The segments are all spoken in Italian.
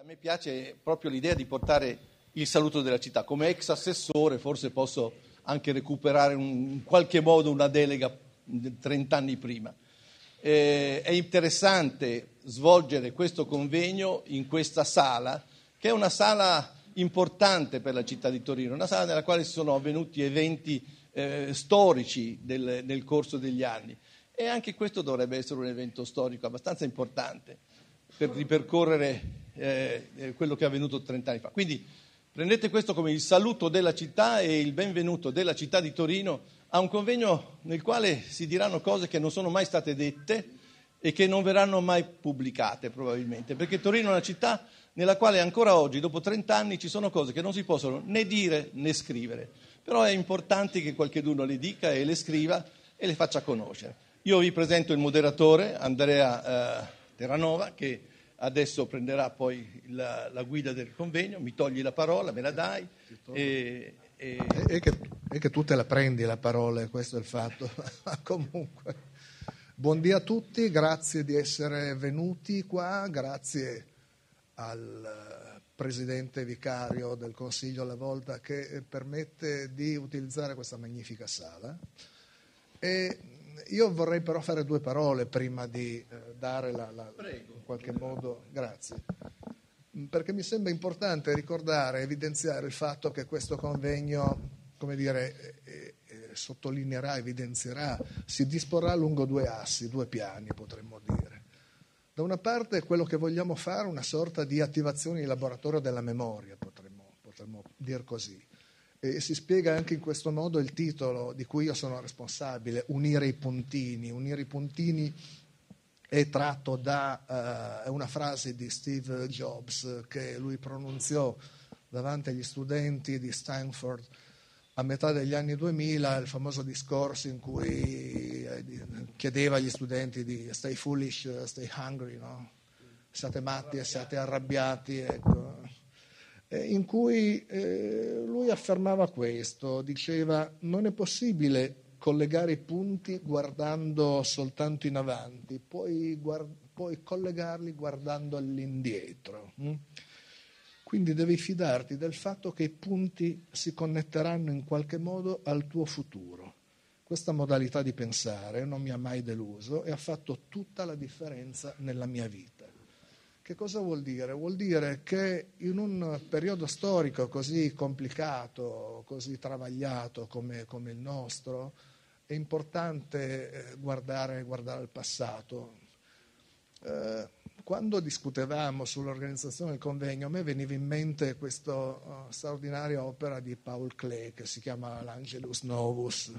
A me piace proprio l'idea di portare il saluto della città. Come ex assessore forse posso anche recuperare un, in qualche modo una delega 30 anni prima. Eh, è interessante svolgere questo convegno in questa sala, che è una sala importante per la città di Torino, una sala nella quale sono avvenuti eventi eh, storici del, nel corso degli anni. E anche questo dovrebbe essere un evento storico abbastanza importante per ripercorrere eh, eh, quello che è avvenuto 30 anni fa. Quindi prendete questo come il saluto della città e il benvenuto della città di Torino a un convegno nel quale si diranno cose che non sono mai state dette e che non verranno mai pubblicate probabilmente, perché Torino è una città nella quale ancora oggi, dopo 30 anni, ci sono cose che non si possono né dire né scrivere, però è importante che qualcheduno le dica e le scriva e le faccia conoscere. Io vi presento il moderatore Andrea eh, Terranova che adesso prenderà poi la, la, guida del convegno, mi togli la parola, me la dai. E, e... e, che, e che, tu te la prendi la parola, questo è il fatto. Comunque, buon a tutti, grazie di essere venuti qua, grazie al presidente vicario del Consiglio alla volta che permette di utilizzare questa magnifica sala. E io vorrei però fare due parole prima di eh, dare la, la Prego, in qualche modo, grazie, mm, perché mi sembra importante ricordare, evidenziare il fatto che questo convegno, come dire, eh, eh, eh, sottolineerà, evidenzierà, si disporrà lungo due assi, due piani potremmo dire. Da una parte quello che vogliamo fare, una sorta di attivazione di laboratorio della memoria, potremmo, potremmo dir così e si spiega anche in questo modo il titolo di cui io sono responsabile, Unire i puntini. Unire i puntini è tratto da uh, una frase di Steve Jobs che lui pronunziò davanti agli studenti di Stanford a metà degli anni 2000, il famoso discorso in cui eh, chiedeva agli studenti di stay foolish, stay hungry, no? siate matti e siate arrabbiati. Ecco eh, in cui eh, lui affermava questo, diceva non è possibile collegare i punti guardando soltanto in avanti, puoi, guard- puoi collegarli guardando all'indietro. Hm? Quindi devi fidarti del fatto che i punti si connetteranno in qualche modo al tuo futuro. Questa modalità di pensare non mi ha mai deluso e ha fatto tutta la differenza nella mia vita. Che cosa vuol dire? Vuol dire che in un periodo storico così complicato, così travagliato come, come il nostro, è importante eh, guardare, guardare al passato. Eh, quando discutevamo sull'organizzazione del convegno, a me veniva in mente questa eh, straordinaria opera di Paul Klee che si chiama L'Angelus Novus,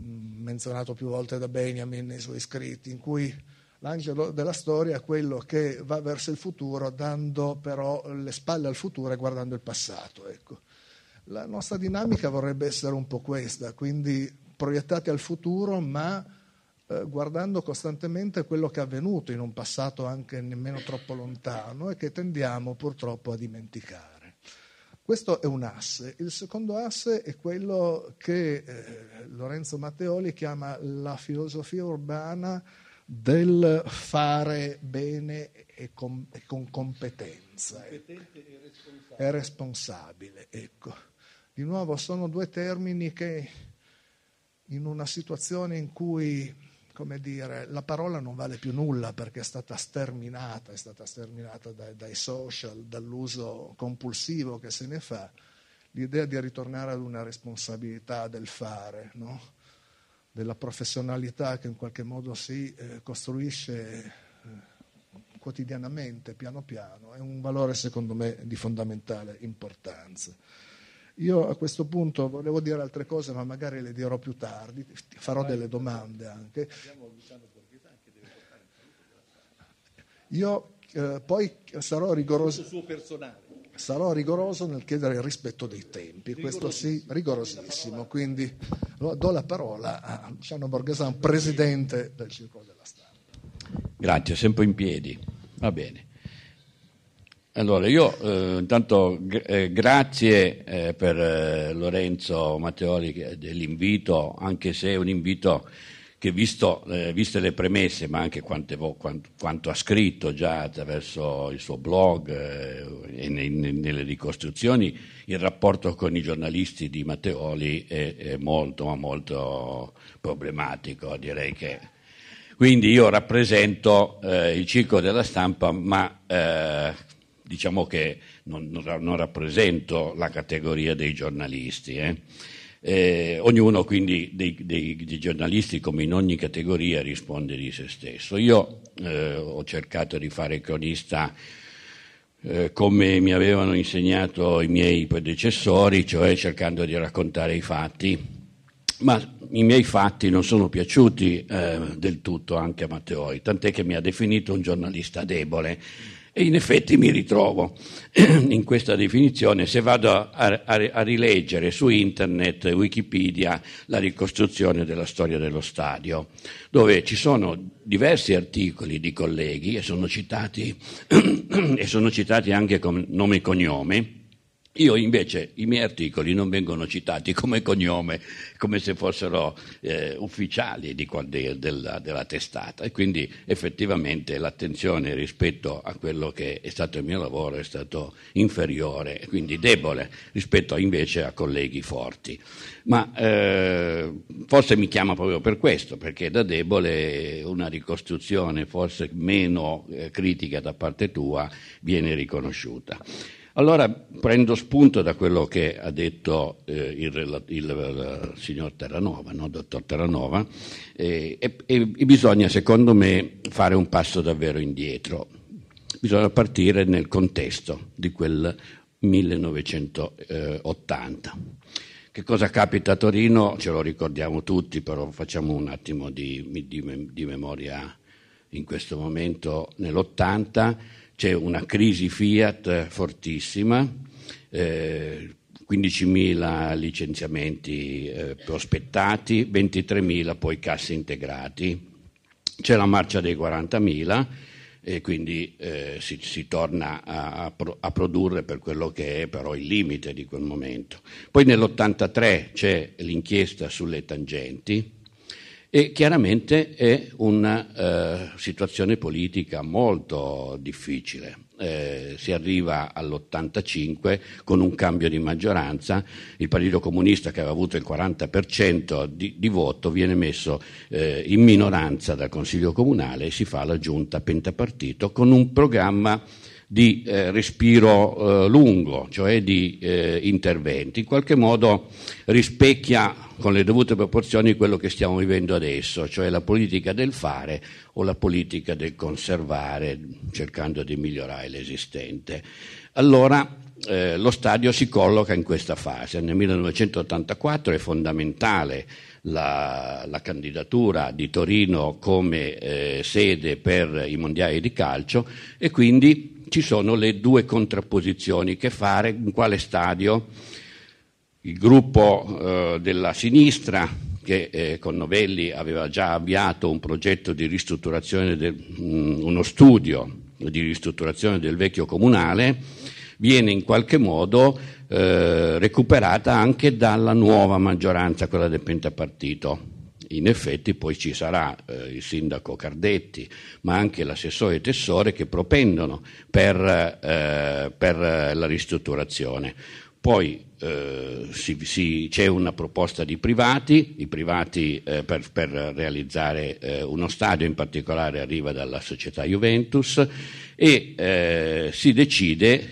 mm, menzionato più volte da Benjamin nei suoi scritti, in cui l'angelo della storia è quello che va verso il futuro dando però le spalle al futuro e guardando il passato. Ecco. La nostra dinamica vorrebbe essere un po' questa, quindi proiettati al futuro ma eh, guardando costantemente quello che è avvenuto in un passato anche nemmeno troppo lontano e che tendiamo purtroppo a dimenticare. Questo è un asse. Il secondo asse è quello che eh, Lorenzo Matteoli chiama la filosofia urbana del fare bene e con, e con competenza. Ecco. E responsabile. e responsabile. Ecco. Di nuovo sono due termini che in una situazione in cui come dire, la parola non vale più nulla perché è stata sterminata, è stata sterminata dai, dai social, dall'uso compulsivo che se ne fa, l'idea di ritornare ad una responsabilità del fare, no? della professionalità che in qualche modo si eh, costruisce eh, quotidianamente, piano piano, è un valore secondo me di fondamentale importanza. Io a questo punto volevo dire altre cose, ma magari le dirò più tardi, farò delle domande anche. Io eh, poi sarò rigoroso sarò rigoroso nel chiedere il rispetto dei tempi, questo sì, rigorosissimo. Quindi do la parola a Luciano Borghese, presidente del Circolo della Stampa. Grazie, sempre in piedi. Va bene. Allora, io eh, intanto eh, grazie eh, per eh, Lorenzo Matteoli dell'invito, anche se è un invito che visto, eh, viste le premesse, ma anche quante, quanto, quanto, ha scritto già attraverso il suo blog eh, e nei, nelle ricostruzioni, il rapporto con i giornalisti di Matteoli è, è molto, ma molto problematico, direi che. Quindi io rappresento eh, il circo della stampa, ma eh, diciamo che non, non, rappresento la categoria dei giornalisti. Eh. Eh, ognuno quindi dei, dei, dei, giornalisti come in ogni categoria risponde di se stesso. Io eh, ho cercato di fare cronista eh, come mi avevano insegnato i miei predecessori, cioè cercando di raccontare i fatti, ma i miei fatti non sono piaciuti eh, del tutto anche a Matteoi, tant'è che mi ha definito un giornalista debole e in effetti mi ritrovo in questa definizione, se vado a, a, a rileggere su internet, Wikipedia, la ricostruzione della storia dello stadio, dove ci sono diversi articoli di colleghi e sono citati, e sono citati anche con nome e cognome io invece i miei articoli non vengono citati come cognome, come se fossero eh, ufficiali di, de, della, della, testata e quindi effettivamente l'attenzione rispetto a quello che è stato il mio lavoro è stato inferiore, quindi debole rispetto invece a colleghi forti. Ma eh, forse mi chiama proprio per questo, perché da debole una ricostruzione forse meno eh, critica da parte tua viene riconosciuta. Allora prendo spunto da quello che ha detto eh, il, il, il, eh, signor Terranova, no? dottor Terranova, eh, e, e bisogna secondo me fare un passo davvero indietro. Bisogna partire nel contesto di quel 1980. Che cosa capita a Torino? Ce lo ricordiamo tutti, però facciamo un attimo di, di, di memoria in questo momento. Nell'80 c'è una crisi Fiat fortissima, eh, 15.000 licenziamenti eh, prospettati, 23.000 poi cassi integrati, c'è la marcia dei 40.000 e quindi eh, si, si, torna a, a, produrre per quello che è però il limite di quel momento. Poi nell'83 c'è l'inchiesta sulle tangenti, e chiaramente è una eh, situazione politica molto difficile. Eh, si arriva all'85 con un cambio di maggioranza, il Partito Comunista che aveva avuto il 40% di, di voto viene messo eh, in minoranza dal Consiglio Comunale e si fa la giunta pentapartito con un programma di eh, respiro eh, lungo, cioè di eh, interventi. In qualche modo rispecchia con le dovute proporzioni quello che stiamo vivendo adesso, cioè la politica del fare o la politica del conservare, cercando di migliorare l'esistente. Allora eh, lo stadio si colloca in questa fase. Nel 1984 è fondamentale la, la candidatura di Torino come eh, sede per i mondiali di calcio e quindi ci sono le due contrapposizioni che fare in quale stadio il gruppo eh, della sinistra che eh, con Novelli aveva già avviato un progetto di ristrutturazione, del, mh, mm, uno studio di ristrutturazione del vecchio comunale, viene in qualche modo eh, recuperata anche dalla nuova maggioranza, quella del pentapartito. In effetti poi ci sarà eh, il sindaco Cardetti, ma anche l'assessore Tessore che propendono per, eh, per la ristrutturazione. Poi eh, si, si, c'è una proposta di privati, i privati eh, per, per, realizzare eh, uno stadio, in particolare arriva dalla società Juventus e eh, si decide,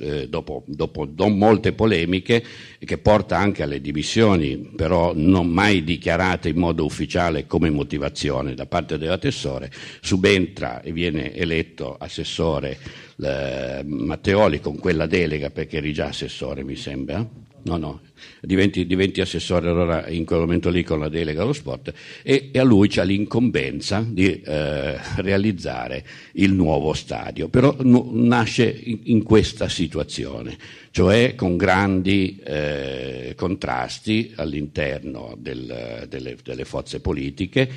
eh, dopo, dopo molte polemiche, che porta anche alle dimissioni, però non mai dichiarate in modo ufficiale come motivazione da parte della Tessore, subentra e viene eletto assessore eh, Matteoli con quella delega perché eri già assessore mi sembra eh? no no diventi, diventi assessore allora in quel momento lì con la delega allo sport e, e a lui c'è l'incombenza di eh, realizzare il nuovo stadio però no, nasce in, in, questa situazione cioè con grandi eh, contrasti all'interno del, delle, delle forze politiche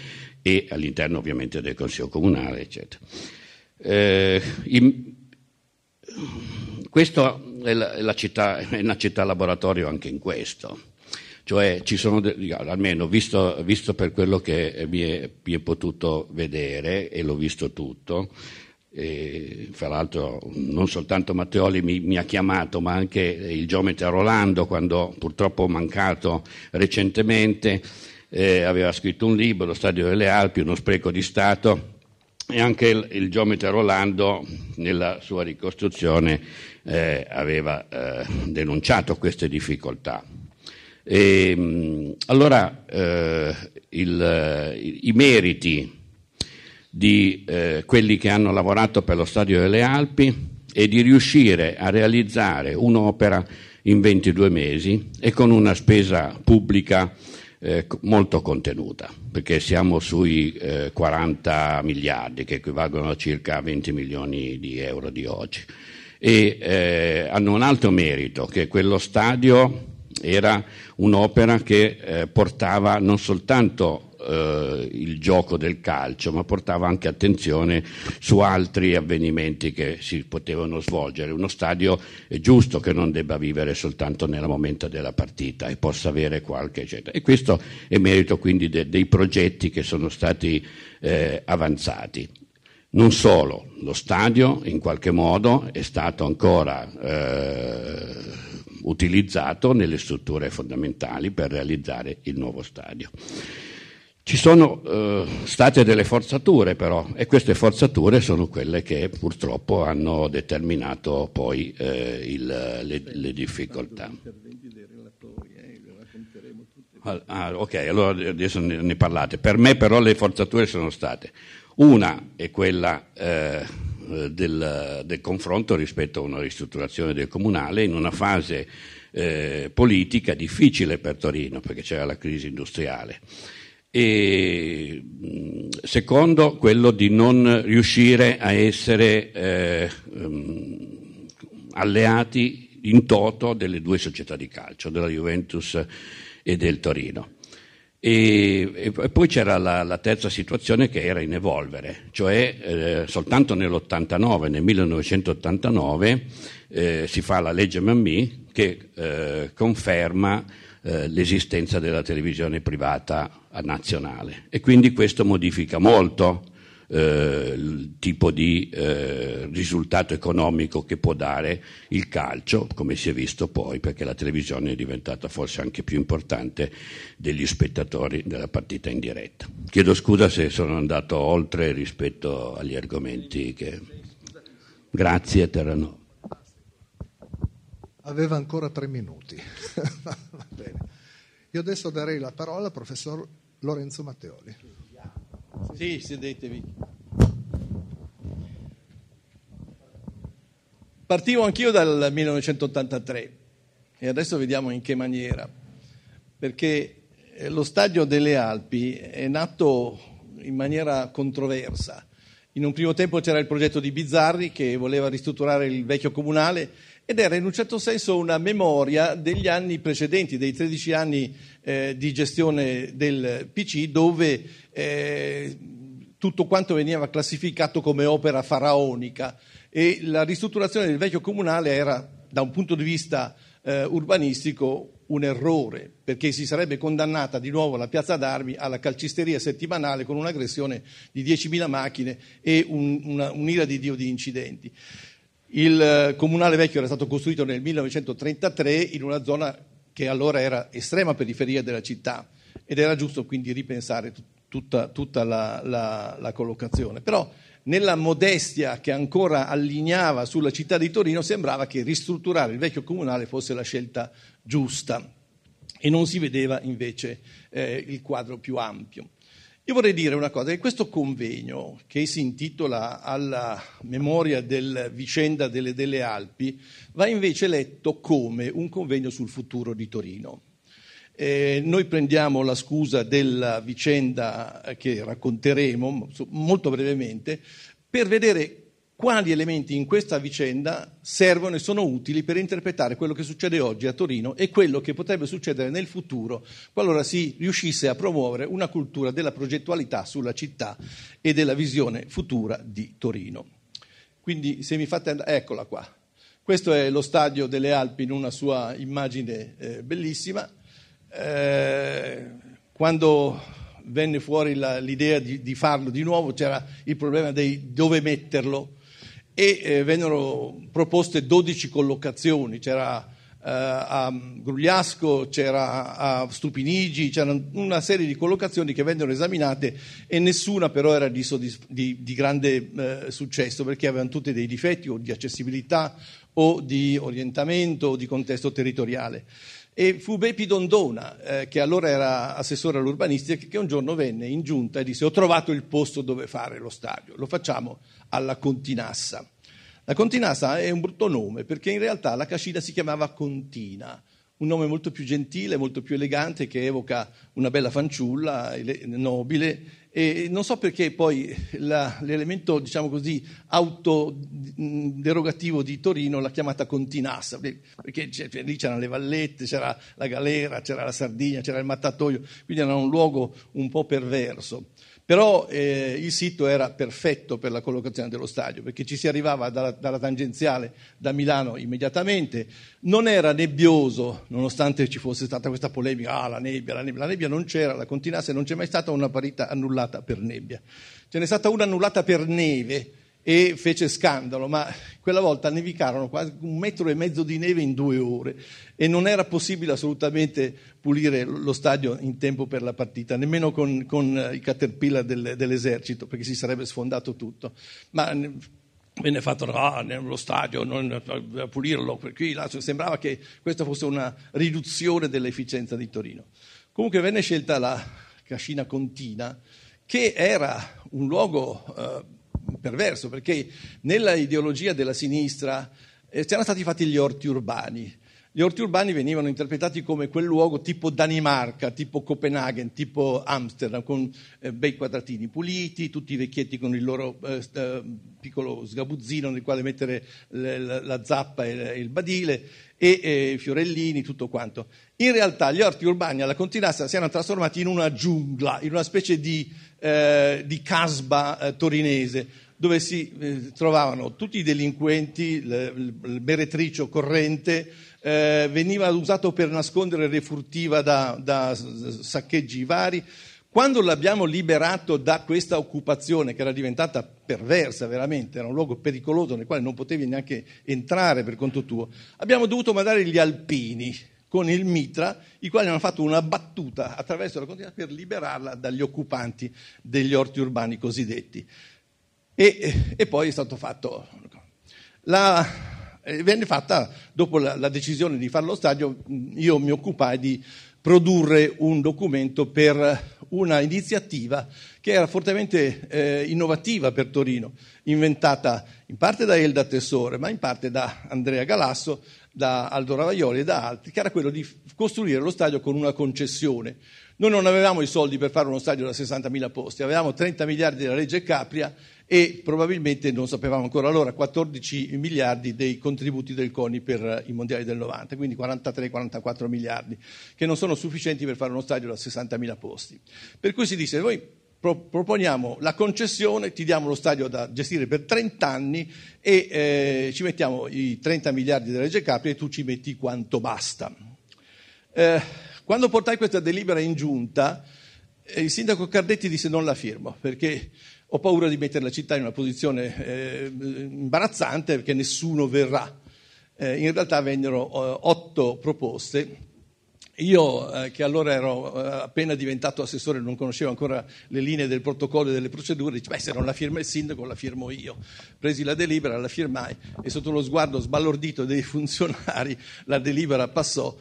e all'interno ovviamente del Consiglio Comunale eccetera eh, in, questa è, la, città, è una città laboratorio anche in questo. Cioè, ci sono, almeno visto, visto per quello che mi è, mi è, potuto vedere, e l'ho visto tutto, e, fra l'altro non soltanto Matteoli mi, mi, ha chiamato, ma anche il geometra Rolando, quando purtroppo ho mancato recentemente, eh, aveva scritto un libro, Lo Stadio delle Alpi, uno spreco di Stato, e anche il, il geometra Rolando nella sua ricostruzione eh, aveva eh, denunciato queste difficoltà. E, ehm, allora eh, il, i, meriti di eh, quelli che hanno lavorato per lo Stadio delle Alpi e di riuscire a realizzare un'opera in 22 mesi e con una spesa pubblica eh, molto contenuta, perché siamo sui eh, 40 miliardi che equivalgono a circa 20 milioni di euro di oggi. E eh, hanno un altro merito, che quello stadio era un'opera che eh, portava non soltanto eh, il gioco del calcio, ma portava anche attenzione su altri avvenimenti che si potevano svolgere. Uno stadio è giusto che non debba vivere soltanto nel momento della partita e possa avere qualche eccetera. E questo è merito quindi de- dei progetti che sono stati eh, avanzati. Non solo, lo stadio in qualche modo è stato ancora eh, utilizzato nelle strutture fondamentali per realizzare il nuovo stadio. Ci sono eh, state delle forzature però e queste forzature sono quelle che purtroppo hanno determinato poi eh, il, le, le, difficoltà. Ah, ok, allora adesso ne, ne, parlate. Per me però le forzature sono state. Una è quella eh, eh, del, del, confronto rispetto a una ristrutturazione del comunale in una fase eh, politica difficile per Torino perché c'era la crisi industriale. E secondo, quello di non riuscire a essere eh, alleati in toto delle due società di calcio, della Juventus e del Torino. E, e poi c'era la, la, terza situazione che era in evolvere, cioè eh, soltanto nell'89, nel 1989, eh, si fa la legge Mammì che eh, conferma eh, l'esistenza della televisione privata nazionale e quindi questo modifica molto eh, il tipo di eh, risultato economico che può dare il calcio, come si è visto poi, perché la televisione è diventata forse anche più importante degli spettatori della partita in diretta. Chiedo scusa se sono andato oltre rispetto agli argomenti che... Grazie Terranova. Aveva ancora tre minuti. Va bene. Io adesso darei la parola al professor Lorenzo Matteoli. Sì, sedetevi. Partivo anch'io dal 1983 e adesso vediamo in che maniera, perché eh, lo stadio delle Alpi è nato in maniera controversa. In un primo tempo c'era il progetto di Bizzarri che voleva ristrutturare il vecchio comunale ed era in un certo senso una memoria degli anni precedenti, dei 13 anni eh, di gestione del PC dove eh, tutto quanto veniva classificato come opera faraonica e la ristrutturazione del vecchio comunale era, da un punto di vista eh, urbanistico, un errore, perché si sarebbe condannata di nuovo la piazza d'armi alla calcisteria settimanale con un'aggressione di 10.000 macchine e un, una, un'ira di Dio di incidenti. Il eh, comunale vecchio era stato costruito nel 1933 in una zona che allora era estrema periferia della città ed era giusto quindi ripensare t- tutta, tutta la, la, la, collocazione. Però nella modestia che ancora allineava sulla città di Torino sembrava che ristrutturare il vecchio comunale fosse la scelta giusta e non si vedeva invece eh, il quadro più ampio. Io vorrei dire una cosa, che questo convegno che si intitola alla memoria della vicenda delle, delle Alpi va invece letto come un convegno sul futuro di Torino. Eh, noi prendiamo la scusa della vicenda eh, che racconteremo molto brevemente per vedere quali elementi in questa vicenda servono e sono utili per interpretare quello che succede oggi a Torino e quello che potrebbe succedere nel futuro qualora si riuscisse a promuovere una cultura della progettualità sulla città e della visione futura di Torino. Quindi se mi fate andare, eccola qua. Questo è lo stadio delle Alpi in una sua immagine eh, bellissima. Eh, quando venne fuori la, l'idea di, di farlo di nuovo c'era il problema di dove metterlo e eh, vennero proposte 12 collocazioni, c'era eh, a Grugliasco, c'era a Stupinigi, c'era una serie di collocazioni che vennero esaminate e nessuna però era di, soddisf- di, di grande eh, successo perché avevano tutti dei difetti o di accessibilità o di orientamento o di contesto territoriale. E fu Bepi Dondona, eh, che allora era assessore all'urbanistica, che un giorno venne in giunta e disse ho trovato il posto dove fare lo stadio, lo facciamo alla Continassa. La Continassa è un brutto nome perché in realtà la Cascina si chiamava Contina, un nome molto più gentile, molto più elegante che evoca una bella fanciulla nobile e non so perché poi la, l'elemento, diciamo così, autoderogativo di Torino l'ha chiamata Continassa, perché lì c'erano le vallette, c'era la galera, c'era la Sardegna, c'era il mattatoio, quindi era un luogo un po' perverso. Però eh, il sito era perfetto per la collocazione dello stadio, perché ci si arrivava dalla, dalla tangenziale da Milano immediatamente, non era nebbioso, nonostante ci fosse stata questa polemica, ah la nebbia, la nebbia, la nebbia non c'era, la continuasse, non c'è mai stata una parità annullata per nebbia. Ce n'è stata una annullata per neve, e fece scandalo, ma quella volta nevicarono quasi un metro e mezzo di neve in due ore e non era possibile assolutamente pulire lo stadio in tempo per la partita, nemmeno con, con i caterpillar del, dell'esercito, perché si sarebbe sfondato tutto. Ma venne fatto ah, nello stadio non, a eh, pulirlo, qui, là, cioè, sembrava che questa fosse una riduzione dell'efficienza di Torino. Comunque venne scelta la Cascina Contina, che era un luogo... Eh, perverso, perché nella ideologia della sinistra eh, c'erano stati fatti gli orti urbani. Gli orti urbani venivano interpretati come quel luogo tipo Danimarca, tipo Copenaghen, tipo Amsterdam, con eh, bei quadratini puliti, tutti i vecchietti con il loro eh, eh piccolo sgabuzzino nel quale mettere le, la, la, zappa e il badile e eh, fiorellini, tutto quanto. In realtà gli orti urbani alla Continassa si erano trasformati in una giungla, in una specie di, eh, di casba eh, torinese dove si eh, trovavano tutti i delinquenti, il meretricio corrente, eh, veniva usato per nascondere refurtiva da, da saccheggi vari. Quando l'abbiamo liberato da questa occupazione che era diventata perversa veramente, era un luogo pericoloso nel quale non potevi neanche entrare per conto tuo, abbiamo dovuto mandare gli alpini con il mitra, i quali hanno fatto una battuta attraverso la continua per liberarla dagli occupanti degli orti urbani cosiddetti. E, e poi è stato fatto. La, eh, venne fatta, dopo la, la decisione di fare lo stadio, io mi occupai di produrre un documento per una iniziativa che era fortemente eh, innovativa per Torino, inventata in parte da Elda Tessore, ma in parte da Andrea Galasso, da Aldo Ravaioli e da altri, che era quello di costruire lo stadio con una concessione. Noi non avevamo i soldi per fare uno stadio da 60.000 posti, avevamo 30 miliardi della legge Capria e probabilmente non sapevamo ancora allora 14 miliardi dei contributi del CONI per eh, i mondiali del 90, quindi 43-44 miliardi, che non sono sufficienti per fare uno stadio da 60 mila posti. Per cui si disse, noi proponiamo la concessione, ti diamo lo stadio da gestire per 30 anni e eh, ci mettiamo i 30 miliardi della legge Capri e tu ci metti quanto basta. Eh, quando portai questa delibera in giunta, eh, il sindaco Cardetti disse non la firmo perché ho paura di mettere la città in una posizione eh, imbarazzante perché nessuno verrà. Eh, in realtà vennero eh, otto proposte. Io, eh, che allora ero eh, appena diventato assessore, non conoscevo ancora le linee del protocollo e delle procedure, dicevo, beh, se non la firma il sindaco, la firmo io. Presi la delibera, la firmai e sotto lo sguardo sbalordito dei funzionari la delibera passò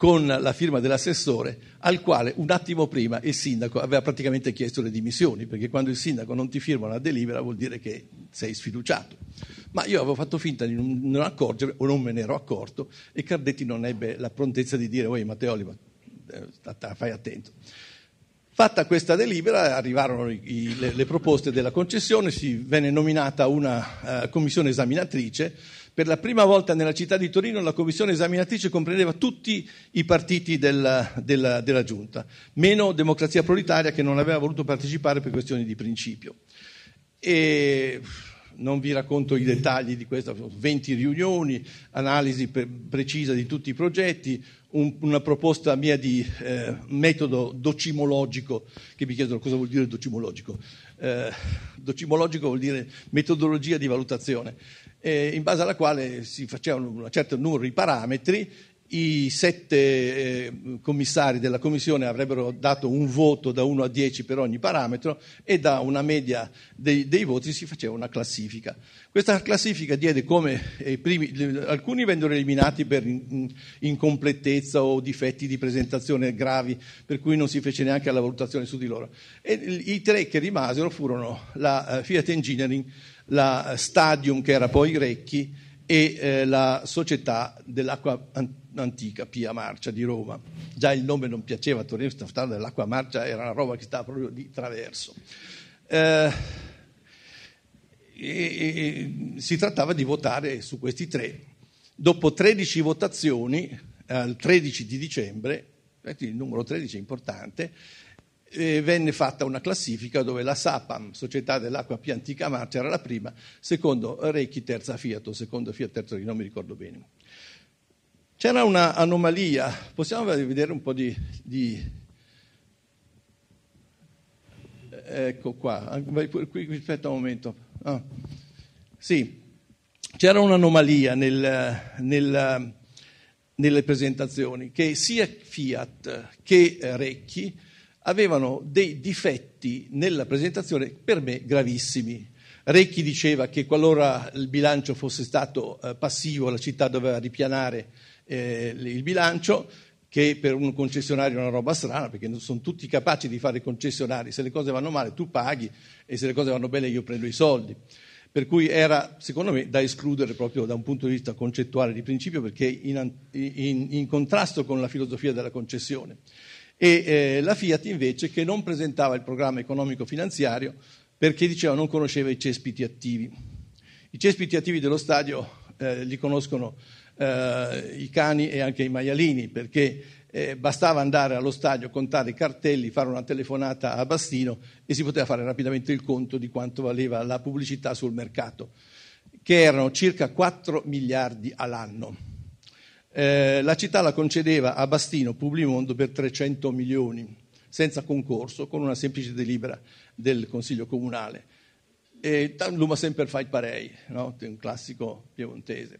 con la firma dell'assessore, al quale un attimo prima il sindaco aveva praticamente chiesto le dimissioni, perché quando il sindaco non ti firma una delibera vuol dire che sei sfiduciato. Ma io avevo fatto finta di non accorgere, o non me ne ero accorto, e Cardetti non ebbe la prontezza di dire, oi Matteoli, ma, eh, fai attento. Fatta questa delibera arrivarono i, le, le, proposte della concessione, si venne nominata una uh, commissione esaminatrice, per la prima volta nella città di Torino la commissione esaminatrice comprendeva tutti i partiti della, della, della giunta, meno Democrazia Proletaria che non aveva voluto partecipare per questioni di principio. E non vi racconto i dettagli di questa, 20 riunioni, analisi pre- precisa di tutti i progetti, un, una proposta mia di eh, metodo docimologico, che mi chiedono cosa vuol dire docimologico. Eh, docimologico vuol dire metodologia di valutazione eh, in base alla quale si facevano un certo numero di parametri, i sette eh, commissari della Commissione avrebbero dato un voto da 1 a 10 per ogni parametro e da una media dei, dei voti si faceva una classifica. Questa classifica diede come eh, primi, alcuni vennero eliminati per incompletezza o difetti di presentazione gravi, per cui non si fece neanche la valutazione su di loro. E I tre che rimasero furono la eh, Fiat Engineering, la Stadium che era poi Recchi e eh, la società dell'acqua antica Pia Marcia di Roma. Già il nome non piaceva a Torino, stava dell'acqua marcia, era una roba che stava proprio di traverso. Eh, e, e, si trattava di votare su questi tre. Dopo 13 votazioni, il 13 di dicembre, il numero 13 è importante, e venne fatta una classifica dove la SAPAM, Società dell'Acqua più antica Marcia, era la prima, secondo Recchi, terza Fiat, o secondo Fiat, terzo Recchi, non mi ricordo bene. C'era un'anomalia, possiamo vedere un po' di, di ecco qua, qui aspetta un momento. Ah. Sì, c'era un'anomalia nel, nel, nelle presentazioni che sia Fiat che Recchi avevano dei difetti nella presentazione per me gravissimi. Recchi diceva che qualora il bilancio fosse stato eh, passivo la città doveva ripianare eh, il bilancio, che per un concessionario è una roba strana perché non sono tutti capaci di fare concessionari, se le cose vanno male tu paghi e se le cose vanno bene io prendo i soldi. Per cui era, secondo me, da escludere proprio da un punto di vista concettuale di principio perché in, in, in contrasto con la filosofia della concessione e eh, la Fiat invece che non presentava il programma economico-finanziario perché diceva non conosceva i cespiti attivi. I cespiti attivi dello stadio eh, li conoscono eh, i cani e anche i maialini perché eh, bastava andare allo stadio, contare i cartelli, fare una telefonata a Bastino e si poteva fare rapidamente il conto di quanto valeva la pubblicità sul mercato, che erano circa 4 miliardi all'anno. Eh, la città la concedeva a Bastino Publimondo per 300 milioni, senza concorso, con una semplice delibera del Consiglio Comunale. E l'uma sempre fai parei, no? un classico piemontese.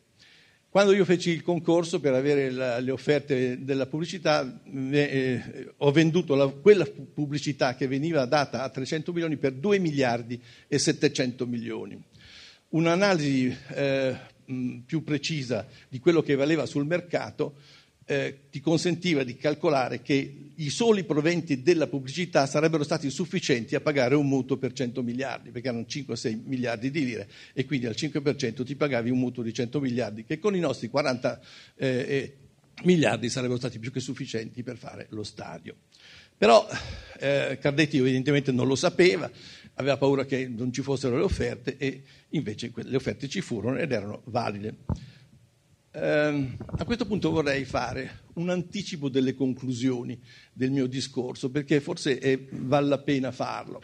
Quando io feci il concorso per avere la, le offerte della pubblicità, eh, ho venduto la, quella pubblicità che veniva data a 300 milioni per 2 miliardi e 700 milioni. Un'analisi eh, Mm, più precisa di quello che valeva sul mercato, eh, ti consentiva di calcolare che i soli proventi della pubblicità sarebbero stati sufficienti a pagare un mutuo per 100 miliardi, perché erano 5-6 miliardi di lire e quindi al 5% ti pagavi un mutuo di 100 miliardi, che con i nostri 40 eh, eh, miliardi sarebbero stati più che sufficienti per fare lo stadio. Però eh, Cardetti evidentemente non lo sapeva aveva paura che non ci fossero le offerte e invece le offerte ci furono ed erano valide. Eh, a questo punto vorrei fare un anticipo delle conclusioni del mio discorso perché forse è, eh, vale la pena farlo.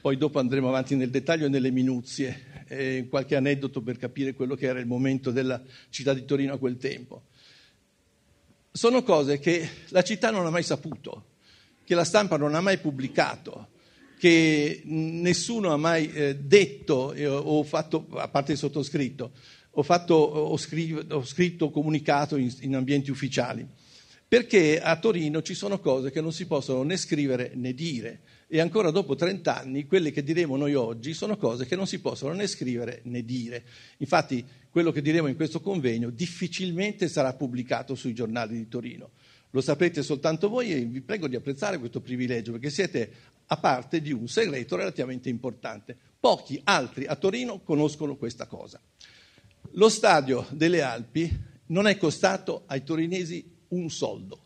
Poi dopo andremo avanti nel dettaglio e nelle minuzie, eh, qualche aneddoto per capire quello che era il momento della città di Torino a quel tempo. Sono cose che la città non ha mai saputo, che la stampa non ha mai pubblicato, che nessuno ha mai eh, detto eh, o fatto, a parte il sottoscritto, ho, fatto, ho, scri- ho scritto, comunicato in, in ambienti ufficiali. Perché a Torino ci sono cose che non si possono né scrivere né dire e ancora dopo 30 anni quelle che diremo noi oggi sono cose che non si possono né scrivere né dire. Infatti quello che diremo in questo convegno difficilmente sarà pubblicato sui giornali di Torino. Lo sapete soltanto voi e vi prego di apprezzare questo privilegio perché siete a parte di un segreto relativamente importante. Pochi altri a Torino conoscono questa cosa. Lo stadio delle Alpi non è costato ai torinesi un soldo,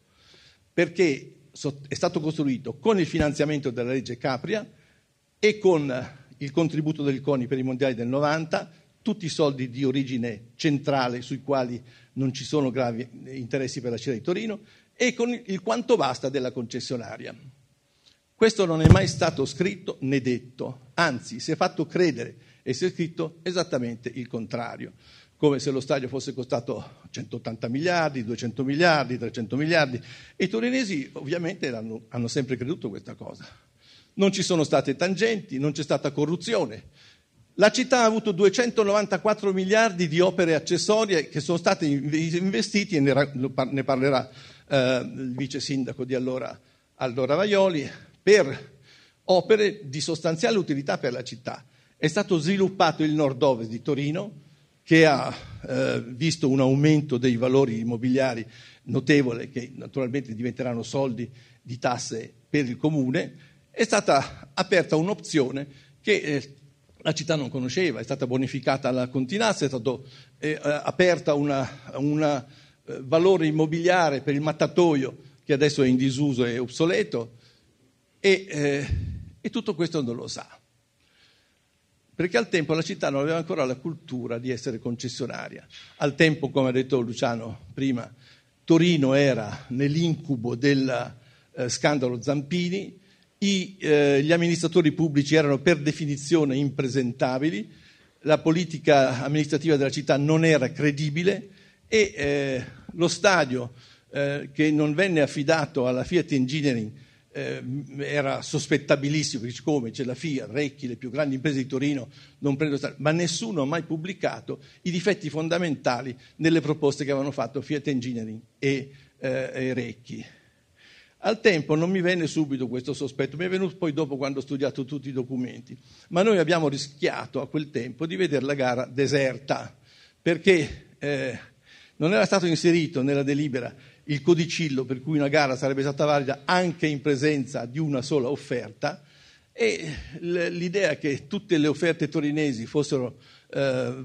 perché è stato costruito con il finanziamento della legge Capria e con il contributo del CONI per i mondiali del 90, tutti i soldi di origine centrale sui quali non ci sono gravi interessi per la città di Torino e con il quanto basta della concessionaria. Questo non è mai stato scritto né detto, anzi si è fatto credere e si è scritto esattamente il contrario, come se lo stadio fosse costato 180 miliardi, 200 miliardi, 300 miliardi. I torinesi ovviamente hanno sempre creduto questa cosa. Non ci sono state tangenti, non c'è stata corruzione. La città ha avuto 294 miliardi di opere accessorie che sono state investite, ne parlerà eh, il vice sindaco di allora, Aldo Ravaioli per opere di sostanziale utilità per la città. È stato sviluppato il nord-ovest di Torino, che ha eh, visto un aumento dei valori immobiliari notevole, che naturalmente diventeranno soldi di tasse per il comune. È stata aperta un'opzione che eh, la città non conosceva, è stata bonificata la continanza, è stata eh, eh, aperta un eh, valore immobiliare per il mattatoio che adesso è in disuso e obsoleto e, eh, e tutto questo non lo sa. Perché al tempo la città non aveva ancora la cultura di essere concessionaria. Al tempo, come ha detto Luciano prima, Torino era nell'incubo del eh, scandalo Zampini, i, eh, gli amministratori pubblici erano per definizione impresentabili, la politica amministrativa della città non era credibile e eh, lo stadio eh, che non venne affidato alla Fiat Engineering eh, era sospettabilissimo, perché come c'è la FIA, Recchi, le più grandi imprese di Torino, non prendo stare, ma nessuno ha mai pubblicato i difetti fondamentali nelle proposte che avevano fatto Fiat Engineering e, eh, e Recchi. Al tempo non mi venne subito questo sospetto, mi è venuto poi dopo quando ho studiato tutti i documenti, ma noi abbiamo rischiato a quel tempo di vedere la gara deserta, perché eh, non era stato inserito nella delibera il codicillo per cui una gara sarebbe stata valida anche in presenza di una sola offerta e l'idea che tutte le offerte torinesi fossero eh,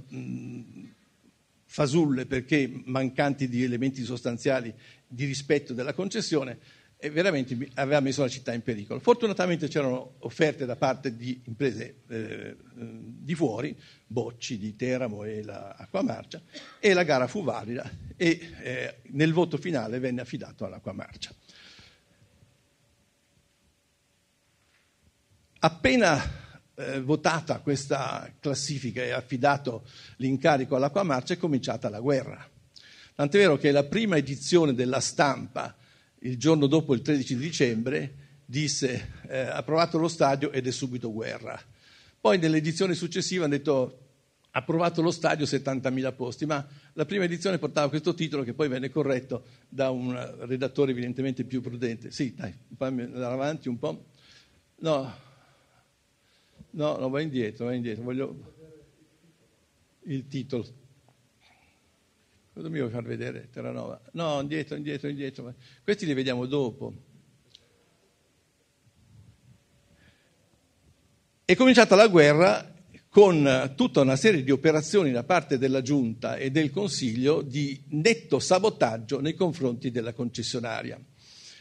fasulle perché mancanti di elementi sostanziali di rispetto della concessione e veramente aveva messo la città in pericolo. Fortunatamente c'erano offerte da parte di imprese eh, eh di fuori, Bocci di Teramo e la Acquamarcia, e la gara fu valida e eh, nel voto finale venne affidato all'Acquamarcia. Appena eh, votata questa classifica e affidato l'incarico all'Acquamarcia è cominciata la guerra. Tant'è vero che la prima edizione della stampa il giorno dopo il 13 dicembre disse eh, approvato lo stadio ed è subito guerra. Poi nell'edizione successiva hanno detto approvato lo stadio 70.000 posti, ma la prima edizione portava questo titolo che poi venne corretto da un redattore evidentemente più prudente. Sì, dai, fammi andare avanti un po'. No, no, no, vai indietro, vai indietro, voglio il titolo. Cosa mi vuoi far vedere? Terranova. No, indietro, indietro, indietro. Questi li vediamo dopo. È cominciata la guerra con tutta una serie di operazioni da parte della Giunta e del Consiglio di netto sabotaggio nei confronti della concessionaria.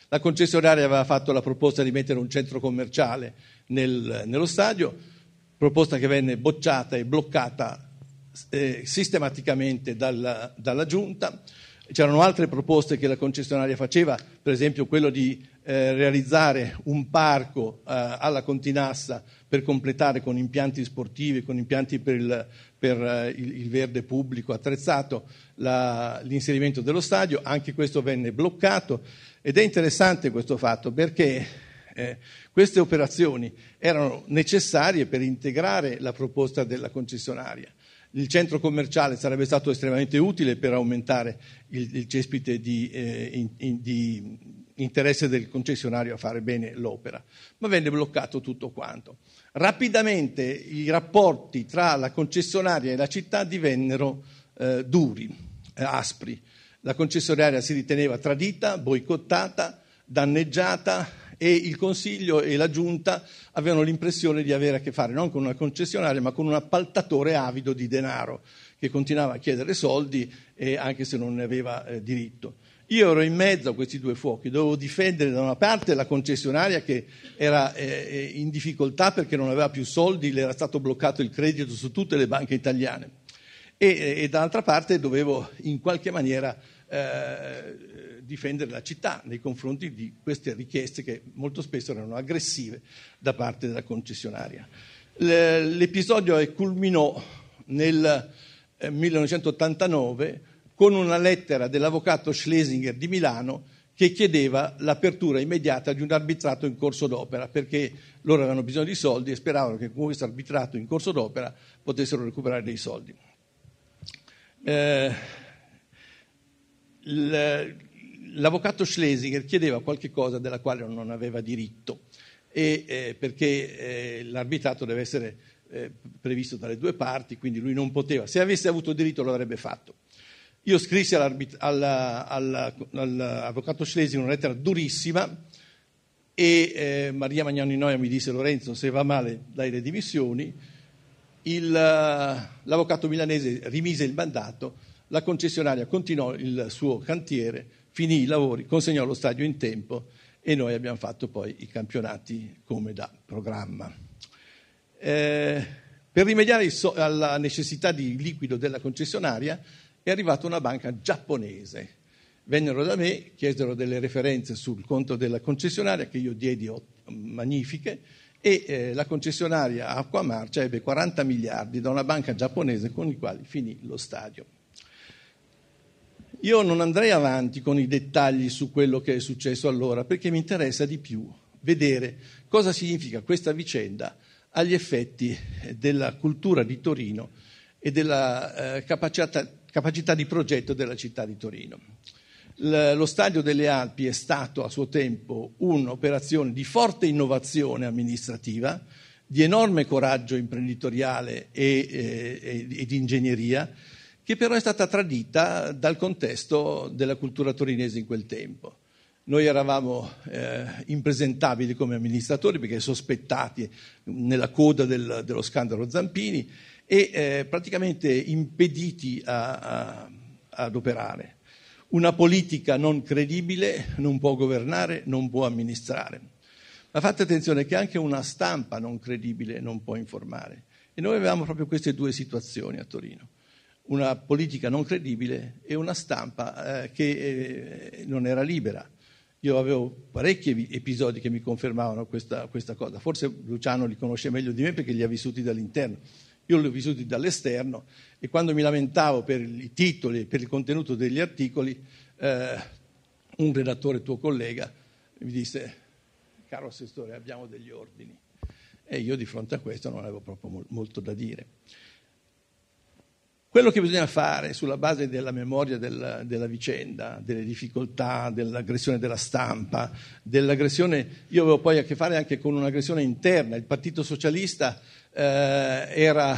La concessionaria aveva fatto la proposta di mettere un centro commerciale nel, nello stadio, proposta che venne bocciata e bloccata eh, sistematicamente dalla, dalla Giunta. C'erano altre proposte che la concessionaria faceva, per esempio quello di eh, realizzare un parco eh, alla Continassa per completare con impianti sportivi, con impianti per il, per, eh, il, il verde pubblico attrezzato la, l'inserimento dello stadio, anche questo venne bloccato ed è interessante questo fatto perché eh, queste operazioni erano necessarie per integrare la proposta della concessionaria il centro commerciale sarebbe stato estremamente utile per aumentare il, il cespite di, eh, in, in, di interesse del concessionario a fare bene l'opera, ma venne bloccato tutto quanto. Rapidamente i rapporti tra la concessionaria e la città divennero eh, duri, eh, aspri. La concessionaria si riteneva tradita, boicottata, danneggiata, e il Consiglio e la Giunta avevano l'impressione di avere a che fare non con una concessionaria ma con un appaltatore avido di denaro che continuava a chiedere soldi eh, anche se non ne aveva eh, diritto. Io ero in mezzo a questi due fuochi, dovevo difendere da una parte la concessionaria che era eh, eh in difficoltà perché non aveva più soldi, le era stato bloccato il credito su tutte le banche italiane e, e dall'altra parte dovevo in qualche maniera eh, difendere la città nei confronti di queste richieste che molto spesso erano aggressive da parte della concessionaria. L'episodio culminò nel 1989 eh, con una lettera dell'avvocato Schlesinger di Milano che chiedeva l'apertura immediata di un arbitrato in corso d'opera, perché loro avevano bisogno di soldi e speravano che con questo arbitrato in corso d'opera potessero recuperare dei soldi. Eh, l'avvocato Schlesinger chiedeva qualche cosa della quale non aveva diritto, e, eh, perché eh, l'arbitrato deve essere eh, previsto dalle due parti, quindi lui non poteva. Se avesse avuto diritto lo avrebbe fatto. Io scrissi all'avvocato Schlesinger una lettera durissima e eh, Maria Magnani Noia mi disse Lorenzo se va male dai le dimissioni. Il, l'avvocato milanese rimise il mandato, la concessionaria continuò il suo cantiere finì i lavori, consegnò lo stadio in tempo e noi abbiamo fatto poi i campionati come da programma. Eh, per rimediare so- alla necessità di liquido della concessionaria è arrivata una banca giapponese. Vennero da me, chiesero delle referenze sul conto della concessionaria che io diedi magnifiche e eh, la concessionaria Acqua Marcia ebbe 40 miliardi da una banca giapponese con i quali finì lo stadio. Io non andrei avanti con i dettagli su quello che è successo allora, perché mi interessa di più vedere cosa significa questa vicenda agli effetti della cultura di Torino e della eh, capacità, capacità, di progetto della città di Torino. L- lo Stadio delle Alpi è stato a suo tempo un'operazione di forte innovazione amministrativa, di enorme coraggio imprenditoriale e, eh, e, e di ingegneria, che però è stata tradita dal contesto della cultura torinese in quel tempo. Noi eravamo eh, impresentabili come amministratori perché sospettati nella coda del, dello scandalo Zampini e eh, praticamente impediti a, a, ad operare. Una politica non credibile non può governare, non può amministrare. Ma fate attenzione che anche una stampa non credibile non può informare. E noi avevamo proprio queste due situazioni a Torino una politica non credibile e una stampa eh, che eh, non era libera. Io avevo parecchi episodi che mi confermavano questa, questa, cosa, forse Luciano li conosce meglio di me perché li ha vissuti dall'interno, io li ho vissuti dall'esterno e quando mi lamentavo per i titoli, e per il contenuto degli articoli, eh, un redattore tuo collega mi disse, caro assessore, abbiamo degli ordini e io di fronte a questo non avevo proprio molto da dire. Quello che bisogna fare sulla base della memoria della, della vicenda, delle difficoltà, dell'aggressione della stampa, dell'aggressione, io avevo poi a che fare anche con un'aggressione interna, il Partito Socialista eh, era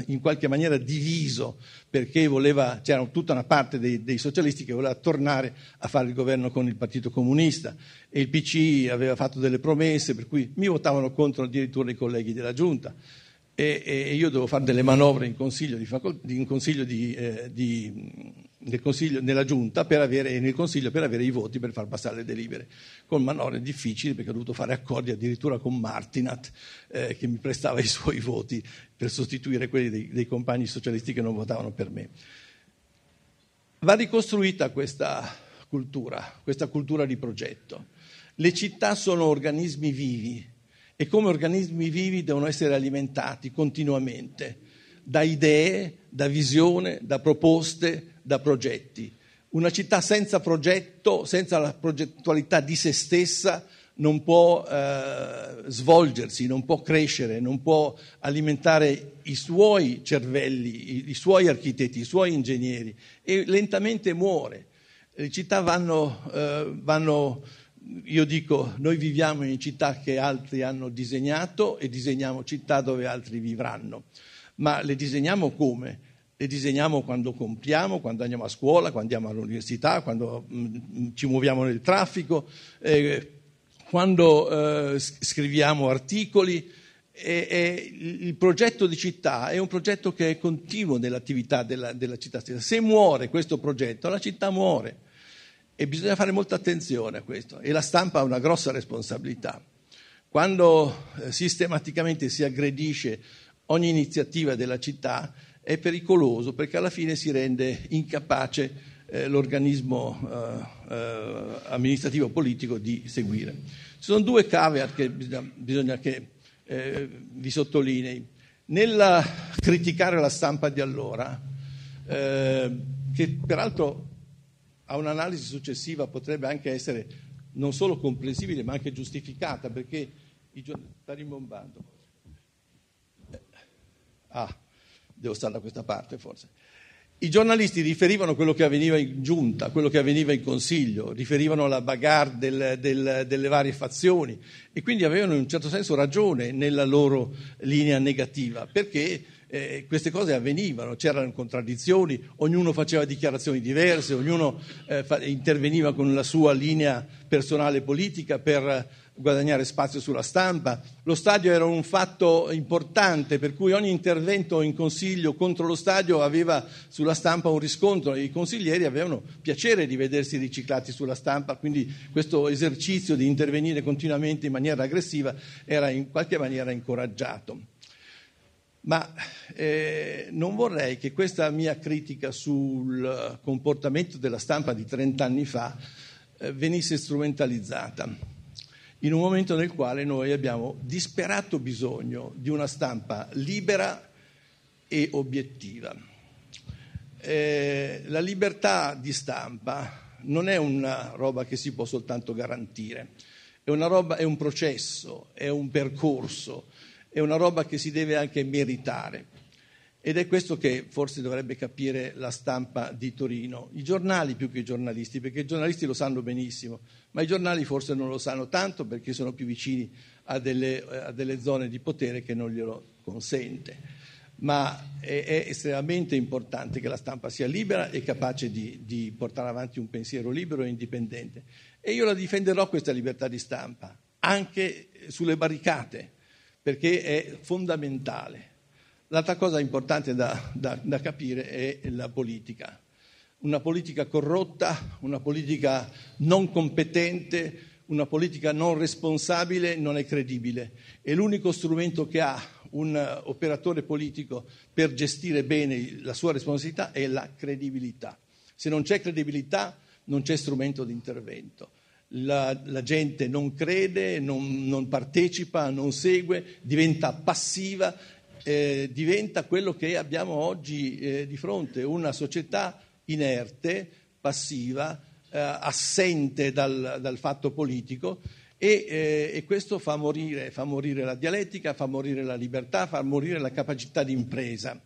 eh, in qualche maniera diviso perché voleva, c'era tutta una parte dei, dei, socialisti che voleva tornare a fare il governo con il Partito Comunista e il PC aveva fatto delle promesse per cui mi votavano contro addirittura i colleghi della Giunta e, e io devo fare delle manovre in consiglio, di facolt- in consiglio di, eh, di, nel consiglio, nella giunta per avere, nel consiglio per avere i voti per far passare le delibere con manovre difficili perché ho dovuto fare accordi addirittura con Martinat eh, che mi prestava i suoi voti per sostituire quelli dei, dei compagni socialisti che non votavano per me va ricostruita questa cultura, questa cultura di progetto. Le città sono organismi vivi e come organismi vivi devono essere alimentati continuamente da idee, da visione, da proposte, da progetti. Una città senza progetto, senza la progettualità di se stessa, non può eh, svolgersi, non può crescere, non può alimentare i suoi cervelli, i, i suoi architetti, i suoi ingegneri e lentamente muore. Le città vanno, eh, vanno io dico, noi viviamo in città che altri hanno disegnato e disegniamo città dove altri vivranno, ma le disegniamo come? Le disegniamo quando compriamo, quando andiamo a scuola, quando andiamo all'università, quando mm, mm, ci muoviamo nel traffico, eh, quando eh, scriviamo articoli. E, e il progetto di città è un progetto che è continuo nell'attività della, della città stessa. Se muore questo progetto, la città muore. E bisogna fare molta attenzione a questo. E la stampa ha una grossa responsabilità. Quando eh, sistematicamente si aggredisce ogni iniziativa della città è pericoloso perché alla fine si rende incapace eh, l'organismo eh, eh, amministrativo politico di seguire. Ci sono due caveat che bisogna, bisogna che eh, vi sottolinei. Nel criticare la stampa di allora, eh, che peraltro a un'analisi successiva potrebbe anche essere non solo comprensibile ma anche giustificata perché i giornali... sta rimbombando. Eh, ah, devo stare da questa parte forse. I giornalisti riferivano quello che avveniva in giunta, quello che avveniva in consiglio, riferivano alla bagarre del, del, delle varie fazioni e quindi avevano in un certo senso ragione nella loro linea negativa perché eh, queste cose avvenivano, c'erano contraddizioni, ognuno faceva dichiarazioni diverse, ognuno eh, fa- interveniva con la sua linea personale politica per eh, guadagnare spazio sulla stampa. Lo stadio era un fatto importante, per cui ogni intervento in consiglio contro lo stadio aveva sulla stampa un riscontro e i consiglieri avevano piacere di vedersi riciclati sulla stampa, quindi questo esercizio di intervenire continuamente in maniera aggressiva era in qualche maniera incoraggiato ma eh, non vorrei che questa mia critica sul comportamento della stampa di 30 anni fa eh, venisse strumentalizzata in un momento nel quale noi abbiamo disperato bisogno di una stampa libera e obiettiva. Eh, la libertà di stampa non è una roba che si può soltanto garantire, è, roba, è un processo, è un percorso è una roba che si deve anche meritare. Ed è questo che forse dovrebbe capire la stampa di Torino, i giornali più che i giornalisti, perché i giornalisti lo sanno benissimo, ma i giornali forse non lo sanno tanto perché sono più vicini a delle, eh, a delle zone di potere che non glielo consente. Ma è, è, estremamente importante che la stampa sia libera e capace di, di portare avanti un pensiero libero e indipendente. E io la difenderò questa libertà di stampa, anche sulle barricate perché è fondamentale. L'altra cosa importante da, da, da capire è la politica. Una politica corrotta, una politica non competente, una politica non responsabile non è credibile e l'unico strumento che ha un operatore politico per gestire bene la sua responsabilità è la credibilità. Se non c'è credibilità non c'è strumento di intervento la, la gente non crede, non, non, partecipa, non segue, diventa passiva, eh, diventa quello che abbiamo oggi eh, di fronte, una società inerte, passiva, eh, assente dal, dal, fatto politico e, eh, e questo fa morire, fa morire la dialettica, fa morire la libertà, fa morire la capacità di impresa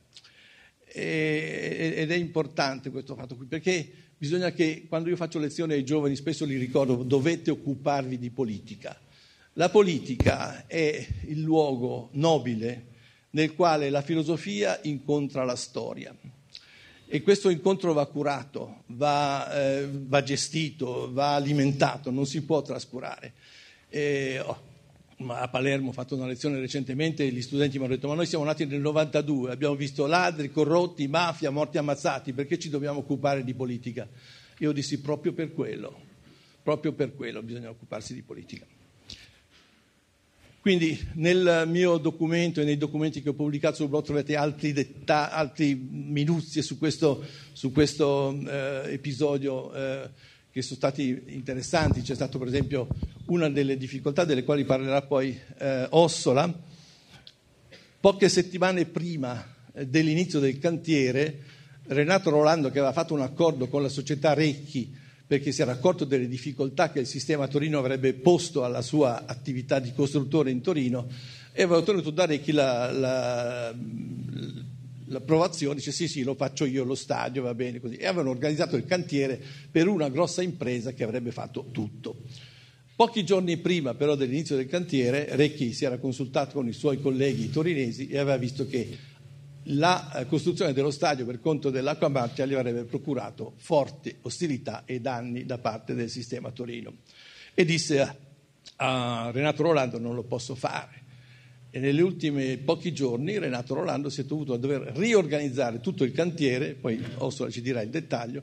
ed è importante questo fatto qui perché bisogna che, quando io faccio lezioni ai giovani, spesso li ricordo, dovete occuparvi di politica. La politica è il luogo nobile nel quale la filosofia incontra la storia. E questo incontro va curato, va, eh, va gestito, va alimentato, non si può trascurare. E, eh, oh, a Palermo ho fatto una lezione recentemente e gli studenti mi hanno detto ma noi siamo nati nel 92, abbiamo visto ladri, corrotti, mafia, morti ammazzati, perché ci dobbiamo occupare di politica? Io dissi proprio per quello, proprio per quello bisogna occuparsi di politica. Quindi nel mio documento e nei documenti che ho pubblicato sul blog trovate altri, detta- altri minuzie su questo, su questo eh, episodio. Eh, che sono stati interessanti. C'è stata per esempio una delle difficoltà delle quali parlerà poi eh, Ossola. Poche settimane prima eh, dell'inizio del cantiere, Renato Rolando, che aveva fatto un accordo con la società Recchi perché si era accorto delle difficoltà che il sistema Torino avrebbe posto alla sua attività di costruttore in Torino, e aveva ottenuto da Recchi la, la, l'approvazione, dice sì sì lo faccio io lo stadio, va bene così. E avevano organizzato il cantiere per una grossa impresa che avrebbe fatto tutto. Pochi giorni prima però dell'inizio del cantiere Recchi si era consultato con i suoi colleghi torinesi e aveva visto che la eh, costruzione dello stadio per conto dell'acqua marcia gli avrebbe procurato forti ostilità e danni da parte del sistema Torino. E disse ah, a Renato Rolando non lo posso fare e negli ultimi pochi giorni Renato Rolando si è dovuto dover riorganizzare tutto il cantiere, poi Ossola ci dirà il dettaglio,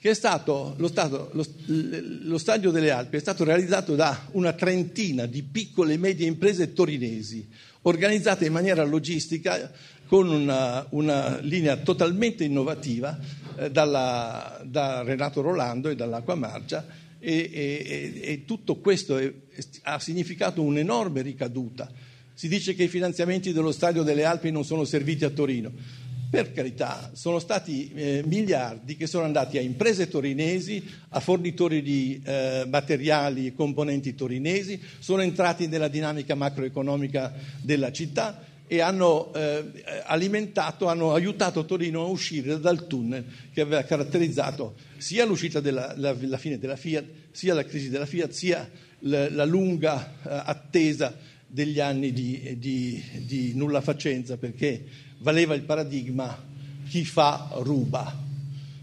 che è stato, lo, stato, lo, lo Stadio delle Alpi è stato realizzato da una trentina di piccole e medie imprese torinesi, organizzate in maniera logistica con una, una linea totalmente innovativa eh, dalla, da Renato Rolando e dall'Acquamargia e, e, e tutto questo è, ha significato un'enorme ricaduta si dice che i finanziamenti dello Stadio delle Alpi non sono serviti a Torino. Per carità, sono stati eh, miliardi che sono andati a imprese torinesi, a fornitori di eh, materiali e componenti torinesi, sono entrati nella dinamica macroeconomica della città e hanno eh, alimentato, hanno aiutato Torino a uscire dal tunnel che aveva caratterizzato sia l'uscita della la, la fine della Fiat, sia la crisi della Fiat, sia la, la lunga eh, attesa degli anni di, di, di nulla facenza perché valeva il paradigma chi fa ruba.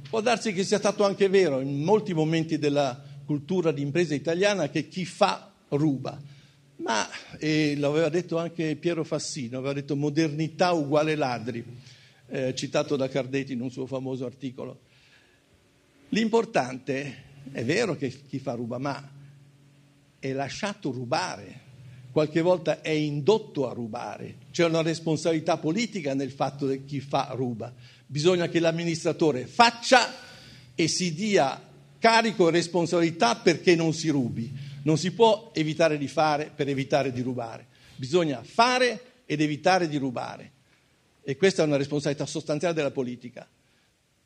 Può darsi che sia stato anche vero in molti momenti della cultura di impresa italiana che chi fa ruba. Ma, e aveva detto anche Piero Fassino, aveva detto modernità uguale ladri, eh, citato da Cardetti in un suo famoso articolo. L'importante è vero che chi fa ruba, ma è lasciato rubare qualche volta è indotto a rubare. C'è una responsabilità politica nel fatto che chi fa ruba. Bisogna che l'amministratore faccia e si dia carico e responsabilità perché non si rubi. Non si può evitare di fare per evitare di rubare. Bisogna fare ed evitare di rubare. E questa è una responsabilità sostanziale della politica.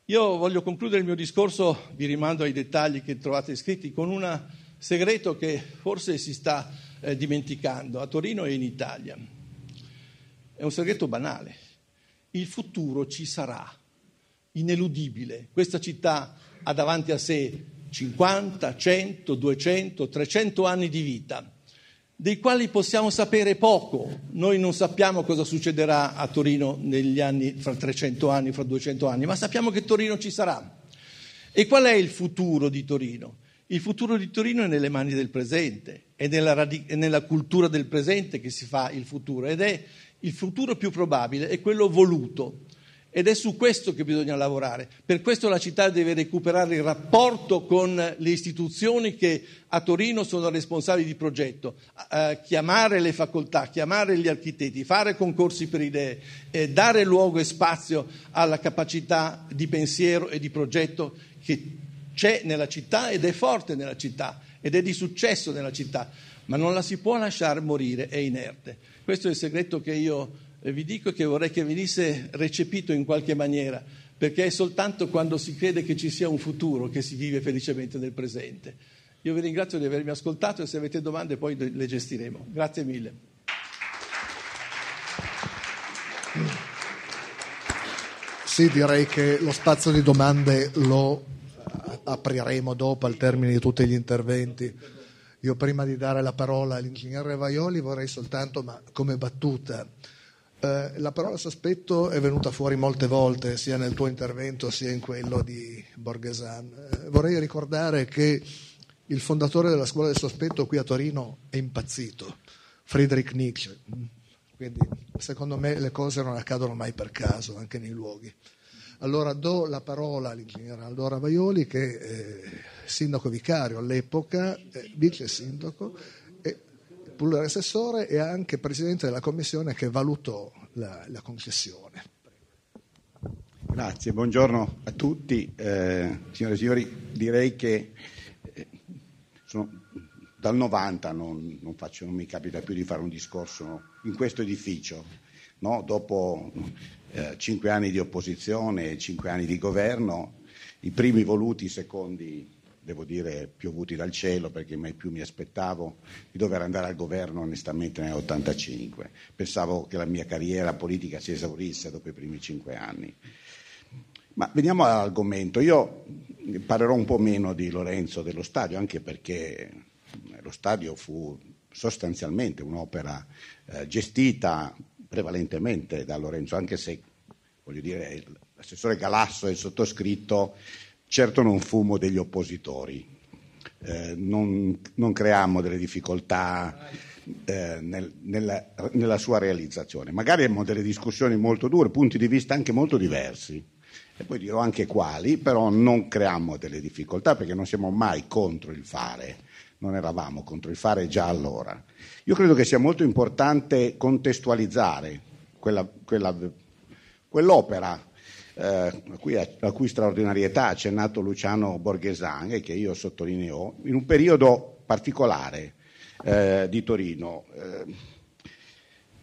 Io voglio concludere il mio discorso, vi rimando ai dettagli che trovate scritti, con un segreto che forse si sta eh, dimenticando a Torino e in Italia. È un segreto banale. Il futuro ci sarà, ineludibile. Questa città ha davanti a sé 50, 100, 200, 300 anni di vita, dei quali possiamo sapere poco. Noi non sappiamo cosa succederà a Torino negli anni, fra 300 anni, fra 200 anni, ma sappiamo che Torino ci sarà. E qual è il futuro di Torino? Il futuro di Torino è nelle mani del presente, è nella, radic- è nella cultura del presente che si fa il futuro ed è il futuro più probabile, è quello voluto. Ed è su questo che bisogna lavorare. Per questo la città deve recuperare il rapporto con le istituzioni che a Torino sono responsabili di progetto, eh, chiamare le facoltà, chiamare gli architetti, fare concorsi per idee, eh, dare luogo e spazio alla capacità di pensiero e di progetto che c'è nella città ed è forte nella città ed è di successo nella città, ma non la si può lasciare morire, è inerte. Questo è il segreto che io eh, vi dico e che vorrei che venisse recepito in qualche maniera, perché è soltanto quando si crede che ci sia un futuro che si vive felicemente nel presente. Io vi ringrazio di avermi ascoltato e se avete domande poi le gestiremo. Grazie mille. Sì, direi che lo spazio di domande lo apriremo dopo al termine di tutti gli interventi. Io prima di dare la parola all'ingegnere Vaioli vorrei soltanto, ma come battuta, eh, la parola sospetto è venuta fuori molte volte, sia nel tuo intervento sia in quello di Borghesan. Eh, vorrei ricordare che il fondatore della scuola del sospetto qui a Torino è impazzito, Friedrich Nietzsche. Quindi secondo me le cose non accadono mai per caso, anche nei luoghi. Allora do la parola all'ingegnere Aldora Vaioli che è eh, sindaco vicario all'epoca, eh, vice sindaco, e assessore e anche presidente della commissione che valutò la, la concessione. Grazie, buongiorno a tutti. Eh, signore e signori, direi che eh, sono, dal 90 non, non, faccio, non mi capita più di fare un discorso in questo edificio. No, dopo eh, cinque anni di opposizione e cinque anni di governo, i primi voluti, i secondi, devo dire, piovuti dal cielo perché mai più mi aspettavo di dover andare al governo onestamente nell'85. Pensavo che la mia carriera politica si esaurisse dopo i primi cinque anni. Ma veniamo all'argomento. Io parlerò un po' meno di Lorenzo dello Stadio, anche perché eh, lo Stadio fu sostanzialmente un'opera eh, gestita prevalentemente da Lorenzo, anche se voglio dire, l'assessore Galasso e il sottoscritto certo non fumo degli oppositori, eh, non, non creammo delle difficoltà eh, nel, nella, nella, sua realizzazione. Magari abbiamo delle discussioni molto dure, punti di vista anche molto diversi, e poi dirò anche quali, però non creammo delle difficoltà perché non siamo mai contro il fare non eravamo contro il fare già allora. Io credo che sia molto importante contestualizzare quella, quella, quell'opera eh, a, cui, a, cui, straordinarietà ha accennato Luciano Borghesan e che io sottolineo, in un periodo particolare eh, di Torino. Eh,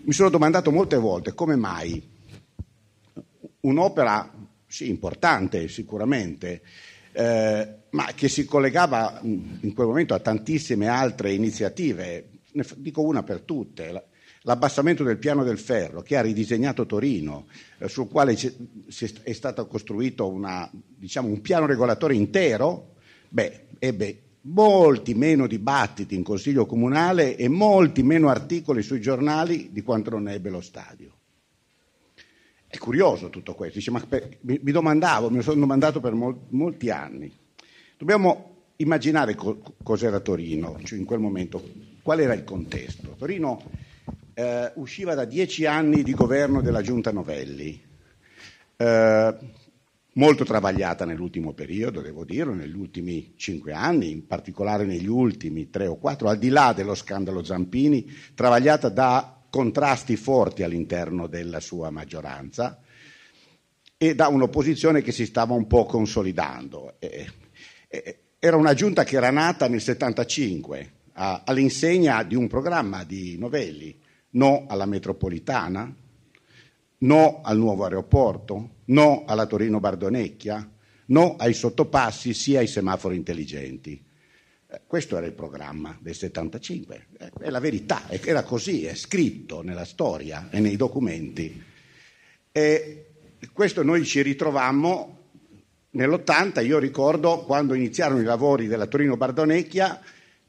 mi sono domandato molte volte come mai un'opera, sì, importante sicuramente, eh, ma che si collegava in quel momento a tantissime altre iniziative. Ne dico una per tutte. L'abbassamento del piano del ferro che ha ridisegnato Torino, eh, sul quale è stato costruito una, diciamo, un piano regolatore intero, beh, ebbe molti meno dibattiti in consiglio comunale e molti meno articoli sui giornali di quanto non ebbe lo stadio. È curioso tutto questo, Dice, ma per, mi, mi, domandavo, mi sono domandato per mol, molti anni. Dobbiamo immaginare co, cos'era Torino, cioè in quel momento, qual era il contesto. Torino eh, usciva da dieci anni di governo della giunta Novelli, eh, molto travagliata nell'ultimo periodo, devo dire, negli ultimi cinque anni, in particolare negli ultimi tre o quattro, al di là dello scandalo Zampini, travagliata da contrasti forti all'interno della sua maggioranza e da un'opposizione che si stava un po' consolidando. era una giunta che era nata nel 75 all'insegna di un programma di Novelli, no alla metropolitana, no al nuovo aeroporto, no alla Torino Bardonecchia, no ai sottopassi sia ai semafori intelligenti. Eh, questo era il programma del 75, eh, è la verità, era così, è scritto nella storia e nei documenti. E questo noi ci ritrovammo nell'80, io ricordo quando iniziarono i lavori della Torino-Bardonecchia,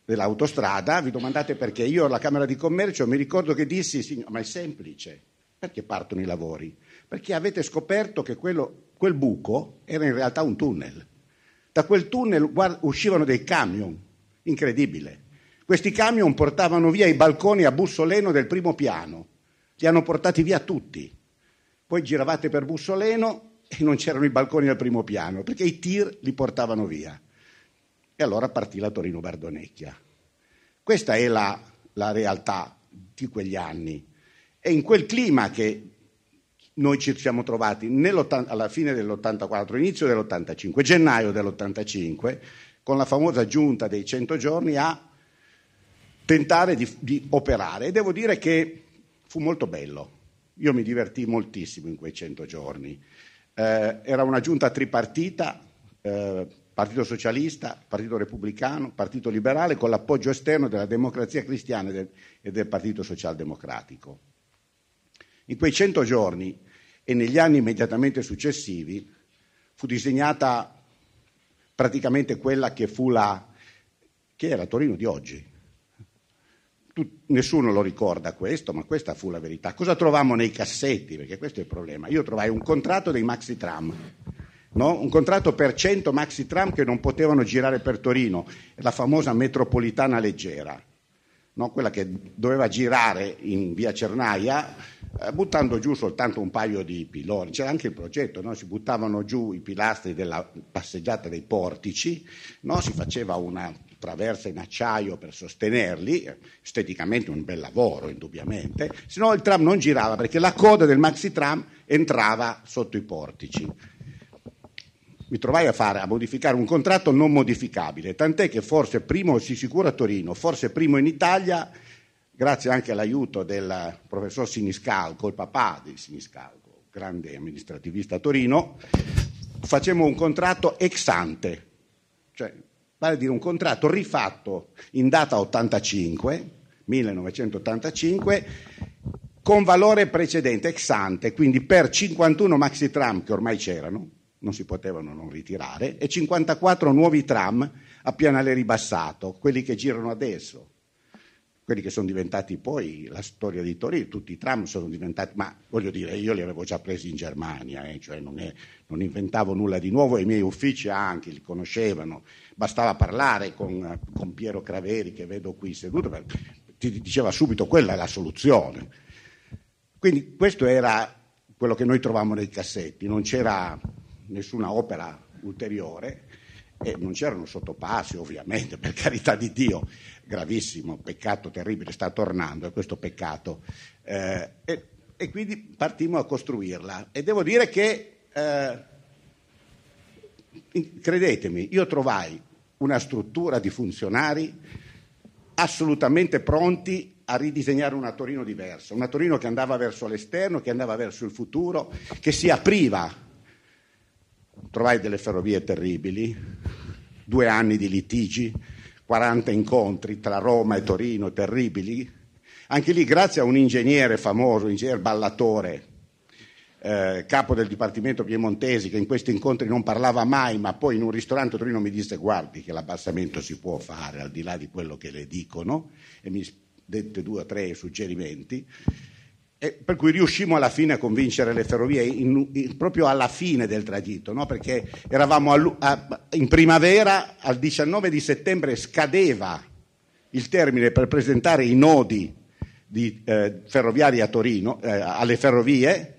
dell'autostrada, vi domandate perché io alla Camera di Commercio mi ricordo che dissi, signor, ma è semplice, perché partono i lavori? Perché avete scoperto che quello, quel buco era in realtà un tunnel. Da quel tunnel guard- uscivano dei camion Incredibile. Questi camion portavano via i balconi a Bussoleno del primo piano, li hanno portati via tutti. Poi giravate per Bussoleno e non c'erano i balconi al primo piano, perché i tir li portavano via. E allora partì la Torino Bardonecchia. Questa è la, la realtà di quegli anni. È in quel clima che noi ci siamo trovati alla fine dell'84, inizio dell'85, gennaio dell'85, con la famosa giunta dei 100 giorni a tentare di, di operare. E devo dire che fu molto bello. Io mi divertì moltissimo in quei 100 giorni. Eh, era una giunta tripartita, eh, Partito Socialista, Partito Repubblicano, Partito Liberale, con l'appoggio esterno della Democrazia Cristiana e del, e del Partito Socialdemocratico. In quei 100 giorni e negli anni immediatamente successivi fu disegnata praticamente quella che fu la... che era Torino di oggi. Tut... nessuno lo ricorda questo, ma questa fu la verità. Cosa trovammo nei cassetti? Perché questo è il problema. Io trovai un contratto dei maxi tram. No? un contratto per 100 maxi tram che non potevano girare per Torino, la famosa metropolitana leggera, no? quella che doveva girare in via Cernaia eh, buttando giù soltanto un paio di piloni. C'era anche il progetto, no? si buttavano giù i pilastri della passeggiata dei portici, no? si faceva una traversa in acciaio per sostenerli, eh, esteticamente un bel lavoro indubbiamente, se no il tram non girava perché la coda del maxi tram entrava sotto i portici. Mi trovai a, fare, a modificare un contratto non modificabile, tant'è che forse primo, si sicura a Torino, forse primo in Italia grazie anche all'aiuto del professor Siniscalco, il papà di Siniscalco, grande amministrativista a Torino, facemmo un contratto ex ante, cioè vale a dire un contratto rifatto in data 85, 1985, con valore precedente, ex ante, quindi per 51 maxi tram che ormai c'erano, non si potevano non ritirare, e 54 nuovi tram a pianale ribassato, quelli che girano adesso, quelli che sono diventati poi la storia di Torino, tutti i tram sono diventati, ma voglio dire, io li avevo già presi in Germania, eh, cioè non, è, non, inventavo nulla di nuovo, i miei uffici anche li conoscevano, bastava parlare con, con Piero Craveri che vedo qui seduto, ti diceva subito quella è la soluzione. Quindi questo era quello che noi trovavamo nei cassetti, non c'era nessuna opera ulteriore e non c'erano sottopassi ovviamente, per carità di Dio, gravissimo, peccato terribile, sta tornando, è questo peccato. Eh, e, e, quindi partimmo a costruirla. E devo dire che, eh, credetemi, io trovai una struttura di funzionari assolutamente pronti a ridisegnare una Torino diversa, una Torino che andava verso l'esterno, che andava verso il futuro, che si apriva. Trovai delle ferrovie terribili, due anni di litigi, 40 incontri tra Roma e Torino terribili, anche lì grazie a un ingegnere famoso, un ingegnere ballatore, eh, capo del Dipartimento Piemontesi, che in questi incontri non parlava mai, ma poi in un ristorante a Torino mi disse guardi che l'abbassamento si può fare al di là di quello che le dicono e mi dette due o tre suggerimenti. E per cui riuscimmo alla fine a convincere le ferrovie in, in, proprio alla fine del tragitto, no? perché eravamo a, a, in primavera, al 19 di settembre scadeva il termine per presentare i nodi di, eh, ferroviari a Torino, eh, alle ferrovie,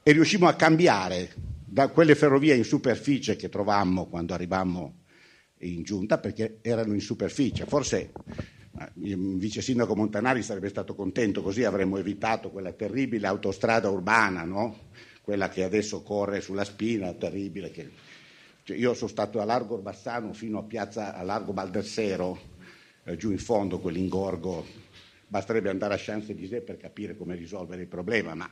e riuscimmo a cambiare da quelle ferrovie in superficie che trovammo quando arrivammo in giunta, perché erano in superficie, forse il vice sindaco Montanari sarebbe stato contento, così avremmo evitato quella terribile autostrada urbana, no? quella che adesso corre sulla spina, terribile. Che... Cioè, io sono stato a Largo Orbassano fino a Piazza a Largo Baldersero, eh, giù in fondo quell'ingorgo. Basterebbe andare a Chance di per capire come risolvere il problema, ma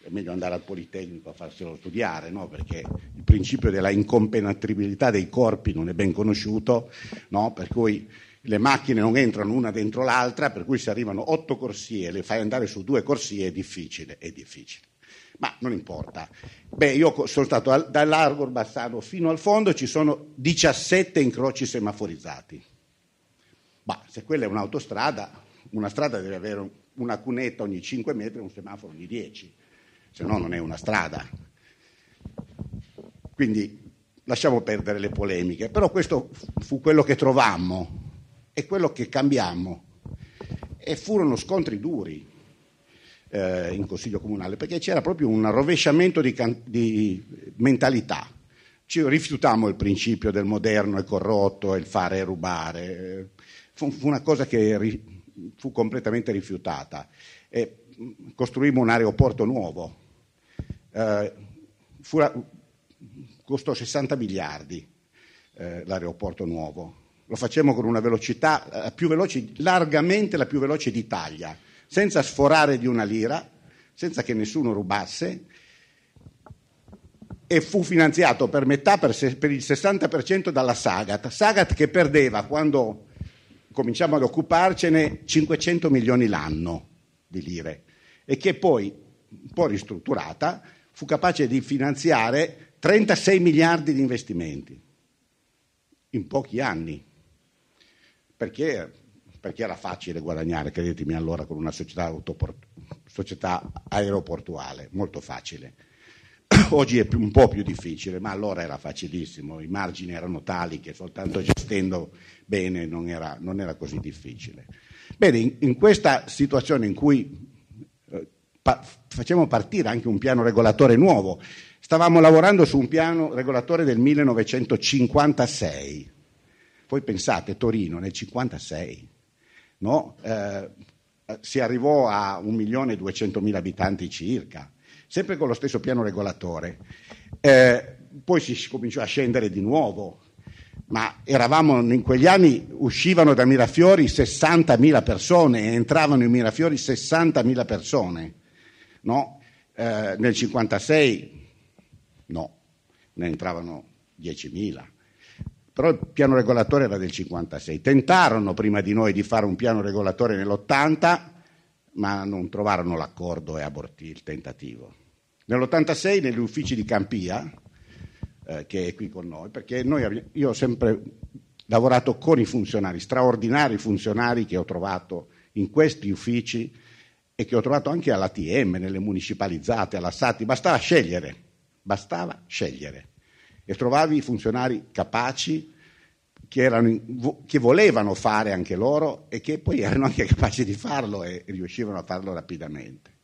è meglio andare al Politecnico a farselo studiare, no? perché il principio della incompenetrabilità dei corpi non è ben conosciuto, no? per cui le macchine non entrano una dentro l'altra, per cui se arrivano otto corsie e le fai andare su due corsie è difficile, è difficile. Ma non importa. Beh, io sono stato al, Bassano fino al fondo, ci sono 17 incroci semaforizzati. Ma se quella è un'autostrada, una strada deve avere una cunetta ogni 5 metri e un semaforo ogni 10, se no non è una strada. Quindi lasciamo perdere le polemiche, però questo fu quello che trovammo è quello che cambiamo. E furono scontri duri eh, in Consiglio Comunale perché c'era proprio un rovesciamento di, can- di mentalità. Ci rifiutammo il principio del moderno e corrotto e il fare e rubare. Fu, fu una cosa che ri- fu completamente rifiutata. E costruimmo un aeroporto nuovo. Eh, fu, costò 60 miliardi eh, l'aeroporto nuovo lo facciamo con una velocità eh, veloce, largamente la più veloce d'Italia, senza sforare di una lira, senza che nessuno rubasse, e fu finanziato per metà, per, se, per il 60% dalla Sagat. Sagat che perdeva, quando cominciamo ad occuparcene, 500 milioni l'anno di lire e che poi, un po' ristrutturata, fu capace di finanziare 36 miliardi di investimenti in pochi anni perché, perché era facile guadagnare, credetemi allora, con una società, società aeroportuale, molto facile. Oggi è più, un po' più difficile, ma allora era facilissimo, i margini erano tali che soltanto gestendo bene non era, non era così difficile. Bene, in, in, questa situazione in cui eh, pa- facciamo partire anche un piano regolatore nuovo, stavamo lavorando su un piano regolatore del 1956 voi pensate, Torino nel 56, no? eh, si arrivò a 1.200.000 abitanti circa, sempre con lo stesso piano regolatore. Eh, poi si cominciò a scendere di nuovo, ma eravamo in quegli anni, uscivano da Mirafiori 60.000 persone e entravano in Mirafiori 60.000 persone. No? Eh, nel 56 no, ne entravano 10.000 però il piano regolatore era del 56. Tentarono prima di noi di fare un piano regolatore nell'80, ma non trovarono l'accordo e abortì il tentativo. Nell'86 negli uffici di Campia, eh, che è qui con noi, perché noi, io ho sempre lavorato con i funzionari, straordinari funzionari che ho trovato in questi uffici e che ho trovato anche all'ATM, nelle municipalizzate, alla SATI, bastava scegliere, bastava scegliere e trovavi funzionari capaci che, erano, che, volevano fare anche loro e che poi erano anche capaci di farlo e riuscivano a farlo rapidamente.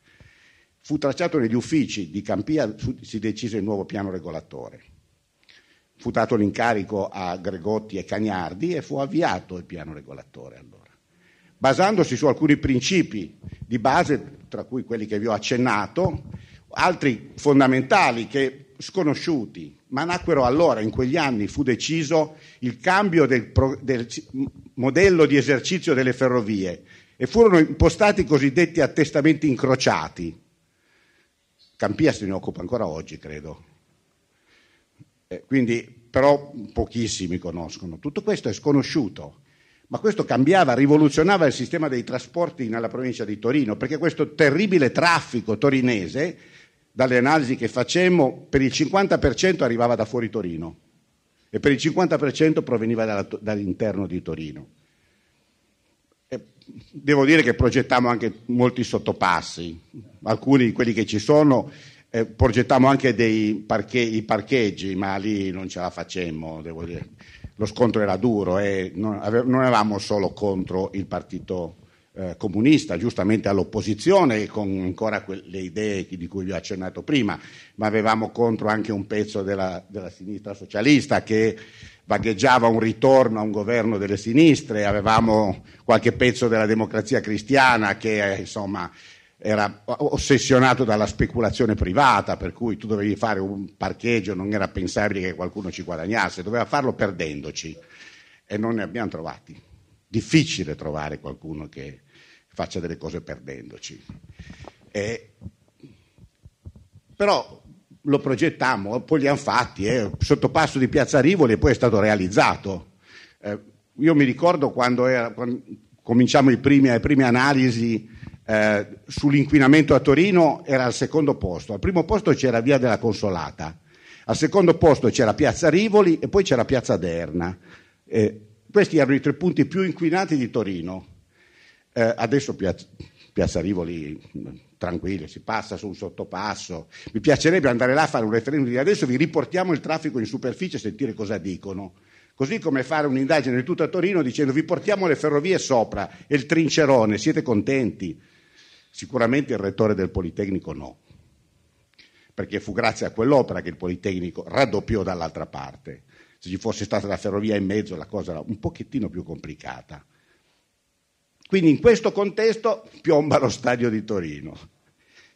Fu tracciato negli uffici di Campia, si decise il nuovo piano regolatore. Fu dato l'incarico a Gregotti e Cagnardi e fu avviato il piano regolatore allora, basandosi su alcuni principi di base, tra cui quelli che vi ho accennato, altri fondamentali che sconosciuti ma nacquero allora, in quegli anni, fu deciso il cambio del, pro, del modello di esercizio delle ferrovie e furono impostati i cosiddetti attestamenti incrociati. Campia se ne occupa ancora oggi, credo. Eh, quindi, però pochissimi conoscono. Tutto questo è sconosciuto, ma questo cambiava, rivoluzionava il sistema dei trasporti nella provincia di Torino, perché questo terribile traffico torinese dalle analisi che facemmo, per il 50% arrivava da fuori Torino e per il 50% proveniva dalla, dall'interno di Torino. E devo dire che progettammo anche molti sottopassi, alcuni di quelli che ci sono, eh, progettammo anche dei parche, i parcheggi, ma lì non ce la facemmo, devo dire. Lo scontro era duro e eh, non, non eravamo solo contro il partito eh, comunista, giustamente all'opposizione, con ancora quelle idee di cui vi ho accennato prima, ma avevamo contro anche un pezzo della, della sinistra socialista che vagheggiava un ritorno a un governo delle sinistre, avevamo qualche pezzo della democrazia cristiana che eh, insomma era ossessionato dalla speculazione privata, per cui tu dovevi fare un parcheggio, non era pensabile che qualcuno ci guadagnasse, doveva farlo perdendoci e non ne abbiamo trovati. Difficile trovare qualcuno che faccia delle cose perdendoci. E, però lo progettammo, poi li hanno fatti, eh, passo di Piazza Rivoli e poi è stato realizzato. Eh, io mi ricordo quando, era, quando cominciamo primi, le prime analisi eh, sull'inquinamento a Torino era al secondo posto, al primo posto c'era Via della Consolata, al secondo posto c'era Piazza Rivoli e poi c'era Piazza Derna. Eh, questi erano i tre punti più inquinati di Torino eh, adesso Piazza, Piazza Rivoli mm, tranquillo, si passa su un sottopasso. Mi piacerebbe andare là a fare un referendum di adesso vi riportiamo il traffico in superficie e sentire cosa dicono. Così come fare un'indagine di a Torino dicendo vi portiamo le ferrovie sopra e il trincerone, siete contenti? Sicuramente il rettore del Politecnico no, perché fu grazie a quell'opera che il Politecnico raddoppiò dall'altra parte. Se ci fosse stata la ferrovia in mezzo la cosa era un pochettino più complicata. Quindi in questo contesto piomba lo stadio di Torino.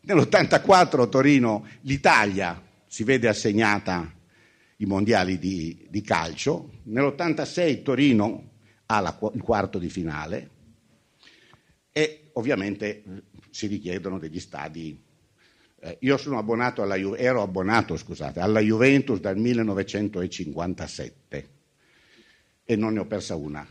Nell'84 Torino, l'Italia si vede assegnata i mondiali di, di calcio, nell'86 Torino ha la, il quarto di finale e ovviamente si richiedono degli stadi. Eh, io sono abbonato alla, ero abbonato scusate, alla Juventus dal 1957 e non ne ho persa una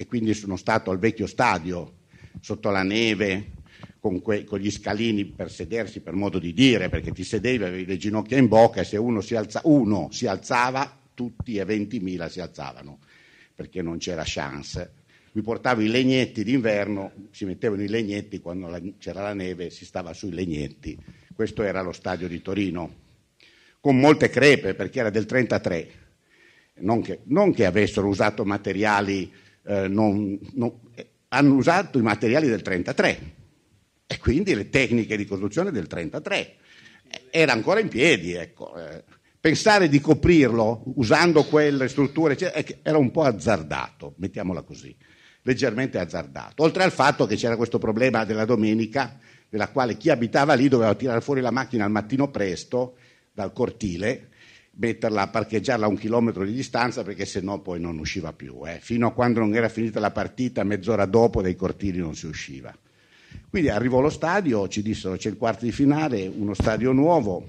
e quindi sono stato al vecchio stadio sotto la neve con, que- con, gli scalini per sedersi per modo di dire perché ti sedevi avevi le ginocchia in bocca e se uno si, alza- uno si alzava tutti e 20.000 si alzavano perché non c'era chance mi portavo i legnetti d'inverno si mettevano i legnetti quando la- c'era la neve si stava sui legnetti questo era lo stadio di Torino con molte crepe perché era del 33 non che, non che avessero usato materiali eh, non, non, eh, hanno usato i materiali del 1933 e quindi le tecniche di costruzione del 1933. Era ancora in piedi, ecco. Eh. Pensare di coprirlo usando quelle strutture eccetera, era un po' azzardato, mettiamola così, leggermente azzardato. Oltre al fatto che c'era questo problema della domenica, nella quale chi abitava lì doveva tirare fuori la macchina al mattino presto dal cortile metterla a parcheggiarla a un chilometro di distanza perché se no poi non usciva più. Eh. Fino a quando non era finita la partita, mezz'ora dopo dai cortili non si usciva. Quindi arrivò allo stadio, ci dissero c'è il quarto di finale, uno stadio nuovo.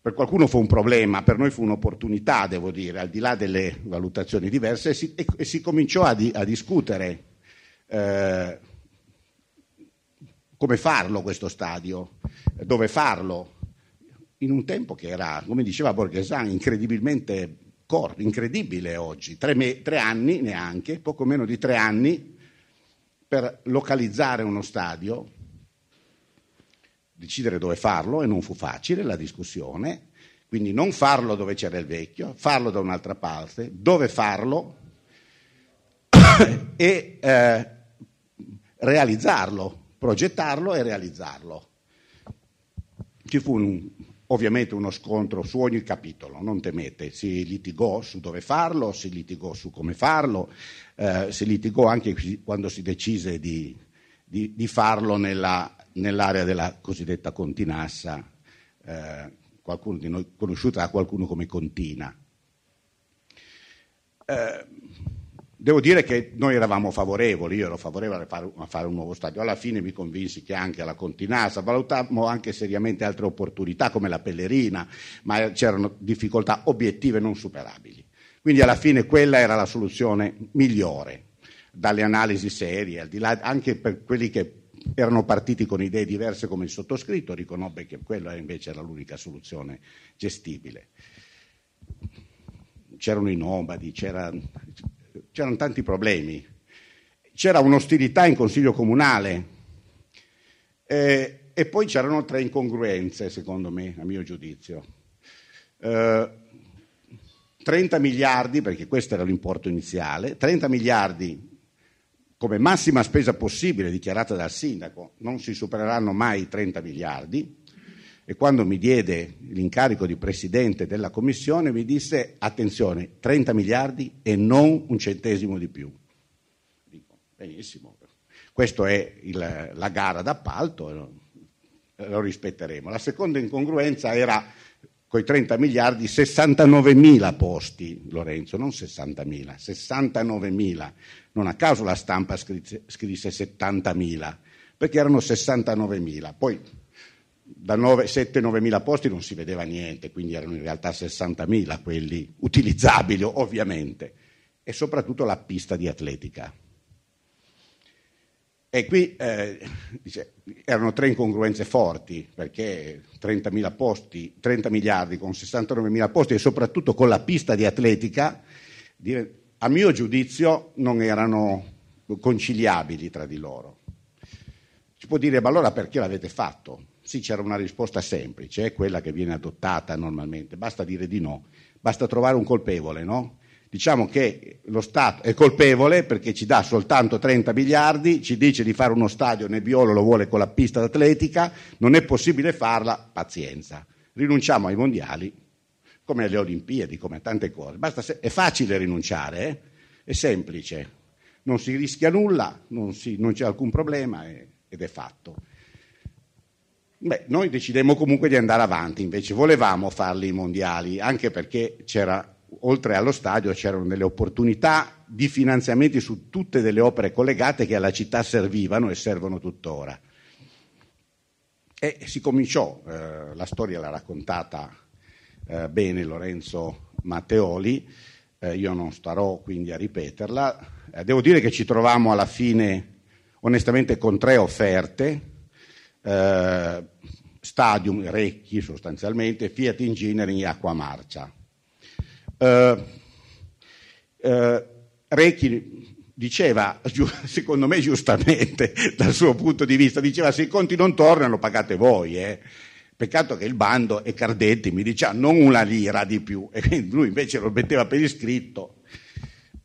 Per qualcuno fu un problema, per noi fu un'opportunità, devo dire, al di là delle valutazioni diverse, e si, e, e si cominciò a, di, a discutere eh, come farlo questo stadio, dove farlo, in un tempo che era, come diceva Borghesian, ah, incredibilmente corto, incredibile oggi, tre, me- tre anni neanche, poco meno di tre anni per localizzare uno stadio, decidere dove farlo e non fu facile la discussione, quindi non farlo dove c'era il vecchio, farlo da un'altra parte, dove farlo e eh, realizzarlo, progettarlo e realizzarlo. Ci fu un Ovviamente uno scontro su ogni capitolo, non temete, si litigò su dove farlo, si litigò su come farlo, eh, si litigò anche quando si decise di, di, di farlo nella, nell'area della cosiddetta Continassa, eh, qualcuno di noi, conosciuta da qualcuno come Contina. Eh, Devo dire che noi eravamo favorevoli, io ero favorevole a fare, a fare un nuovo stadio, alla fine mi convinsi che anche alla Continassa, valutammo anche seriamente altre opportunità come la Pellerina, ma c'erano difficoltà obiettive non superabili. Quindi alla fine quella era la soluzione migliore, dalle analisi serie, al di là anche per quelli che erano partiti con idee diverse come il sottoscritto, riconobbe che quella invece era l'unica soluzione gestibile. C'erano i nomadi, c'era c'erano tanti problemi. C'era un'ostilità in consiglio comunale eh, e poi c'erano tre incongruenze, secondo me, a mio giudizio. Eh, 30 miliardi, perché questo era l'importo iniziale, 30 miliardi come massima spesa possibile dichiarata dal sindaco, non si supereranno mai i 30 miliardi, e quando mi diede l'incarico di presidente della commissione mi disse attenzione, 30 miliardi e non un centesimo di più. Dico, benissimo, questa è il, la gara d'appalto, lo rispetteremo. La seconda incongruenza era con i 30 miliardi 69 mila posti, Lorenzo, non 60 mila, 69 mila. Non a caso la stampa scrisse, scrisse 70 mila, perché erano 69 mila. Poi da 7-9 mila posti non si vedeva niente, quindi erano in realtà 60 mila quelli utilizzabili ovviamente, e soprattutto la pista di atletica. E qui eh, dice, erano tre incongruenze forti, perché 30, posti, 30 miliardi con 69 mila posti e soprattutto con la pista di atletica, a mio giudizio non erano conciliabili tra di loro. Ci può dire, ma allora perché l'avete fatto? Sì, c'era una risposta semplice, eh, quella che viene adottata normalmente, basta dire di no, basta trovare un colpevole, no? Diciamo che lo Stato è colpevole perché ci dà soltanto 30 miliardi, ci dice di fare uno stadio nebbiolo, lo vuole con la pista atletica, non è possibile farla, pazienza. Rinunciamo ai mondiali, come alle Olimpiadi, come a tante cose. Basta se- è facile rinunciare, eh? è semplice, non si rischia nulla, non, si, non c'è alcun problema eh, ed è fatto. Beh, noi decidemmo comunque di andare avanti, invece volevamo farli i mondiali, anche perché c'era, oltre allo stadio c'erano delle opportunità di finanziamenti su tutte delle opere collegate che alla città servivano e servono tuttora. E si cominciò, eh, la storia l'ha raccontata eh, bene Lorenzo Matteoli, eh, io non starò quindi a ripeterla. Eh, devo dire che ci trovammo alla fine onestamente con tre offerte eh, Stadium Recchi sostanzialmente, Fiat Engineering e Acquamarcia. Eh, eh, Recchi diceva, secondo me giustamente dal suo punto di vista, diceva se i conti non tornano lo pagate voi. Eh. Peccato che il bando e Cardetti mi diceva non una lira di più, e lui invece lo metteva per iscritto.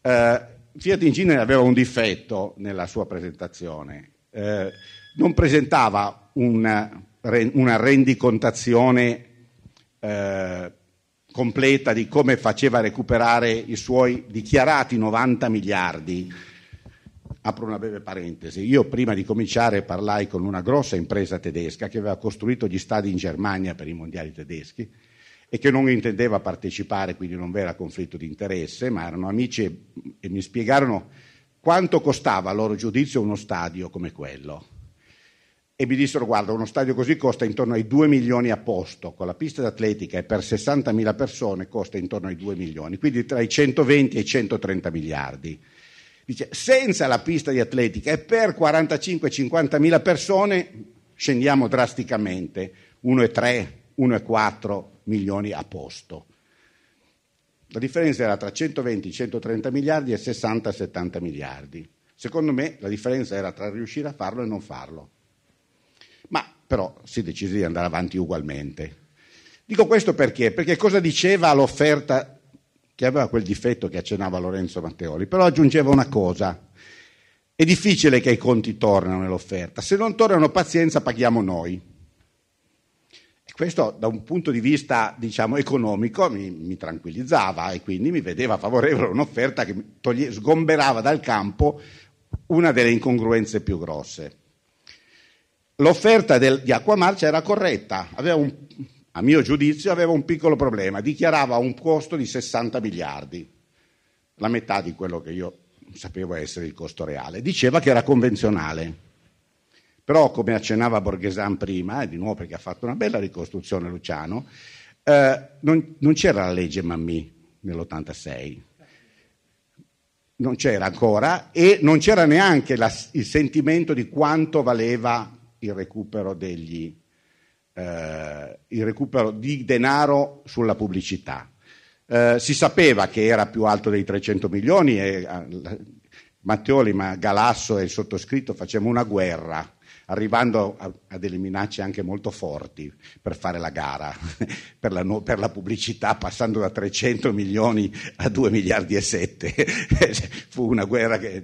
Eh, Fiat Engineering aveva un difetto nella sua presentazione, eh, non presentava una, una rendicontazione eh, completa di come faceva recuperare i suoi dichiarati 90 miliardi. Apro una breve parentesi. Io prima di cominciare parlai con una grossa impresa tedesca che aveva costruito gli stadi in Germania per i mondiali tedeschi e che non intendeva partecipare, quindi non c'era conflitto di interesse, ma erano amici e, e mi spiegarono quanto costava a loro giudizio uno stadio come quello e mi dissero guarda uno stadio così costa intorno ai 2 milioni a posto, con la pista d'atletica e per 60 mila persone costa intorno ai 2 milioni, quindi tra i 120 e i 130 miliardi. Dice senza la pista di atletica e per 45 50 mila persone scendiamo drasticamente, 1,3, 1,4 milioni a posto. La differenza era tra 120 130 miliardi e 60-70 miliardi. Secondo me la differenza era tra riuscire a farlo e non farlo però si decise di andare avanti ugualmente. Dico questo perché? Perché cosa diceva l'offerta che aveva quel difetto che accennava Lorenzo Matteoli, però aggiungeva una cosa. È difficile che i conti tornano nell'offerta, se non tornano pazienza paghiamo noi. E questo da un punto di vista diciamo, economico mi, mi, tranquillizzava e quindi mi vedeva favorevole a un'offerta che toglie, sgomberava dal campo una delle incongruenze più grosse l'offerta del, di Acquamarcia era corretta, un, a mio giudizio aveva un piccolo problema, dichiarava un costo di 60 miliardi, la metà di quello che io sapevo essere il costo reale, diceva che era convenzionale. Però, come accennava Borghesan prima, e di nuovo perché ha fatto una bella ricostruzione Luciano, eh, non, non c'era la legge Mammì nell'86, non c'era ancora e non c'era neanche la, il sentimento di quanto valeva il recupero, degli, eh, il recupero di denaro sulla pubblicità. Eh, si sapeva che era più alto dei 300 milioni e eh, Matteoli, ma Galasso e il sottoscritto facevano una guerra arrivando a, a, delle minacce anche molto forti per fare la gara, per la, no, per la, pubblicità, passando da 300 milioni a 2 miliardi e 7. Fu una guerra che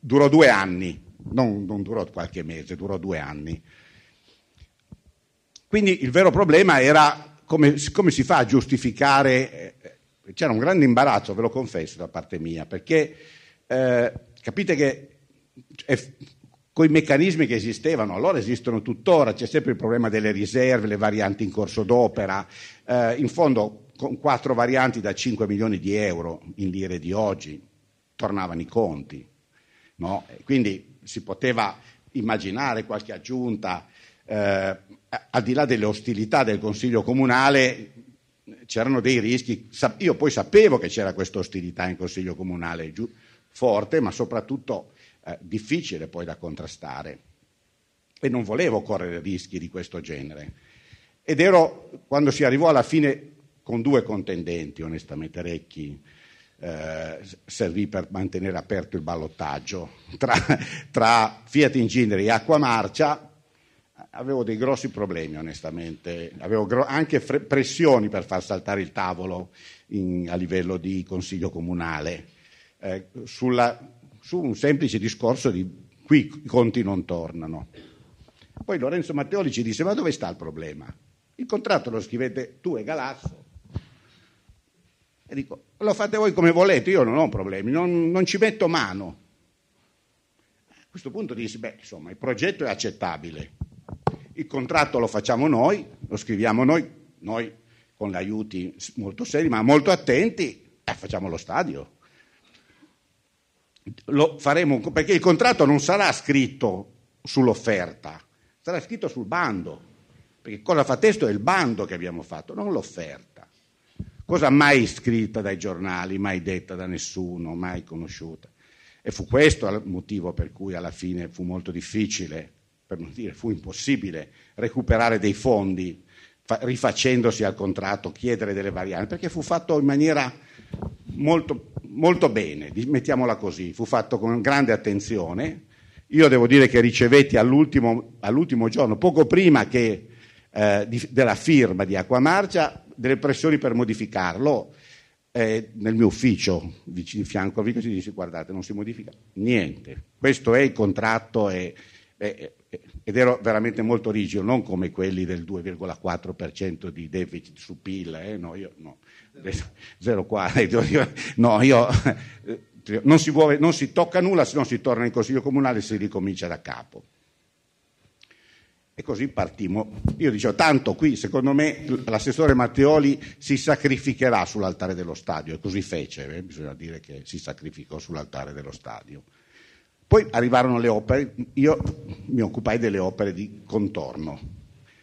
durò due anni non, non durò qualche mese, durò due anni. Quindi il vero problema era come, come si fa a giustificare, eh, c'era un grande imbarazzo, ve lo confesso da parte mia, perché eh, capite che è, eh, con i meccanismi che esistevano, allora esistono tuttora, c'è sempre il problema delle riserve, le varianti in corso d'opera, eh, in fondo con quattro varianti da 5 milioni di euro in lire di oggi tornavano i conti. No? Quindi si poteva immaginare qualche aggiunta, eh, al di là delle ostilità del Consiglio Comunale c'erano dei rischi, io poi sapevo che c'era questa ostilità in Consiglio Comunale, giù, forte ma soprattutto eh, difficile poi da contrastare e non volevo correre rischi di questo genere. Ed ero, quando si arrivò alla fine, con due contendenti, onestamente, Recchi eh, servì per mantenere aperto il ballottaggio tra, tra Fiat Ingegneria e Acquamarcia. Avevo dei grossi problemi, onestamente, avevo gro- anche fre- pressioni per far saltare il tavolo in, a livello di consiglio comunale eh, sulla, su un semplice discorso di qui i conti non tornano. Poi Lorenzo Matteoli ci disse: Ma dove sta il problema? Il contratto lo scrivete tu e Galasso dico, lo fate voi come volete, io non ho problemi, non, non ci metto mano. A questo punto dici, beh, insomma, il progetto è accettabile, il contratto lo facciamo noi, lo scriviamo noi, noi con gli aiuti molto seri, ma molto attenti, eh, facciamo lo stadio. Lo faremo, perché il contratto non sarà scritto sull'offerta, sarà scritto sul bando, perché cosa fa testo è il bando che abbiamo fatto, non l'offerta cosa mai scritta dai giornali, mai detta da nessuno, mai conosciuta. E fu questo il motivo per cui alla fine fu molto difficile, per non dire fu impossibile, recuperare dei fondi rifacendosi al contratto, chiedere delle varianti, perché fu fatto in maniera molto, molto bene, mettiamola così, fu fatto con grande attenzione. Io devo dire che ricevetti all'ultimo, all'ultimo giorno, poco prima che, eh, di, della firma di Acquamarcia, delle pressioni per modificarlo. Eh, nel mio ufficio, vicino fianco a Vico, si dice guardate, non si modifica niente. Questo è il contratto e, e, ed ero veramente molto rigido, non come quelli del 2,4% di deficit su PIL, eh, no, io no. 0,4, no, io eh, non si, muove, non si tocca nulla, se no si torna in Consiglio Comunale e si ricomincia da capo. E così partimmo. Io dicevo, tanto qui, secondo me, l'assessore Matteoli si sacrificherà sull'altare dello stadio, e così fece, eh? bisogna dire che si sacrificò sull'altare dello stadio. Poi arrivarono le opere, io mi occupai delle opere di contorno,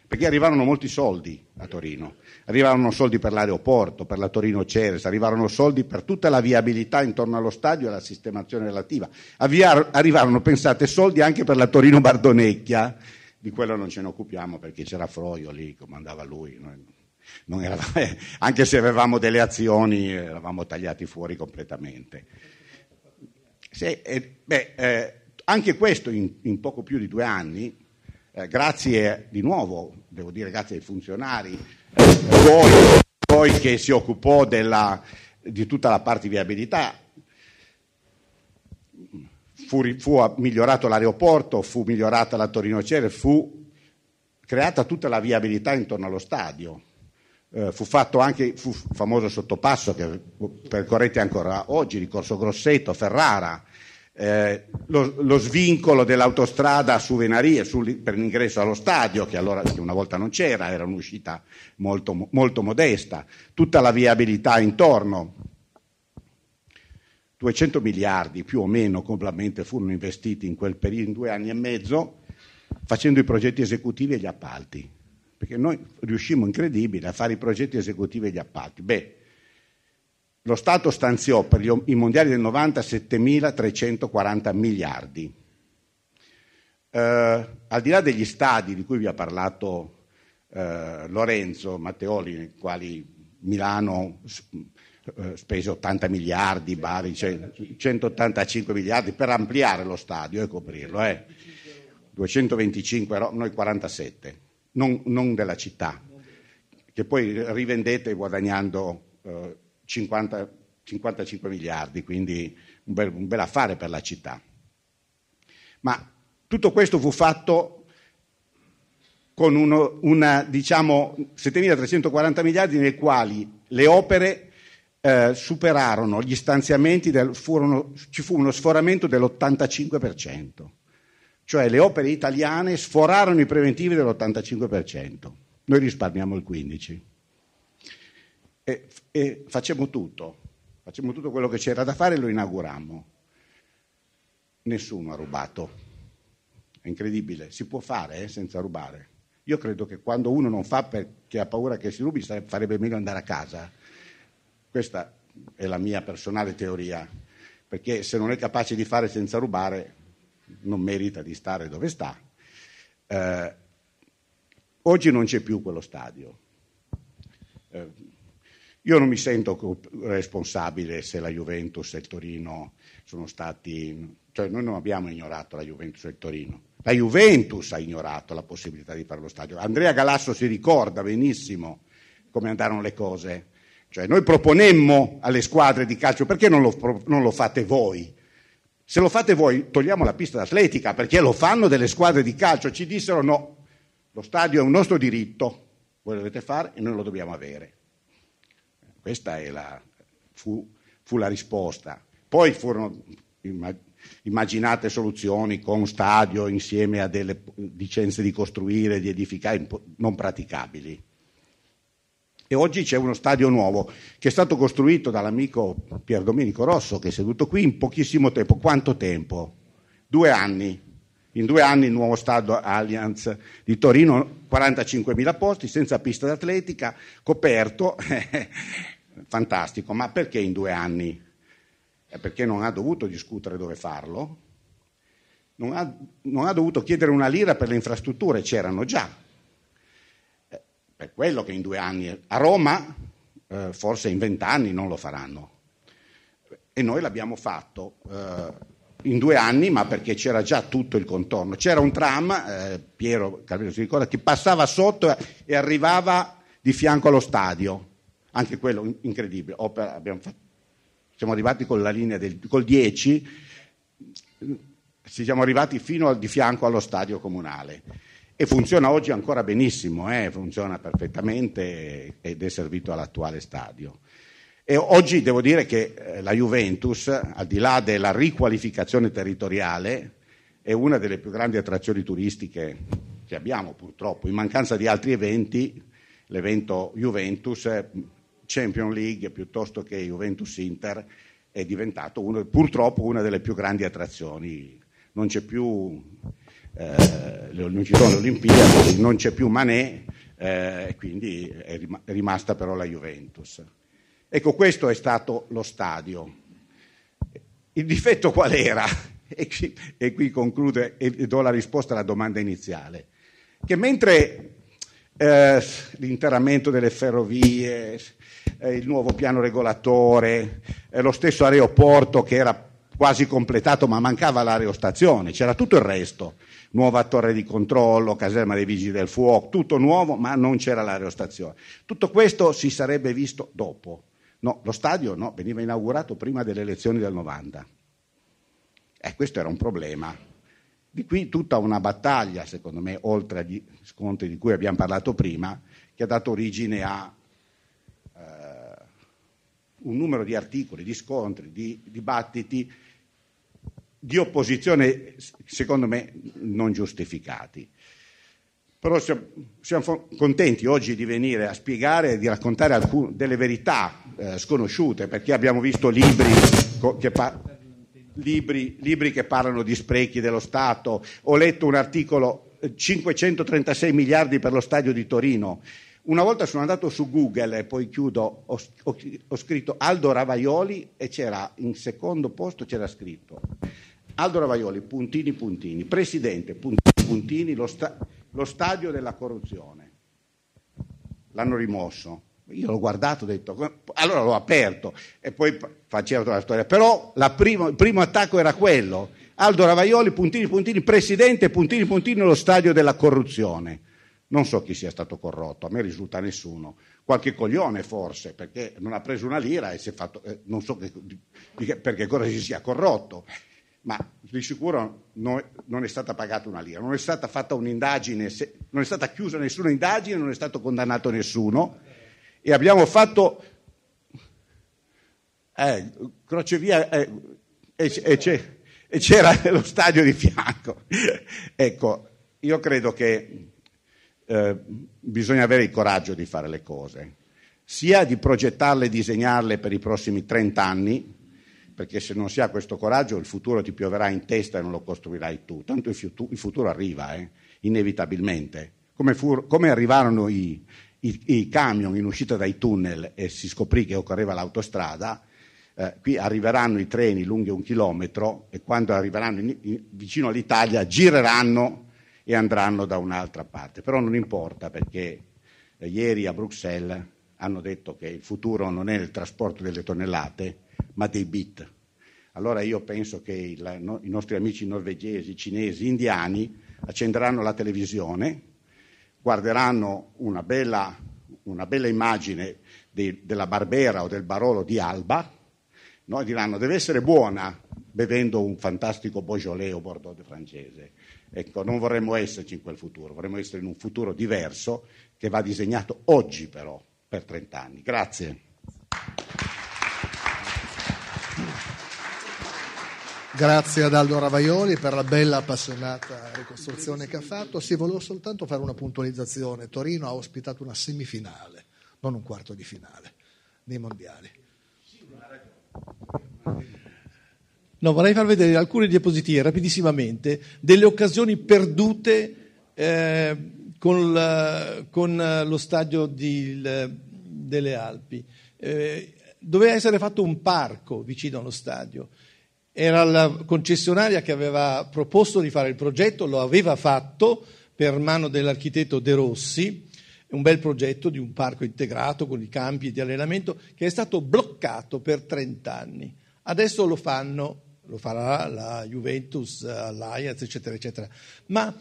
perché arrivarono molti soldi a Torino, arrivarono soldi per l'aeroporto, per la Torino Ceres, arrivarono soldi per tutta la viabilità intorno allo stadio e la sistemazione relativa, arrivarono, pensate, soldi anche per la Torino Bardonecchia di quello non ce ne occupiamo perché c'era Froio lì, comandava lui. Eravamo, eh, anche se avevamo delle azioni, eravamo tagliati fuori completamente. Se, eh, beh, eh, anche questo in, in, poco più di due anni, eh, grazie di nuovo, devo dire grazie ai funzionari, eh, voi, voi che si occupò della, di tutta la parte viabilità, fu, fu migliorato l'aeroporto, fu migliorata la Torino Cere, fu creata tutta la viabilità intorno allo stadio. Uh, fu fatto anche il famoso sottopasso che percorrete ancora oggi di Corso Grosseto, Ferrara, eh, lo, lo, svincolo dell'autostrada su Venarie su, per l'ingresso allo stadio, che allora che una volta non c'era, era un'uscita molto, molto modesta, tutta la viabilità intorno. 200 miliardi più o meno complamente furono investiti in quel periodo, in due anni e mezzo, facendo i progetti esecutivi e gli appalti. Perché noi riuscimmo incredibile a fare i progetti esecutivi e gli appalti. Beh, lo Stato stanziò per i mondiali del 90 7.340 miliardi. Eh, al di là degli stadi di cui vi ha parlato eh, Lorenzo Matteoli, nei quali Milano eh, spese 80 miliardi, 185 cioè, miliardi per ampliare lo stadio e coprirlo. Eh. 225, noi 47, non, non, della città, che poi rivendete guadagnando eh, 50, 55 miliardi, quindi un bel, un bel affare per la città. Ma tutto questo fu fatto con uno, una, diciamo, 7.340 miliardi nei quali le opere eh, superarono gli stanziamenti, del, furono, ci fu uno sforamento dell'85%, cioè le opere italiane sforarono i preventivi dell'85%, noi risparmiamo il 15%. E, e facemmo tutto, facemmo tutto quello che c'era da fare e lo inaugurammo. Nessuno ha rubato. È incredibile, si può fare eh, senza rubare. Io credo che quando uno non fa perché ha paura che si rubi, farebbe meglio andare a casa questa è la mia personale teoria, perché se non è capace di fare senza rubare, non merita di stare dove sta. Eh, oggi non c'è più quello stadio. Eh, io non mi sento responsabile se la Juventus e il Torino sono stati... Cioè noi non abbiamo ignorato la Juventus e il Torino. La Juventus ha ignorato la possibilità di fare lo stadio. Andrea Galasso si ricorda benissimo come andarono le cose cioè noi proponemmo alle squadre di calcio, perché non lo, non lo fate voi? Se lo fate voi togliamo la pista d'atletica, perché lo fanno delle squadre di calcio. Ci dissero no, lo stadio è un nostro diritto, voi lo dovete fare e noi lo dobbiamo avere. Questa la, fu, fu, la risposta. Poi furono immaginate soluzioni con stadio insieme a delle licenze di costruire, di edificare, non praticabili. E oggi c'è uno stadio nuovo che è stato costruito dall'amico Pier Domenico Rosso che è seduto qui in pochissimo tempo. Quanto tempo? Due anni. In due anni il nuovo stadio Allianz di Torino, 45.000 posti, senza pista d'atletica, coperto, fantastico. Ma perché in due anni? Perché non ha dovuto discutere dove farlo, non ha, non ha dovuto chiedere una lira per le infrastrutture, c'erano già per quello che in due anni, a Roma eh, forse in vent'anni non lo faranno. E noi l'abbiamo fatto eh, in due anni, ma perché c'era già tutto il contorno. C'era un tram, eh, Piero Carlino si ricorda, che passava sotto e arrivava di fianco allo stadio. Anche quello incredibile. Opera, fatto, siamo arrivati con la linea del col 10 siamo arrivati fino a, di fianco allo stadio comunale e funziona oggi ancora benissimo, eh, funziona perfettamente ed è servito all'attuale stadio. E oggi devo dire che eh, la Juventus, al di là della riqualificazione territoriale, è una delle più grandi attrazioni turistiche che abbiamo purtroppo. In mancanza di altri eventi, l'evento Juventus Champions League piuttosto che Juventus Inter è diventato uno, purtroppo una delle più grandi attrazioni. Non c'è più eh, non ci sono le Olimpiadi, non c'è più Manè, eh, quindi è rimasta però la Juventus. Ecco, questo è stato lo stadio. Il difetto qual era? E qui, e qui concludo e do la risposta alla domanda iniziale. Che mentre eh, l'interramento delle ferrovie, eh, il nuovo piano regolatore, eh, lo stesso aeroporto che era quasi completato ma mancava l'aerostazione, c'era tutto il resto nuova torre di controllo, caserma dei vigili del fuoco, tutto nuovo, ma non c'era l'aerostazione. Tutto questo si sarebbe visto dopo. No, lo stadio no, veniva inaugurato prima delle elezioni del 90. E eh, questo era un problema. Di qui tutta una battaglia, secondo me, oltre agli scontri di cui abbiamo parlato prima, che ha dato origine a eh, un numero di articoli, di scontri, di dibattiti di opposizione, secondo me, non giustificati. Però siamo contenti oggi di venire a spiegare e di raccontare alcune delle verità eh, sconosciute, perché abbiamo visto libri che, par- libri, libri che parlano di sprechi dello Stato. Ho letto un articolo 536 eh, miliardi per lo stadio di Torino. Una volta sono andato su Google e poi chiudo, ho, ho, ho, scritto Aldo Ravaioli e c'era in secondo posto c'era scritto Aldo Ravaioli, puntini puntini, presidente, puntini puntini, lo, sta- lo stadio della corruzione. L'hanno rimosso. Io l'ho guardato, ho detto, allora l'ho aperto e poi faceva tutta la storia. Però la prima, il primo attacco era quello. Aldo Ravaioli, puntini, puntini, presidente, puntini, puntini, lo stadio della corruzione. Non so chi sia stato corrotto, a me risulta nessuno. Qualche coglione forse, perché non ha preso una lira e si è fatto, eh, non so che, perché cosa si sia corrotto ma di sicuro non, non, è stata pagata una lira, non è stata fatta un'indagine, non è stata chiusa nessuna indagine, non è stato condannato nessuno e abbiamo fatto eh, crocevia eh, e, e, c'era lo stadio di fianco. ecco, io credo che eh, bisogna avere il coraggio di fare le cose, sia di progettarle e disegnarle per i prossimi 30 anni, perché se non si ha questo coraggio il futuro ti pioverà in testa e non lo costruirai tu. Tanto il futuro, il futuro arriva, eh? inevitabilmente. Come, fur, come arrivarono i, i, i, camion in uscita dai tunnel e si scoprì che occorreva l'autostrada, eh, qui arriveranno i treni lunghi un chilometro e quando arriveranno in, in, vicino all'Italia gireranno e andranno da un'altra parte. Però non importa perché eh, ieri a Bruxelles hanno detto che il futuro non è il trasporto delle tonnellate, ma dei bit. Allora io penso che il, no, i nostri amici norvegesi, cinesi, indiani accenderanno la televisione, guarderanno una bella, una bella immagine di, della Barbera o del Barolo di Alba, no? diranno deve essere buona bevendo un fantastico Beaujolais o Bordeaux francese. Ecco, non vorremmo esserci in quel futuro, vorremmo essere in un futuro diverso che va disegnato oggi però per 30 anni. Grazie. Grazie ad Aldo Ravaioli per la bella appassionata ricostruzione che ha fatto. Sì, volevo soltanto fare una puntualizzazione. Torino ha ospitato una semifinale, non un quarto di finale, nei mondiali. No, vorrei far vedere alcune diapositive rapidissimamente delle occasioni perdute eh, con, la, con, lo stadio di, delle Alpi. Eh, doveva essere fatto un parco vicino allo stadio era la concessionaria che aveva proposto di fare il progetto, lo aveva fatto per mano dell'architetto De Rossi, un bel progetto di un parco integrato con i campi di allenamento che è stato bloccato per 30 anni. Adesso lo fanno, lo farà la Juventus, l'Ajax, eccetera, eccetera. Ma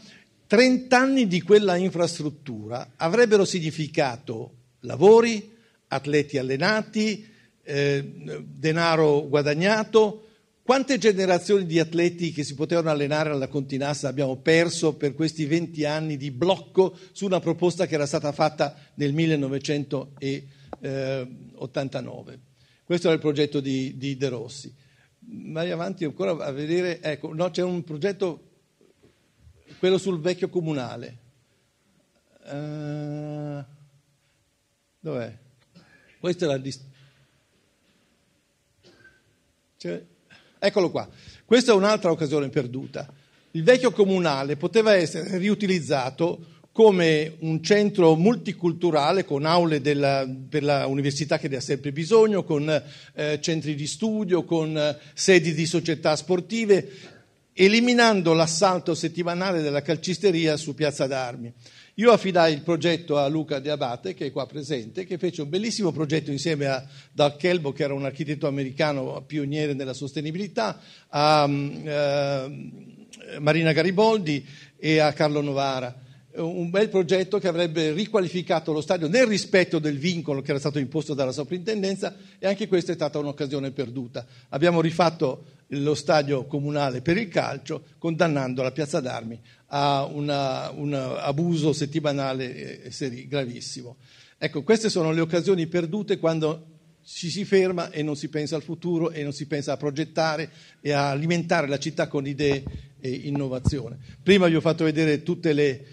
30 anni di quella infrastruttura avrebbero significato lavori, atleti allenati, eh, denaro guadagnato, quante generazioni di atleti che si potevano allenare alla Continassa abbiamo perso per questi 20 anni di blocco su una proposta che era stata fatta nel 1989? Questo era il progetto di, di De Rossi. Vai avanti ancora a vedere, ecco, no, c'è un progetto, quello sul vecchio comunale. Uh, dov'è? Questa è la distanza. Cioè, Eccolo qua. Questa è un'altra occasione perduta. Il vecchio comunale poteva essere riutilizzato come un centro multiculturale con aule della, per l'università che ne ha sempre bisogno, con eh, centri di studio, con eh, sedi di società sportive, eliminando l'assalto settimanale della calcisteria su Piazza d'Armi. Io affidai il progetto a Luca De Abate, che è qua presente, che fece un bellissimo progetto insieme a Doug Kelbo, che era un architetto americano pioniere nella sostenibilità, a mm, eh, Marina Gariboldi e a Carlo Novara un bel progetto che avrebbe riqualificato lo stadio nel rispetto del vincolo che era stato imposto dalla soprintendenza e anche questa è stata un'occasione perduta. Abbiamo rifatto lo stadio comunale per il calcio, condannando la piazza d'armi a una, un abuso settimanale eh, gravissimo. Ecco, queste sono le occasioni perdute quando ci si ferma e non si pensa al futuro e non si pensa a progettare e a alimentare la città con idee e innovazione. Prima vi ho fatto vedere tutte le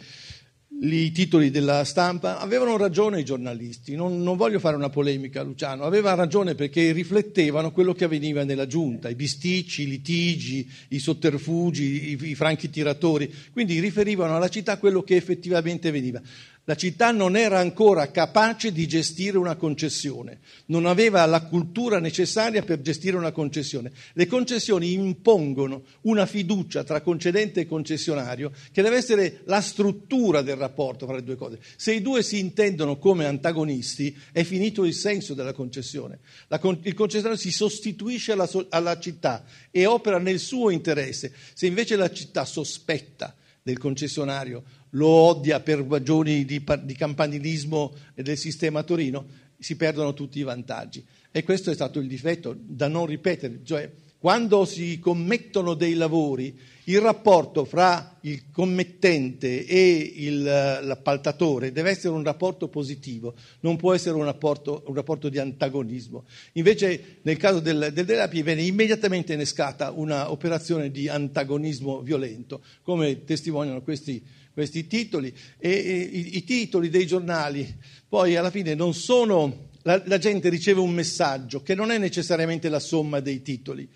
i titoli della stampa, avevano ragione i giornalisti, non, non, voglio fare una polemica Luciano, aveva ragione perché riflettevano quello che avveniva nella giunta, i bisticci, i litigi, i sotterfugi, i, i franchi tiratori, quindi riferivano alla città quello che effettivamente veniva. La città non era ancora capace di gestire una concessione, non aveva la cultura necessaria per gestire una concessione. Le concessioni impongono una fiducia tra concedente e concessionario che deve essere la struttura del rapporto fra le due cose. Se i due si intendono come antagonisti è finito il senso della concessione. Con- il concessionario si sostituisce alla, so- alla città e opera nel suo interesse. Se invece la città sospetta del concessionario lo odia per ragioni di, di campanilismo del sistema Torino, si perdono tutti i vantaggi. E questo è stato il difetto da non ripetere, cioè quando si commettono dei lavori, il rapporto fra il commettente e il, l'appaltatore deve essere un rapporto positivo, non può essere un rapporto, un rapporto di antagonismo. Invece nel caso del, del Delapi viene immediatamente innescata un'operazione di antagonismo violento, come testimoniano questi questi titoli e, e i, i, titoli dei giornali poi alla fine non sono, la, la, gente riceve un messaggio che non è necessariamente la somma dei titoli.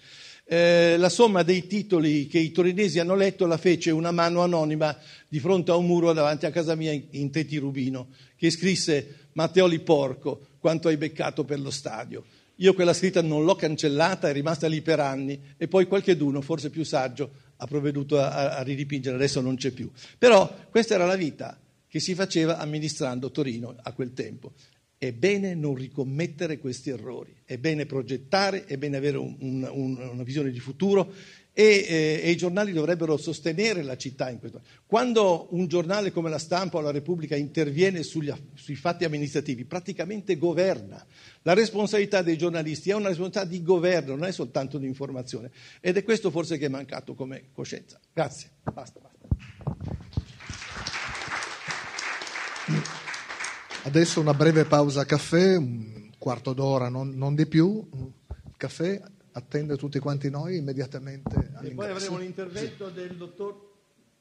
Eh, la somma dei titoli che i torinesi hanno letto la fece una mano anonima di fronte a un muro davanti a casa mia in, in Rubino che scrisse Matteoli porco quanto hai beccato per lo stadio. Io quella scritta non l'ho cancellata, è rimasta lì per anni e poi qualcheduno, forse più saggio, ha provveduto a, a ridipingere, adesso non c'è più. Però questa era la vita che si faceva amministrando Torino a quel tempo. È bene non ricommettere questi errori, è bene progettare, è bene avere un, un, una visione di futuro e, eh, e, i giornali dovrebbero sostenere la città in questo. Quando un giornale come la Stampa o la Repubblica interviene sugli, sui fatti amministrativi, praticamente governa. La responsabilità dei giornalisti è una responsabilità di governo, non è soltanto di informazione. Ed è questo forse che è mancato come coscienza. Grazie. Basta, basta. Adesso una breve pausa caffè, un quarto d'ora, non, non di più. Caffè, attende tutti quanti noi immediatamente E poi avremo l'intervento sì. del dottor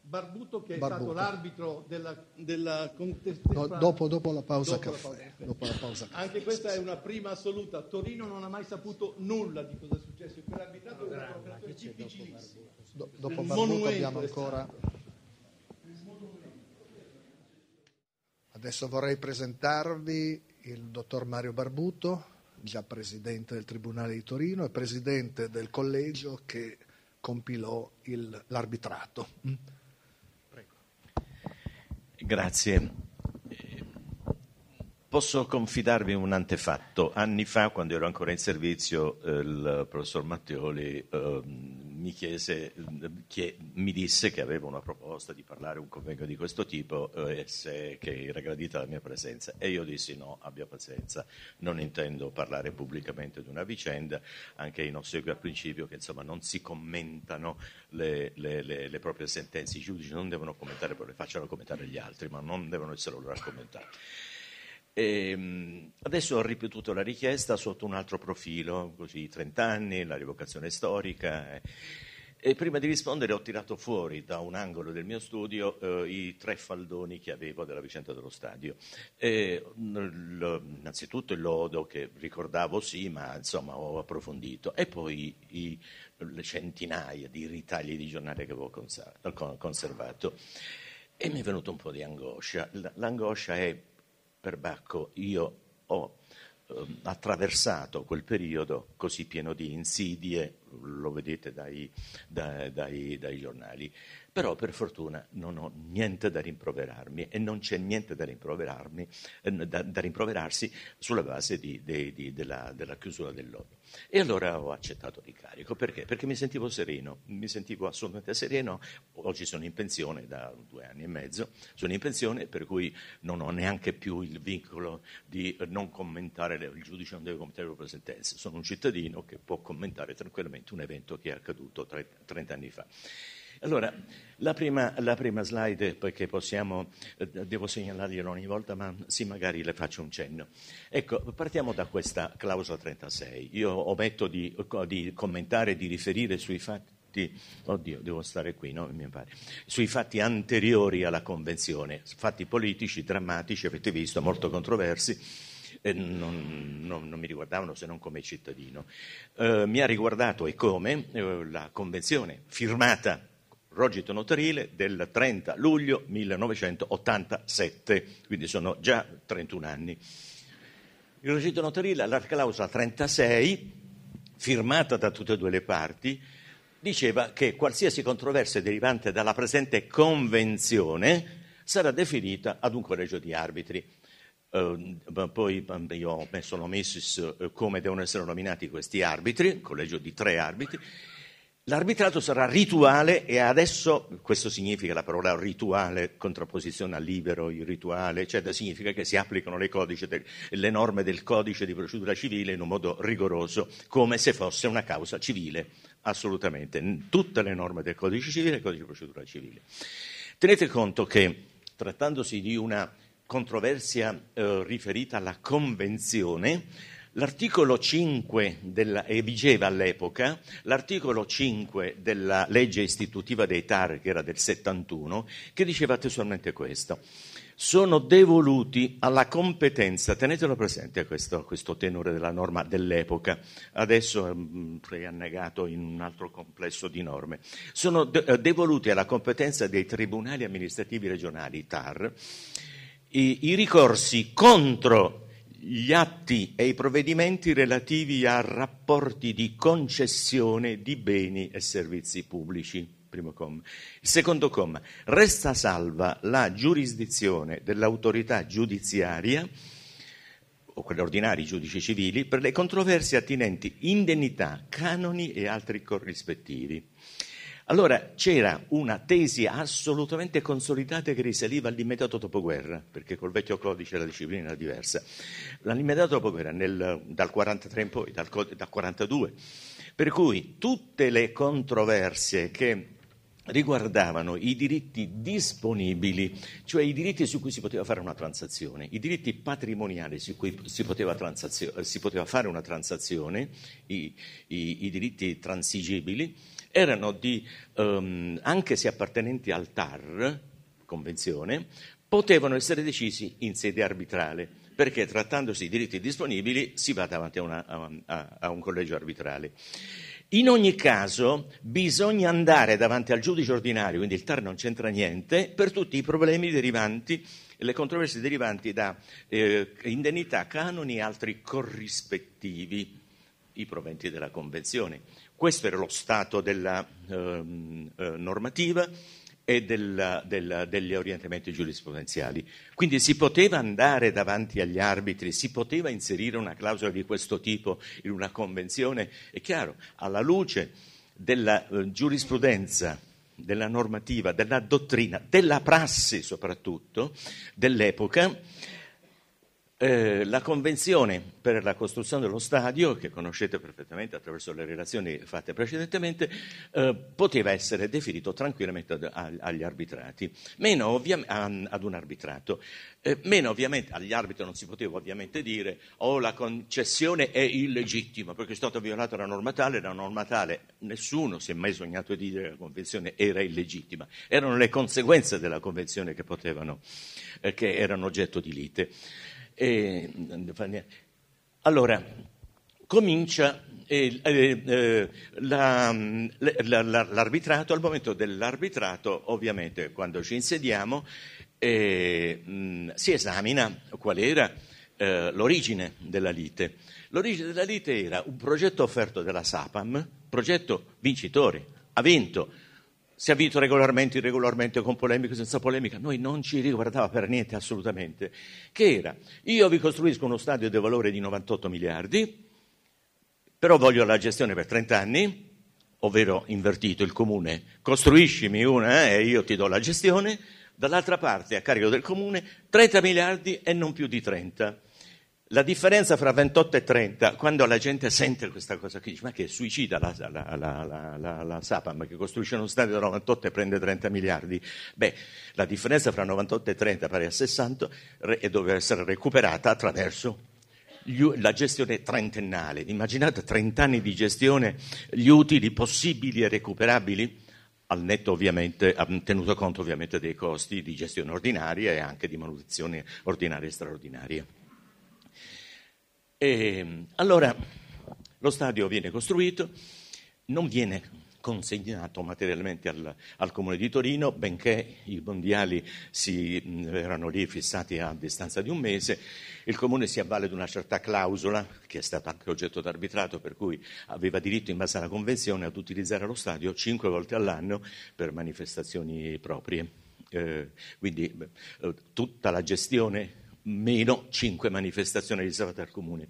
Barbuto che è stato l'arbitro della, della contestazione. No, dopo, dopo, la pausa dopo caffè. La pausa caffè. Dopo la pausa caffè. Anche questa sì, è sì. una prima assoluta. Torino non ha mai saputo nulla di cosa è successo in quell'arbitrato, è una dopo Barbuto abbiamo ancora... Adesso vorrei presentarvi il dottor Mario Barbuto già presidente del Tribunale di Torino e presidente del collegio che compilò il, l'arbitrato. Mm? Prego. Grazie. Posso confidarvi un antefatto. Anni fa, quando ero ancora in servizio, il professor Matteoli eh, mi, chiese, chie, mi, disse che aveva una proposta di parlare un convegno di questo tipo eh, e se, che era gradita la mia presenza e io dissi no, abbia pazienza, non intendo parlare pubblicamente di una vicenda, anche in ossequio al principio che insomma, non si commentano le, le, le, le, proprie sentenze, i giudici non devono commentare, facciano commentare gli altri, ma non devono essere loro a commentare. E ehm, adesso ho ripetuto la richiesta sotto un altro profilo, così 30 anni, la rivocazione storica. Eh. E prima di rispondere ho tirato fuori da un angolo del mio studio eh, i tre faldoni che avevo della vicenda dello stadio. E, innanzitutto il lodo che ricordavo sì, ma insomma ho approfondito. E poi i, le centinaia di ritagli di giornale che avevo conservato. E mi è venuto un po' di angoscia. L'angoscia è per Bacco io ho ehm, attraversato quel periodo così pieno di insidie, lo vedete dai, da, dai, dai giornali, però per fortuna non ho niente da rimproverarmi e non c'è niente da, rimproverarmi, ehm, da, da rimproverarsi sulla base di, di, di, della, della chiusura del e allora ho accettato l'incarico, perché? Perché mi sentivo sereno, mi sentivo assolutamente sereno, oggi sono in pensione da due anni e mezzo, sono in pensione per cui non ho neanche più il vincolo di non commentare, il giudice non deve commentare le proprie sentenze, sono un cittadino che può commentare tranquillamente un evento che è accaduto 30 anni fa. Allora, la prima, la prima slide, perché possiamo, eh, devo segnalarglielo ogni volta, ma sì, magari le faccio un cenno. Ecco, partiamo da questa clausola 36. Io ometto di, di commentare, di riferire sui fatti oddio, devo stare qui, no? Mi pare. Sui fatti anteriori alla Convenzione, fatti politici, drammatici, avete visto, molto controversi. Eh, non, non, non, mi riguardavano se non come cittadino. Eh, mi ha riguardato e come eh, la convenzione firmata Rogito notarile del 30 luglio 1987, quindi sono già 31 anni. Il rogito notarile, alla clausola 36, firmata da tutte e due le parti, diceva che qualsiasi controversia derivante dalla presente convenzione sarà definita ad un collegio di arbitri. Uh, poi ehm, io ho messo l'omissis eh, come devono essere nominati questi arbitri, collegio di tre arbitri, L'arbitrato sarà rituale e adesso, questo significa la parola rituale, contrapposizione al libero, irrituale, eccetera, cioè significa che si applicano le, codici, le norme del codice di procedura civile in un modo rigoroso, come se fosse una causa civile, assolutamente. Tutte le norme del codice civile e del codice di procedura civile. Tenete conto che trattandosi di una controversia eh, riferita alla Convenzione, L'articolo 5 della, e vigeva all'epoca, l'articolo 5 della legge istitutiva dei TAR, che era del 71, che diceva testualmente questo. Sono devoluti alla competenza, tenetelo presente questo, questo tenore della norma dell'epoca, adesso è mm, annegato in un altro complesso di norme, sono de- eh, devoluti alla competenza dei tribunali amministrativi regionali TAR i, i ricorsi contro gli atti e i provvedimenti relativi a rapporti di concessione di beni e servizi pubblici. Primo comma. Il secondo comma. Resta salva la giurisdizione dell'autorità giudiziaria o quelli ordinari giudici civili per le controversie attinenti indennità, canoni e altri corrispettivi. Allora c'era una tesi assolutamente consolidata che risaliva all'immediato dopoguerra, perché col vecchio codice la disciplina era diversa. All'immediato dopoguerra, nel, dal 43 in poi, dal, dal 42, per cui tutte le controversie che riguardavano i diritti disponibili, cioè i diritti su cui si poteva fare una transazione, i diritti patrimoniali su cui si poteva, transazio- si poteva fare una transazione, i, i, i diritti transigibili erano di, ehm, anche se appartenenti al TAR, convenzione, potevano essere decisi in sede arbitrale, perché trattandosi di diritti disponibili si va davanti a, una, a, a un collegio arbitrale. In ogni caso bisogna andare davanti al giudice ordinario, quindi il TAR non c'entra niente, per tutti i problemi derivanti, le controversie derivanti da eh, indennità, canoni e altri corrispettivi, i proventi della Convenzione. Questo era lo stato della ehm, eh, normativa e della, della, degli orientamenti giurisprudenziali. Quindi si poteva andare davanti agli arbitri, si poteva inserire una clausola di questo tipo in una convenzione. È chiaro, alla luce della eh, giurisprudenza, della normativa, della dottrina, della prassi soprattutto dell'epoca, eh, la convenzione per la costruzione dello stadio, che conoscete perfettamente attraverso le relazioni fatte precedentemente, eh, poteva essere definito tranquillamente ad, ad, agli arbitrati, meno ovvia- ad un arbitrato. Eh, meno ovviamente agli arbitri non si poteva ovviamente dire oh la concessione è illegittima perché è stata violata la norma tale, la norma tale, nessuno si è mai sognato di dire che la convenzione era illegittima, erano le conseguenze della convenzione che potevano, eh, che erano oggetto di lite. E, allora, comincia eh, eh, eh la, la, la, l'arbitrato, al momento dell'arbitrato ovviamente quando ci insediamo eh, mh, mm, si esamina qual era eh, l'origine della lite. L'origine della lite era un progetto offerto dalla Sapam, progetto vincitore, ha vinto, si è vinto regolarmente, irregolarmente, con polemica, senza polemica, noi non ci riguardava per niente assolutamente, che era io vi costruisco uno stadio di valore di 98 miliardi, però voglio la gestione per 30 anni, ovvero invertito il comune, costruiscimi una eh, e io ti do la gestione, dall'altra parte a carico del comune 30 miliardi e non più di 30 la differenza fra 28 e 30, quando la gente sente questa cosa qui, dice ma che suicida la, la, la, la, Sapam che costruisce uno stadio da 98 e prende 30 miliardi, beh, la differenza fra 98 e 30 pari a 60 e doveva essere recuperata attraverso gli, la gestione trentennale. Immaginate 30 anni di gestione, gli utili possibili e recuperabili? al netto ovviamente, tenuto conto ovviamente dei costi di gestione ordinaria e anche di manutenzione ordinaria e straordinaria. E ehm, allora lo stadio viene costruito, non viene consegnato materialmente al, al, Comune di Torino, benché i mondiali si, erano lì fissati a distanza di un mese, il Comune si avvale di una certa clausola, che è stata anche oggetto d'arbitrato, per cui aveva diritto in base alla Convenzione ad utilizzare lo stadio cinque volte all'anno per manifestazioni proprie. Eh, quindi eh, tutta la gestione meno 5 manifestazioni riservate al comune.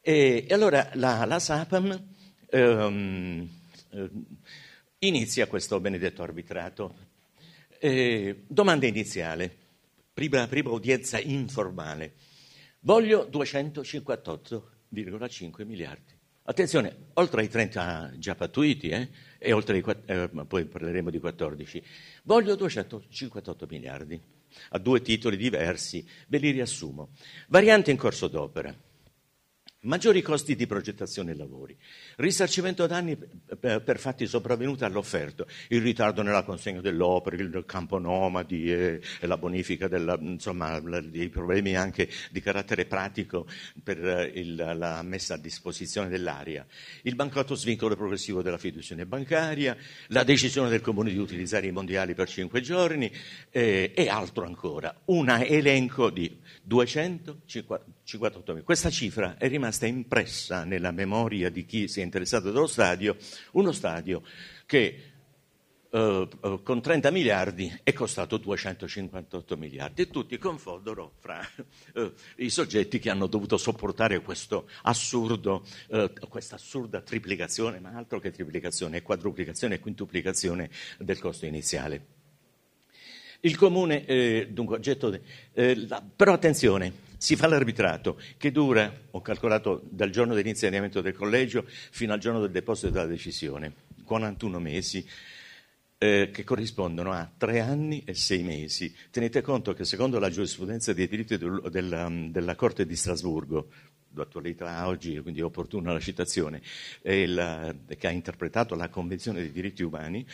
E, e allora la, la Sapam ehm, ehm, inizia questo benedetto arbitrato. Eh, domanda iniziale, prima, prima udienza informale. Voglio 258,5 miliardi. Attenzione, oltre ai 30 già pattuiti, eh, e oltre ai, eh, poi parleremo di 14, voglio 258 miliardi a due titoli diversi, ve li riassumo. Variante in corso d'opera maggiori costi di progettazione e lavori, risarcimento danni per fatti sopravvenuti all'offerta, il ritardo nella consegna dell'opera, il campo nomadi e la bonifica della, insomma, dei problemi anche di carattere pratico per il, la messa a disposizione dell'area, il bancato svincolo progressivo della fiduzione bancaria, la decisione del Comune di utilizzare i mondiali per cinque giorni eh, e altro ancora, un elenco di 258.000. Questa cifra è rimasta rimasta impressa nella memoria di chi si è interessato dello stadio, uno stadio che eh, eh con 30 miliardi è costato 258 miliardi e tutti confondono fra eh, i soggetti che hanno dovuto sopportare questo assurdo, eh, questa assurda triplicazione, ma altro che triplicazione, è quadruplicazione e quintuplicazione del costo iniziale. Il comune, eh, dunque, oggetto de, eh, la, però attenzione, si fa l'arbitrato che dura, ho calcolato, dal giorno dell'insegnamento del collegio fino al giorno del deposito della decisione, 41 mesi eh, che corrispondono a tre anni e sei mesi. Tenete conto che secondo la giurisprudenza dei diritti della, della Corte di Strasburgo, d'attualità oggi, quindi è opportuna la citazione, la, che ha interpretato la Convenzione dei diritti umani,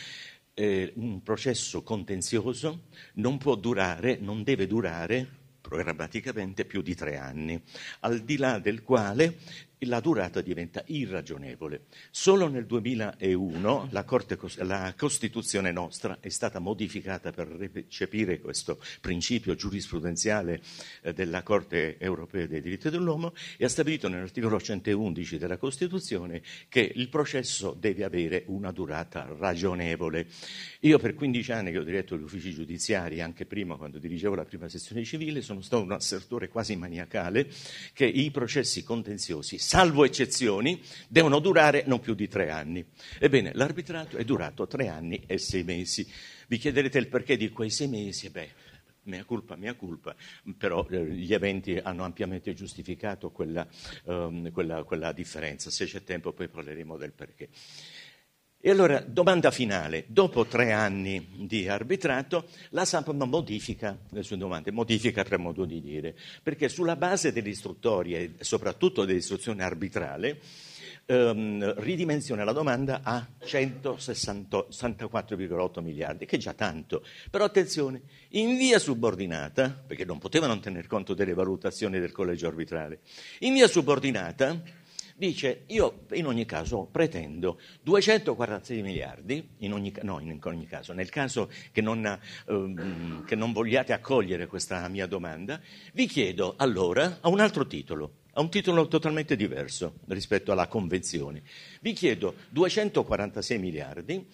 eh, un processo contenzioso non può durare, non deve durare programmaticamente più di tre anni, al di là del quale la durata diventa irragionevole. Solo nel 2001 la, Corte, la Costituzione nostra è stata modificata per recepire questo principio giurisprudenziale eh, della Corte europea dei diritti dell'uomo e ha stabilito nell'articolo 111 della Costituzione che il processo deve avere una durata ragionevole. Io per 15 anni che ho diretto gli uffici giudiziari, anche prima quando dirigevo la prima sezione civile, sono stato un assertore quasi maniacale che i processi contenziosi salvo eccezioni, devono durare non più di tre anni. Ebbene, l'arbitrato è durato tre anni e sei mesi. Vi chiederete il perché di quei sei mesi? Eh beh, mia colpa, mia colpa, però eh, gli eventi hanno ampiamente giustificato quella, ehm, quella, quella differenza. Se c'è tempo poi parleremo del perché. E allora, domanda finale, dopo tre anni di arbitrato, la SAP modifica le sue domande, modifica per modo di dire, perché sulla base dell'istruttoria e soprattutto dell'istruzione arbitrale, ehm, ridimensiona la domanda a 164,8 miliardi, che è già tanto. Però attenzione, in via subordinata, perché non potevano tener conto delle valutazioni del collegio arbitrale, in via subordinata dice io in ogni caso pretendo 246 miliardi, in ogni, no in ogni caso, nel caso che non, eh, che non vogliate accogliere questa mia domanda, vi chiedo allora a un altro titolo, a un titolo totalmente diverso rispetto alla Convenzione. Vi chiedo 246 miliardi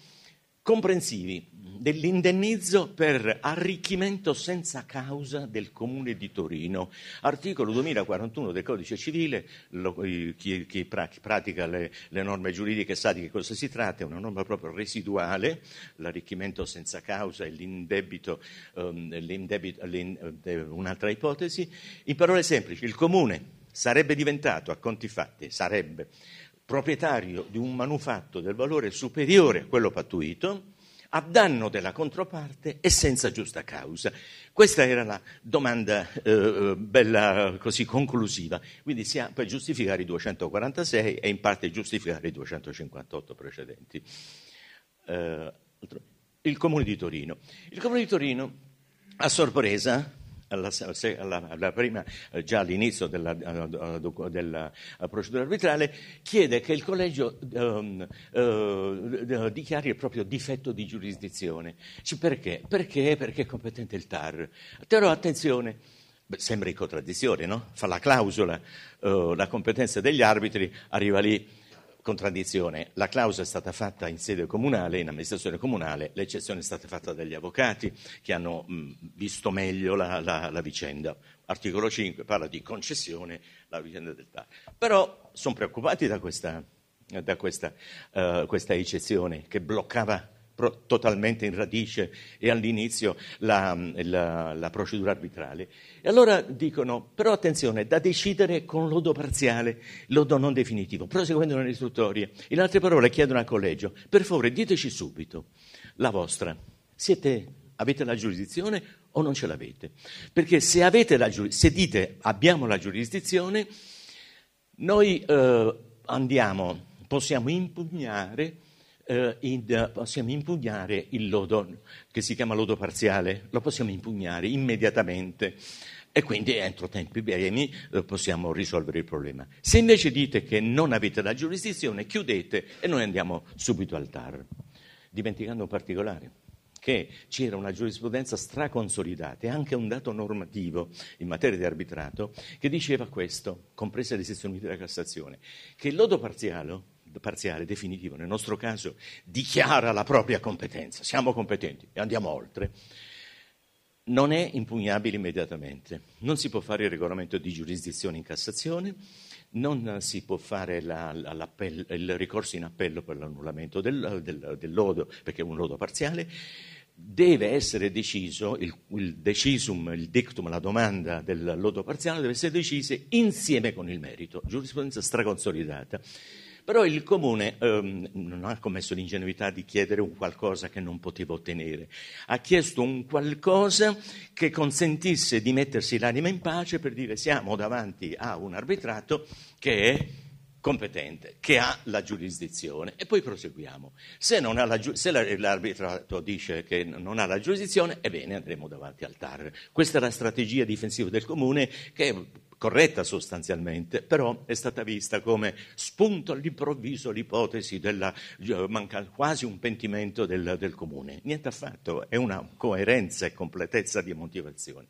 comprensivi dell'indennizzo per arricchimento senza causa del Comune di Torino. Articolo 2041 del Codice Civile, lo, chi, chi, pra, pratica le, le, norme giuridiche sa di che cosa si tratta, è una norma proprio residuale, l'arricchimento senza causa e l'indebito, um, l'indebito l'in, eh, un'altra ipotesi. In parole semplici, il Comune sarebbe diventato, a conti fatti, sarebbe proprietario di un manufatto del valore superiore a quello pattuito, a danno della controparte e senza giusta causa. Questa era la domanda eh, eh bella così conclusiva, quindi sia per giustificare i 246 e in parte giustificare i 258 precedenti. Eh, il Comune di Torino. Il Comune di Torino, a sorpresa, alla, alla, alla prima, eh, già all'inizio della, eh, eh, della, procedura arbitrale, chiede che il collegio um, uh, dichiari il proprio difetto di giurisdizione. Cioè perché? Perché? Perché è competente il TAR. Però attenzione, sembra in contraddizione, no? Fa la clausola, uh, la competenza degli arbitri, arriva lì contraddizione. La clausola è stata fatta in sede comunale, in amministrazione comunale, l'eccezione è stata fatta dagli avvocati che hanno mh, visto meglio la, la, la, vicenda. Articolo 5 parla di concessione, la vicenda del TAR. Però sono preoccupati da questa, da questa, uh, questa eccezione che bloccava pro, totalmente in radice e all'inizio la, la, la procedura arbitrale. E allora dicono, però attenzione, da decidere con lodo parziale, lodo non definitivo, proseguendo nelle istruttorie. In altre parole chiedono al collegio, per favore diteci subito la vostra. Siete, avete la giurisdizione o non ce l'avete? Perché se, avete la, se dite abbiamo la giurisdizione, noi eh, andiamo, possiamo impugnare eh, in, eh, possiamo impugnare il lodo, che si chiama lodo parziale, lo possiamo impugnare immediatamente e quindi entro tempi brevi eh, possiamo risolvere il problema. Se invece dite che non avete la giurisdizione, chiudete e noi andiamo subito al TAR, dimenticando un particolare che c'era una giurisprudenza straconsolidata e anche un dato normativo in materia di arbitrato che diceva questo, comprese le sezioni della Cassazione, che il lodo parziale parziale, definitivo, nel nostro caso dichiara la propria competenza, siamo competenti e andiamo oltre, non è impugnabile immediatamente. Non si può fare il regolamento di giurisdizione in Cassazione, non si può fare la, la, il ricorso in appello per l'annullamento del, del, del, lodo, perché è un lodo parziale, deve essere deciso, il, il decisum, il dictum, la domanda del lodo parziale deve essere decisa insieme con il merito, giurisprudenza straconsolidata. Però il comune ehm, non ha commesso l'ingenuità di chiedere un qualcosa che non poteva ottenere, ha chiesto un qualcosa che consentisse di mettersi l'anima in pace per dire siamo davanti a un arbitrato che è competente, che ha la giurisdizione. E poi proseguiamo. Se, la, se l'arbitrato dice che non ha la giurisdizione, ebbene andremo davanti al TAR. Questa è la strategia difensiva del comune che corretta sostanzialmente, però è stata vista come spunto all'improvviso l'ipotesi della eh, manca, quasi un pentimento del, del comune. Niente affatto, è una coerenza e completezza di motivazione.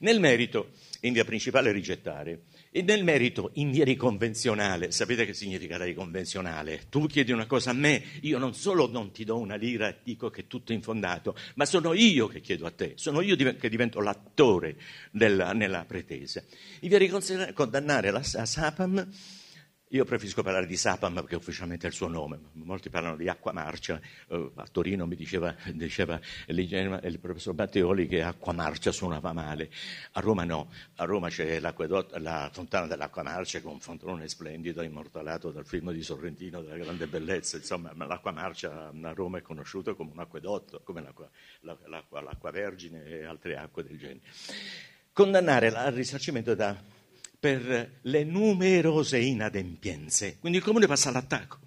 Nel merito, in via principale rigettare, e nel merito, in via riconvenzionale, sapete che significa la riconvenzionale? Tu chiedi una cosa a me, io non solo non ti do una lira e dico che è tutto infondato, ma sono io che chiedo a te, sono io che divento l'attore della, nella pretesa. In via riconvenzionale, condannare la Sapam io preferisco parlare di Sapam perché ufficialmente è il suo nome, molti parlano di acqua marcia, uh, a Torino mi diceva, diceva il professor Batteoli che acqua marcia suonava male, a Roma no, a Roma c'è la fontana dell'acqua marcia con un fontanone splendido immortalato dal film di Sorrentino della grande bellezza, insomma l'acqua marcia a Roma è conosciuta come un acquedotto, come l'acqua, l'acqua, l'acqua vergine e altre acque del genere. Condannare il risarcimento da per le numerose inadempienze. Quindi il comune passa all'attacco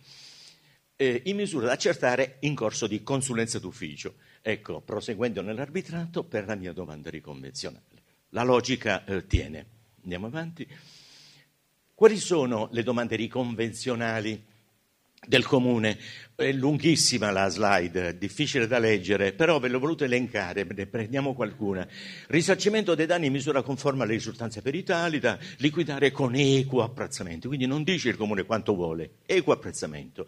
eh, in misura da accertare in corso di consulenza d'ufficio. Ecco, proseguendo nell'arbitrato per la mia domanda riconvenzionale. La logica eh, tiene. Andiamo avanti. Quali sono le domande riconvenzionali del comune. È lunghissima la slide, difficile da leggere, però ve l'ho voluto elencare, ne prendiamo qualcuna. Risarcimento dei danni in misura conforme alle risultanze peritali da liquidare con equo apprezzamento, quindi non dice il comune quanto vuole, equo apprezzamento.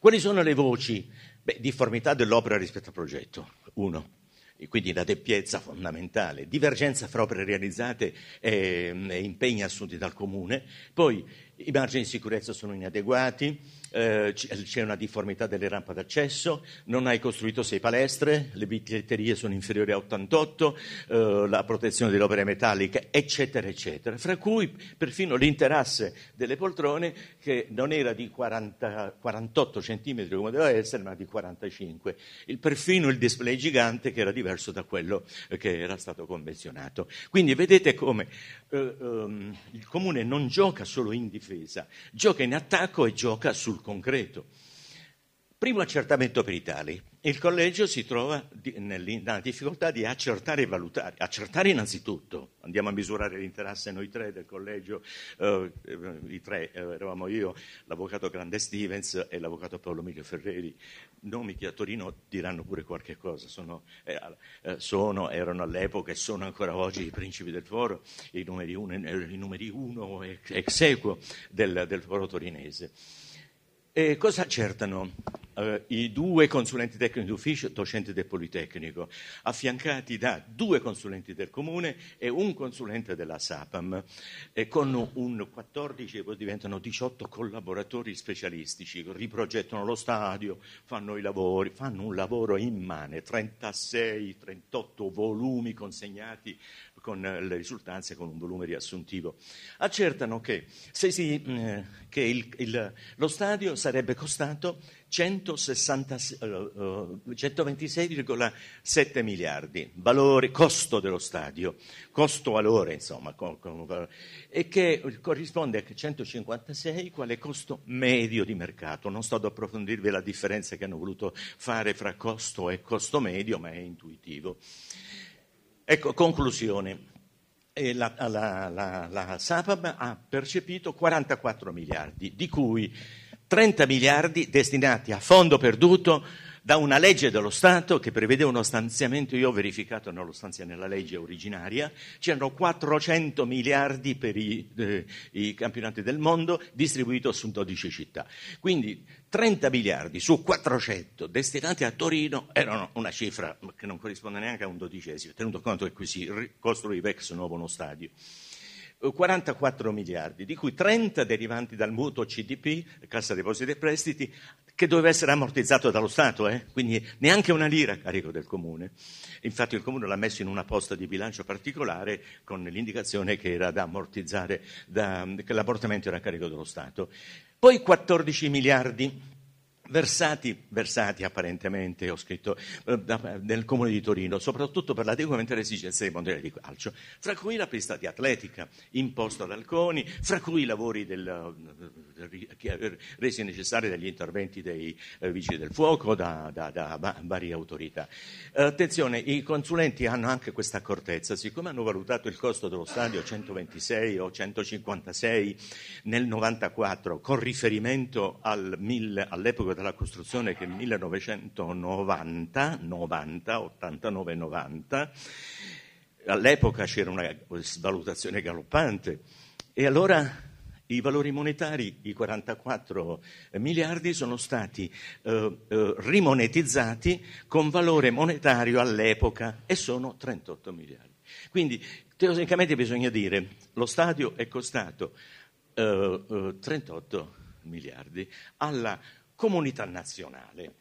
Quali sono le voci? Beh, difformità dell'opera rispetto al progetto, uno, e quindi la deppiezza fondamentale, divergenza fra opere realizzate e, e impegni assunti dal comune, poi i margini di sicurezza sono inadeguati, eh, eh, c'è una difformità delle rampe d'accesso, non hai costruito sei palestre, le biglietterie sono inferiori a 88, eh, la protezione delle opere metalliche, eccetera, eccetera. Fra cui perfino l'interasse delle poltrone che non era di 40, 48 cm come doveva essere, ma di 45. Il, perfino il display gigante che era diverso da quello eh, che era stato convenzionato. Quindi vedete come eh, um, il comune non gioca solo in difesa, gioca in attacco e gioca sul concreto. Primo accertamento per i tali. Il collegio si trova nella difficoltà di accertare e valutare. Accertare innanzitutto. Andiamo a misurare l'interesse noi tre del collegio, eh, i tre eh, eravamo io, l'avvocato Grande Stevens e l'avvocato Paolo Emilio Ferreri, nomi che a Torino diranno pure qualche cosa. Sono, eh, eh sono, erano all'epoca e sono ancora oggi i principi del foro, i numeri uno, i numeri uno ex equo del, del foro torinese. E cosa accertano eh, i due consulenti tecnici d'ufficio, docenti del Politecnico, affiancati da due consulenti del Comune e un consulente della SAPAM, e con un 14 poi diventano 18 collaboratori specialistici, riprogettano lo stadio, fanno i lavori, fanno un lavoro immane, 36-38 volumi consegnati con le risultanze con un volume riassuntivo. Accertano che, si, eh, che il, il, lo stadio sarebbe costato 126,7 eh, eh, miliardi, valore, costo dello stadio, costo valore insomma, e che corrisponde a 156 quale costo medio di mercato. Non sto ad approfondirvi la differenza che hanno voluto fare fra costo e costo medio, ma è intuitivo. Ecco, conclusione. La, la, la, la Sapam ha percepito 44 miliardi, di cui 30 miliardi destinati a fondo perduto da una legge dello Stato che prevede uno stanziamento, io ho verificato nella legge originaria, c'erano 400 miliardi per i, eh, i campionati del mondo distribuiti su 12 città. Quindi 30 miliardi su 400 destinati a Torino erano una cifra che non corrisponde neanche a un dodicesimo, tenuto conto che qui si costruiva ex nuovo uno stadio. 44 eh, miliardi, di cui 30 derivanti dal mutuo CDP, Cassa Depositi e Prestiti, che doveva essere ammortizzato dallo Stato, eh? quindi neanche una lira a carico del Comune. Infatti il Comune l'ha messo in una posta di bilancio particolare con l'indicazione che, da da, che l'ammortamento era a carico dello Stato poi 14 miliardi Versati, versati apparentemente, ho scritto, eh, nel comune di Torino, soprattutto per l'adeguamento alle esigenze dei mondiali di calcio, fra cui la pista di atletica imposta ad Alconi, fra cui i lavori del, eh, resi necessari dagli interventi dei eh, vigili del fuoco da, da, da, varie autorità. attenzione, i consulenti hanno anche questa accortezza, siccome hanno valutato il costo dello stadio 126 o 156 nel 94 con riferimento al mille, all'epoca della costruzione che 1990, 90, 89, 90, all'epoca c'era una svalutazione galoppante e allora i valori monetari, i 44 miliardi, sono stati eh, eh, rimonetizzati con valore monetario all'epoca e sono 38 miliardi. Quindi teoricamente bisogna dire che lo stadio è costato eh, 38 eh, miliardi alla comunità nazionale.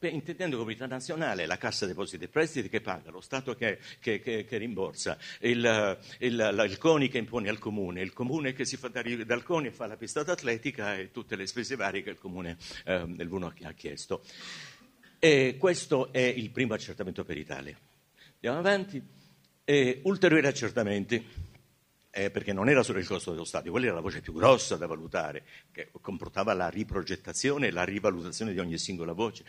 Intendendo comunità nazionale la Cassa Depositi e Prestiti che paga, lo Stato che, che, che, che rimborsa, il, il, il, CONI che impone al Comune, il Comune che si fa dare dal CONI e fa la pista atletica e tutte le spese varie che il Comune eh, ha chiesto. E questo è il primo accertamento per Italia. Andiamo avanti. E ulteriori accertamenti eh, perché non era solo il costo dello Stato, quella era la voce più grossa da valutare, che comportava la riprogettazione e la rivalutazione di ogni singola voce.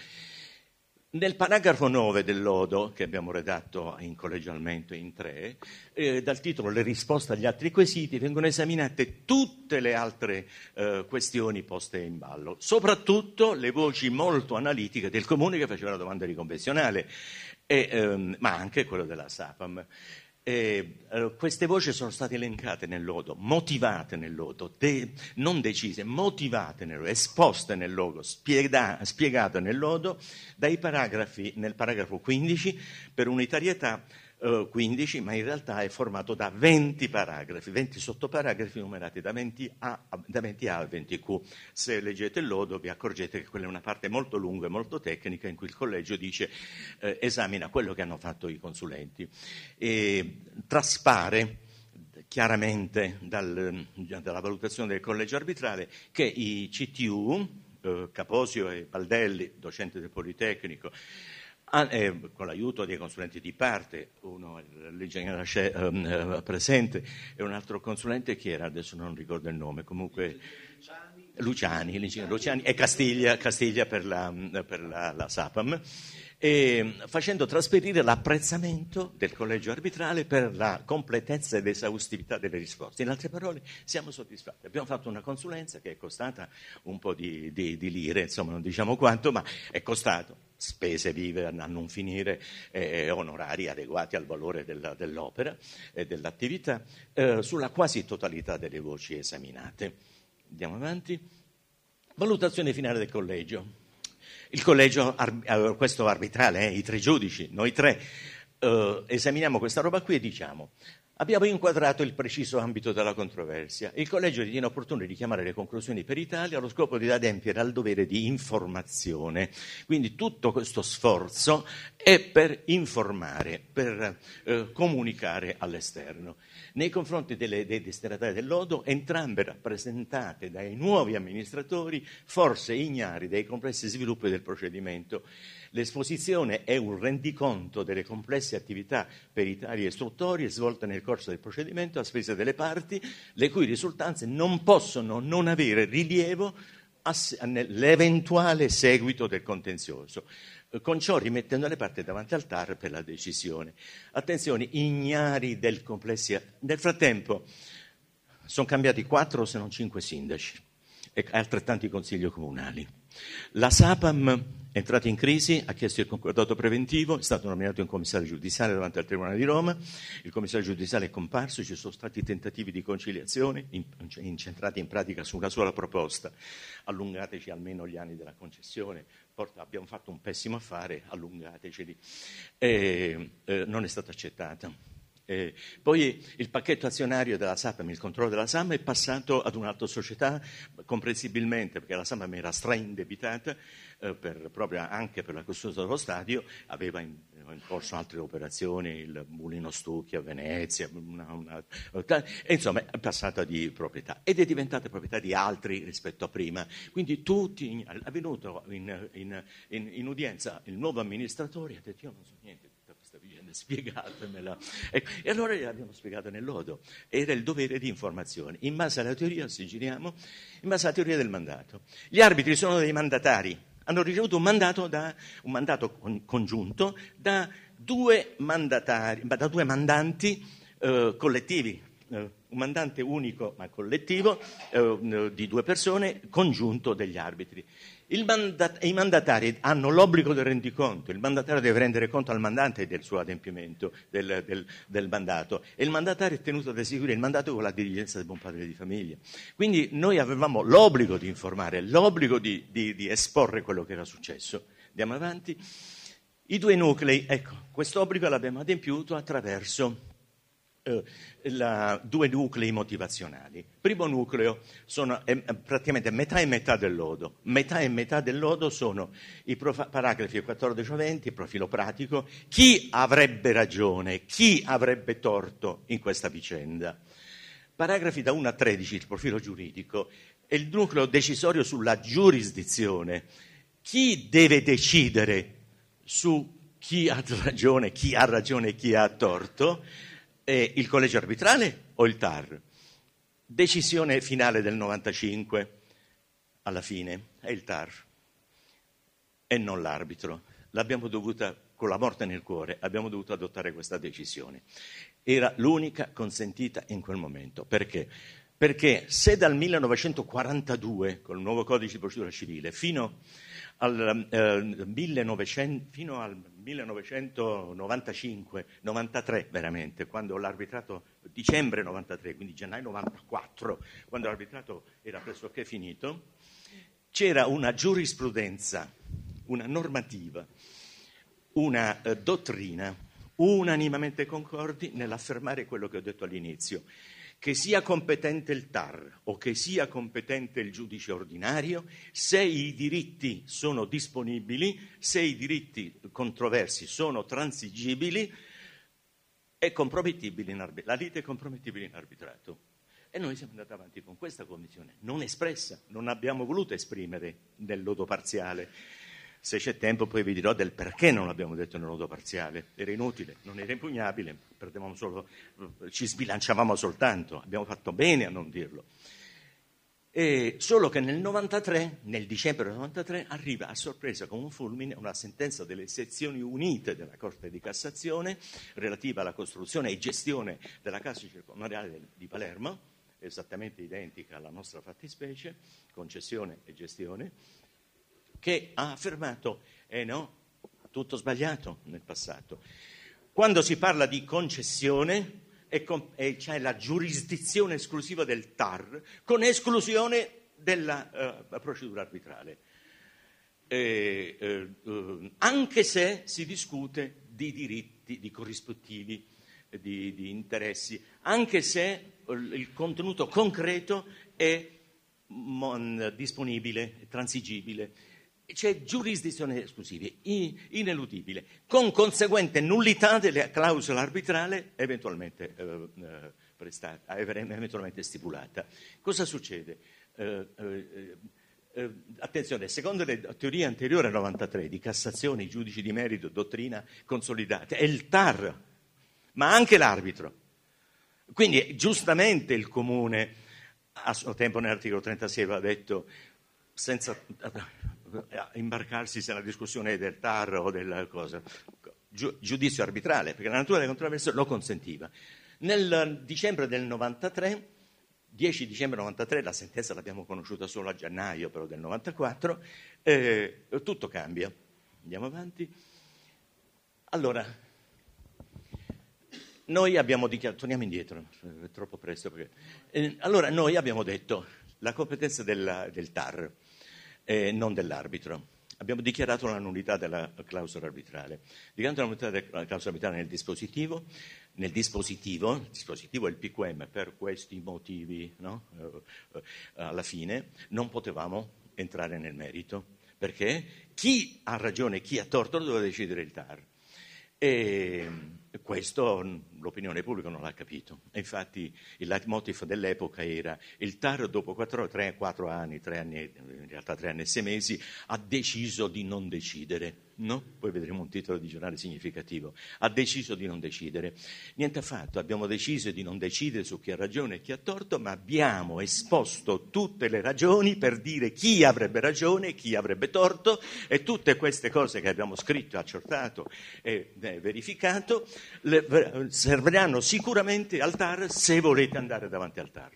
Nel paragrafo 9 dell'Odo, che abbiamo redatto in collegialmente in tre, eh, dal titolo Le risposte agli altri quesiti vengono esaminate tutte le altre eh, questioni poste in ballo, soprattutto le voci molto analitiche del comune che faceva la domanda riconvenzionale, e, ehm, ma anche quello della Sapam eh, queste voci sono state elencate nel lodo, motivate nel lodo, de, non decise, motivate nel lodo, esposte nel lodo, spiega, spiegate nel lodo dai paragrafi, nel paragrafo 15 per unitarietà 15, eh, ma in realtà è formato da 20 paragrafi, 20 sottoparagrafi numerati da 20A da 20 a 20Q. Se leggete l'Odo vi accorgete che quella è una parte molto lunga e molto tecnica in cui il collegio dice eh, esamina quello che hanno fatto i consulenti. E traspare chiaramente dal, dalla valutazione del collegio arbitrale che i CTU, eh, Caposio e Baldelli, docenti del Politecnico, Ah, eh, con l'aiuto dei consulenti di parte, uno è l'ingegnere ehm, eh, presente e un altro consulente che era, adesso non ricordo il nome, comunque Luciani, l'ingegnere Luciani e Castiglia, Castiglia per, la, mm, per la, la SAPAM, e, facendo trasferire l'apprezzamento del collegio arbitrale per la completezza ed esaustività delle risposte. In altre parole, siamo soddisfatti. Abbiamo fatto una consulenza che è costata un po' di, di, di lire, insomma non diciamo quanto, ma è costato spese vive a non finire, eh, eh, onorari adeguati al valore della, dell'opera e dell'attività, eh, sulla quasi totalità delle voci esaminate. Andiamo avanti. Valutazione finale del collegio. Il collegio, eh, questo arbitrale, eh, i tre giudici, noi tre, eh, esaminiamo questa roba qui e diciamo Abbiamo inquadrato il preciso ambito della controversia. Il Collegio ritiene opportuno richiamare le conclusioni per Italia allo scopo di adempiere al dovere di informazione. Quindi tutto questo sforzo è per informare, per eh, comunicare all'esterno. Nei confronti delle, dei destinatari del lodo, entrambe rappresentate dai nuovi amministratori, forse ignari dei complessi sviluppi del procedimento. L'esposizione è un rendiconto delle complesse attività peritarie e istruttorie svolte nel corso del procedimento a spese delle parti, le cui risultanze non possono non avere rilievo nell'eventuale seguito del contenzioso con ciò rimettendo le parti davanti al TAR per la decisione. Attenzione, ignari del complesso. Nel frattempo sono cambiati quattro se non cinque sindaci e altrettanti consigli comunali. La Sapam è entrato in crisi, ha chiesto il concordato preventivo, è stato nominato un commissario giudiziario davanti al Tribunale di Roma, il commissario giudiziario è comparso, ci sono stati tentativi di conciliazione incentrati in pratica su una sola proposta, allungateci almeno gli anni della concessione, porta, abbiamo fatto un pessimo affare, allungateceli, e, eh, non è stata accettata. Eh, poi il pacchetto azionario della SAPAM, il controllo della SAM è passato ad un'altra società, comprensibilmente perché la SAPAM era straindebitata, eh, per, proprio anche per la costruzione dello stadio, aveva in, in, corso altre operazioni, il Mulino Stucchi a Venezia, una, una, e insomma è passata di proprietà ed è diventata proprietà di altri rispetto a prima. Quindi tutti, è venuto in, in, in udienza il nuovo amministratore e ha detto io non so niente spiegatemela. E, ecco, e allora abbiamo spiegato nel lodo. Era il dovere di informazione. In base alla teoria, se giriamo, in base alla teoria del mandato. Gli arbitri sono dei mandatari, hanno ricevuto un mandato, da, un mandato con, congiunto da due, da due mandanti eh, collettivi, eh, un mandante unico ma collettivo eh, di due persone, congiunto degli arbitri mandat- I mandatari hanno l'obbligo del rendiconto, il mandatario deve rendere conto al mandante del suo adempimento del, del, del mandato e il mandatario è tenuto ad eseguire il mandato con la dirigenza del buon padre di famiglia. Quindi noi avevamo l'obbligo di informare, l'obbligo di, di, di esporre quello che era successo. Andiamo avanti. I due nuclei, ecco, questo obbligo l'abbiamo adempiuto attraverso eh, la, due nuclei motivazionali. Primo nucleo sono eh, praticamente metà e metà del lodo. Metà e metà del lodo sono i prof, paragrafi 14 20, profilo pratico, chi avrebbe ragione, chi avrebbe torto in questa vicenda. Paragrafi da 1 a 13, il profilo giuridico, è il nucleo decisorio sulla giurisdizione. Chi deve decidere su chi ha ragione, chi ha ragione e chi ha torto? eh, il collegio arbitrale o il TAR? Decisione finale del 95, alla fine, è il TAR e non l'arbitro. L'abbiamo dovuta, con la morte nel cuore, abbiamo dovuto adottare questa decisione. Era l'unica consentita in quel momento. Perché? Perché se dal 1942, con il nuovo codice di procedura civile, fino al, eh, 1900, fino al 1995, 93 veramente, quando l'arbitrato, dicembre 93, quindi gennaio 94, quando l'arbitrato era pressoché finito, c'era una giurisprudenza, una normativa, una eh, dottrina unanimamente concordi nell'affermare quello che ho detto all'inizio, che sia competente il TAR o che sia competente il giudice ordinario, se i diritti sono disponibili, se i diritti controversi sono transigibili, è compromettibile in arbitrato. La lite è compromettibile in arbitrato. E noi siamo andati avanti con questa commissione, non espressa, non abbiamo voluto esprimere nel lodo parziale se c'è tempo poi vi dirò del perché non l'abbiamo detto nel nodo parziale, era inutile, non era impugnabile, solo, ci sbilanciavamo soltanto, abbiamo fatto bene a non dirlo. E solo che nel 93, nel dicembre del 93, arriva a sorpresa come un fulmine una sentenza delle sezioni unite della Corte di Cassazione relativa alla costruzione e gestione della casa circondariale di Palermo, esattamente identica alla nostra fattispecie, concessione e gestione, che ha affermato, eh no, tutto sbagliato nel passato. Quando si parla di concessione e con, e c'è la giurisdizione esclusiva del TAR con esclusione della uh, procedura arbitrale. E, eh, eh, anche se si discute di diritti, di corrispettivi, eh, di, di, interessi, anche se il contenuto concreto è mon, mm, disponibile, transigibile c'è giurisdizione esclusiva, ineludibile, con conseguente nullità della clausola arbitrale eventualmente, eh, eh, eh eventualmente stipulata. Cosa succede? Eh, eh, eh, attenzione, secondo le teorie anteriori al 93 di Cassazione, i giudici di merito, dottrina consolidata, è il TAR, ma anche l'arbitro. Quindi giustamente il comune, a suo tempo nell'articolo 36, aveva detto senza eh, imbarcarsi se la discussione è del TAR o della cosa, giudizio arbitrale, perché la natura delle controversie lo consentiva. Nel dicembre del 93, 10 dicembre 93, la sentenza l'abbiamo conosciuta solo a gennaio però del 94, eh, tutto cambia. Andiamo avanti. Allora, noi abbiamo dichiarato, torniamo indietro, è troppo presto perché... Eh, allora, noi abbiamo detto la competenza della, del TAR e non dell'arbitro. Abbiamo dichiarato la nullità della clausola arbitrale. Dichiarando la nullità della clausola arbitrale nel dispositivo, nel dispositivo, il dispositivo è il PQM per questi motivi, no? Eh, alla fine non potevamo entrare nel merito, perché chi ha ragione e chi ha torto lo doveva decidere il TAR. E questo mm, l'opinione pubblica non l'ha capito. Infatti il leitmotiv dell'epoca era il TAR dopo 4, 3, 4 anni, 3 anni, in realtà 3 anni e 6 mesi, ha deciso di non decidere no? poi vedremo un titolo di giornale significativo, ha deciso di non decidere. Niente affatto, abbiamo deciso di non decidere su chi ha ragione e chi ha torto, ma abbiamo esposto tutte le ragioni per dire chi avrebbe ragione e chi avrebbe torto e tutte queste cose che abbiamo scritto, accertato e eh, verificato le, eh, serviranno sicuramente al TAR se volete andare davanti al TAR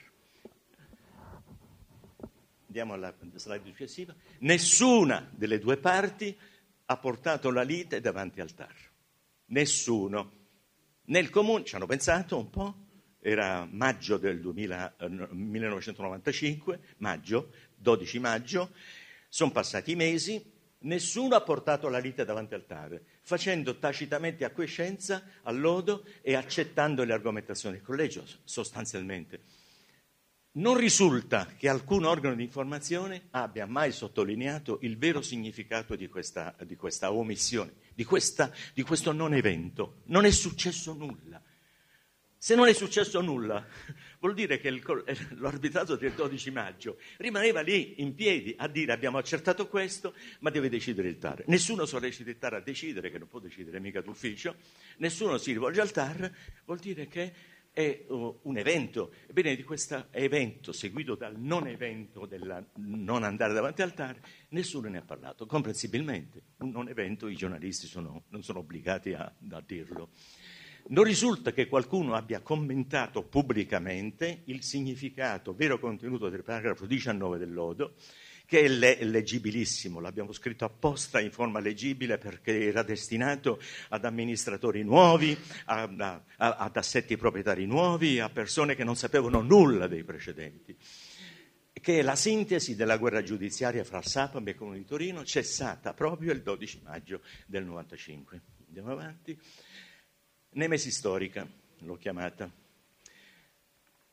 andiamo alla slide successiva, nessuna delle due parti ha portato la lite davanti al TAR. Nessuno. Nel comune ci hanno pensato un po', era maggio del 2000, 1995, eh, maggio, 12 maggio, sono passati i mesi, nessuno ha portato la lite davanti al TAR, facendo tacitamente acquiescenza all'odo e accettando le argomentazioni del collegio, sostanzialmente. Non risulta che alcun organo di informazione abbia mai sottolineato il vero significato di questa, di questa omissione, di, questa, di questo non evento. Non è successo nulla. Se non è successo nulla, vuol dire che il, l'arbitrato eh, del 12 maggio rimaneva lì in piedi a dire abbiamo accertato questo, ma deve decidere il TAR. Nessuno sollecita il TAR a decidere, che non può decidere mica d'ufficio, nessuno si rivolge al TAR, vuol dire che è uh, un evento. Ebbene, di questo evento, seguito dal non evento del non andare davanti all'altare, nessuno ne ha parlato. Comprensibilmente, un non evento i giornalisti sono, non sono obbligati a, a dirlo. Non risulta che qualcuno abbia commentato pubblicamente il significato, vero contenuto del paragrafo 19 dell'Odo, che è le- leggibilissimo, l'abbiamo scritto apposta in forma leggibile perché era destinato ad amministratori nuovi, a, a, a, ad assetti proprietari nuovi, a persone che non sapevano nulla dei precedenti che è la sintesi della guerra giudiziaria fra Sapam e Comune di Torino, cessata proprio il 12 maggio del 95. Andiamo avanti. Nemesi storica, l'ho chiamata.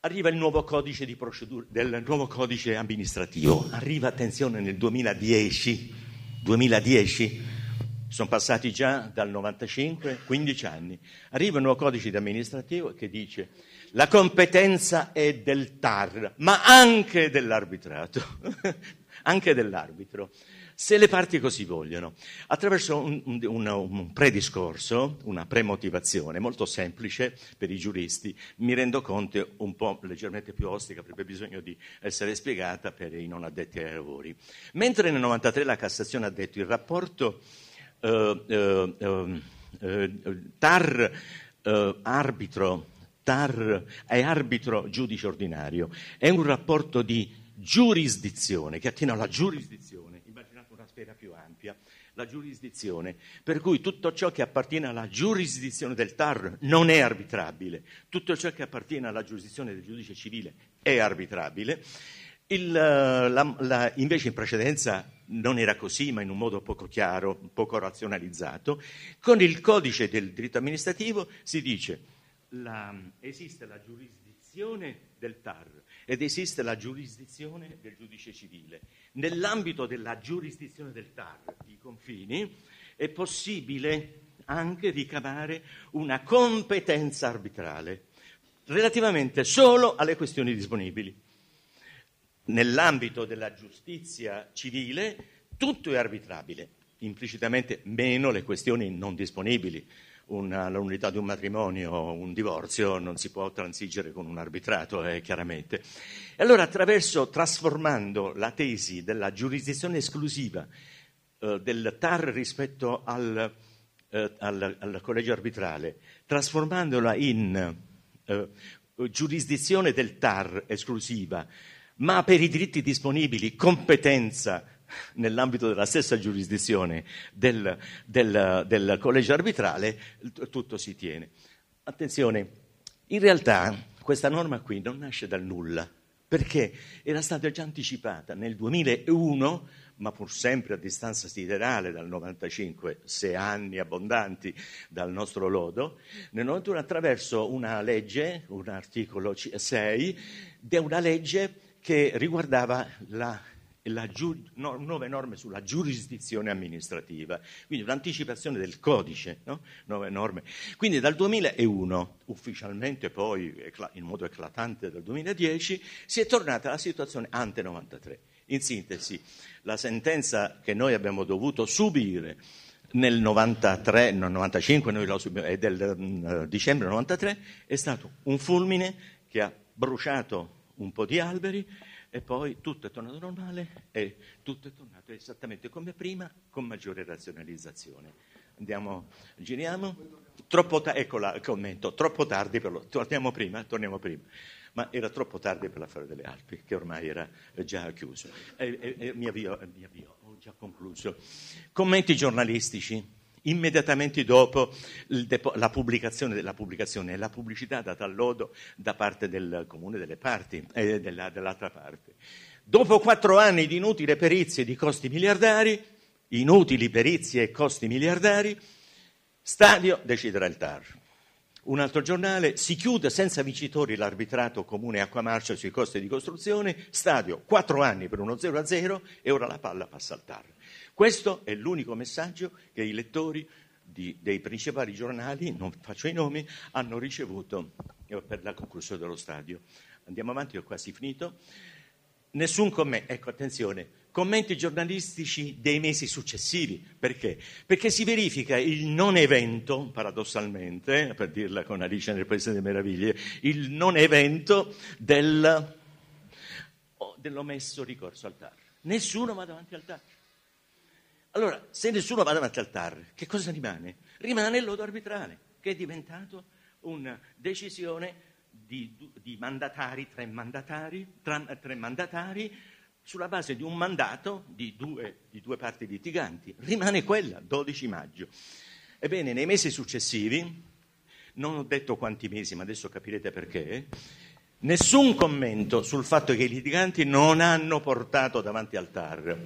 Arriva il nuovo codice, di procedura, del nuovo codice amministrativo, arriva, attenzione, nel 2010, 2010, sono passati già dal 95, 15 anni, arriva il nuovo codice amministrativo che dice la competenza è del TAR, ma anche dell'arbitrato, anche dell'arbitro se le parti così vogliono, attraverso un, un, un prediscorso, una premotivazione molto semplice per i giuristi, mi rendo conto un po' leggermente più ostica, avrebbe bisogno di essere spiegata per i non addetti ai lavori. Mentre nel 93 la Cassazione ha detto il rapporto eh, eh, eh, eh TAR eh, arbitro TAR è arbitro giudice ordinario, è un rapporto di giurisdizione che attiene alla giurisdizione la giurisdizione, per cui tutto ciò che appartiene alla giurisdizione del TAR non è arbitrabile, tutto ciò che appartiene alla giurisdizione del giudice civile è arbitrabile. Il, eh, la, la, invece in precedenza non era così, ma in un modo poco chiaro, poco razionalizzato. Con il codice del diritto amministrativo si dice che esiste la giurisdizione del TAR, ed esiste la giurisdizione del giudice civile. Nell'ambito della giurisdizione del TAR, i confini, è possibile anche ricavare una competenza arbitrale relativamente solo alle questioni disponibili. Nell'ambito della giustizia civile tutto è arbitrabile, implicitamente meno le questioni non disponibili una, la nullità di un matrimonio, un divorzio, non si può transigere con un arbitrato, eh, chiaramente. E allora attraverso, trasformando la tesi della giurisdizione esclusiva eh, del TAR rispetto al, eh, al, al, collegio arbitrale, trasformandola in eh, giurisdizione del TAR esclusiva, ma per i diritti disponibili, competenza nell'ambito della stessa giurisdizione del, del, del collegio arbitrale, tutto si tiene. Attenzione, in realtà questa norma qui non nasce dal nulla, perché era stata già anticipata nel 2001 ma pur sempre a distanza siderale dal 95, sei anni abbondanti dal nostro lodo, nel 91 attraverso una legge, un articolo 6, di una legge che riguardava la giu- no, nuove norme sulla giurisdizione amministrativa, quindi un'anticipazione del codice, no? nuove norme. Quindi dal 2001, ufficialmente poi in modo eclatante dal 2010, si è tornata alla situazione ante 93. In sintesi, la sentenza che noi abbiamo dovuto subire nel 93, no, 95 noi lo subimmo, e del uh, dicembre 93 è stato un fulmine che ha bruciato un po' di alberi e poi tutto è tornato normale e tutto è tornato esattamente come prima, con maggiore razionalizzazione. Andiamo, giriamo, troppo ta- ecco il commento, troppo tardi per lo, torniamo prima, torniamo prima. Ma era troppo tardi per l'affare delle Alpi, che ormai era già chiuso. E, e, e mi, avvio, mi avvio, ho già concluso. Commenti giornalistici immediatamente dopo depo- la pubblicazione della pubblicazione e la pubblicità data all'odo da parte del comune delle parti e eh, della, dell'altra parte. Dopo quattro anni di inutili perizie di costi miliardari, inutili perizie e costi miliardari, Stadio deciderà il TAR. Un altro giornale, si chiude senza vincitori l'arbitrato comune Acquamarcia sui costi di costruzione, stadio quattro anni per uno 0 a 0 e ora la palla passa al TAR. Questo è l'unico messaggio che i lettori di, dei principali giornali, non faccio i nomi, hanno ricevuto eh, per la conclusione dello stadio. Andiamo avanti, ho quasi finito. Nessun commento, ecco attenzione, commenti giornalistici dei mesi successivi. Perché? Perché si verifica il non evento, paradossalmente, eh, per dirla con Alice nel Paese delle Meraviglie, il non evento del, oh, dell'omesso ricorso al TAR. Nessuno va davanti al TAR. Allora, se nessuno va davanti al TAR, che cosa rimane? Rimane il lodo arbitrale, che è diventato una decisione di, di mandatari, tre mandatari, tra, tre mandatari, sulla base di un mandato di due, di due parti litiganti. Rimane quella, 12 maggio. Ebbene, nei mesi successivi, non ho detto quanti mesi, ma adesso capirete perché, nessun commento sul fatto che i litiganti non hanno portato davanti al TAR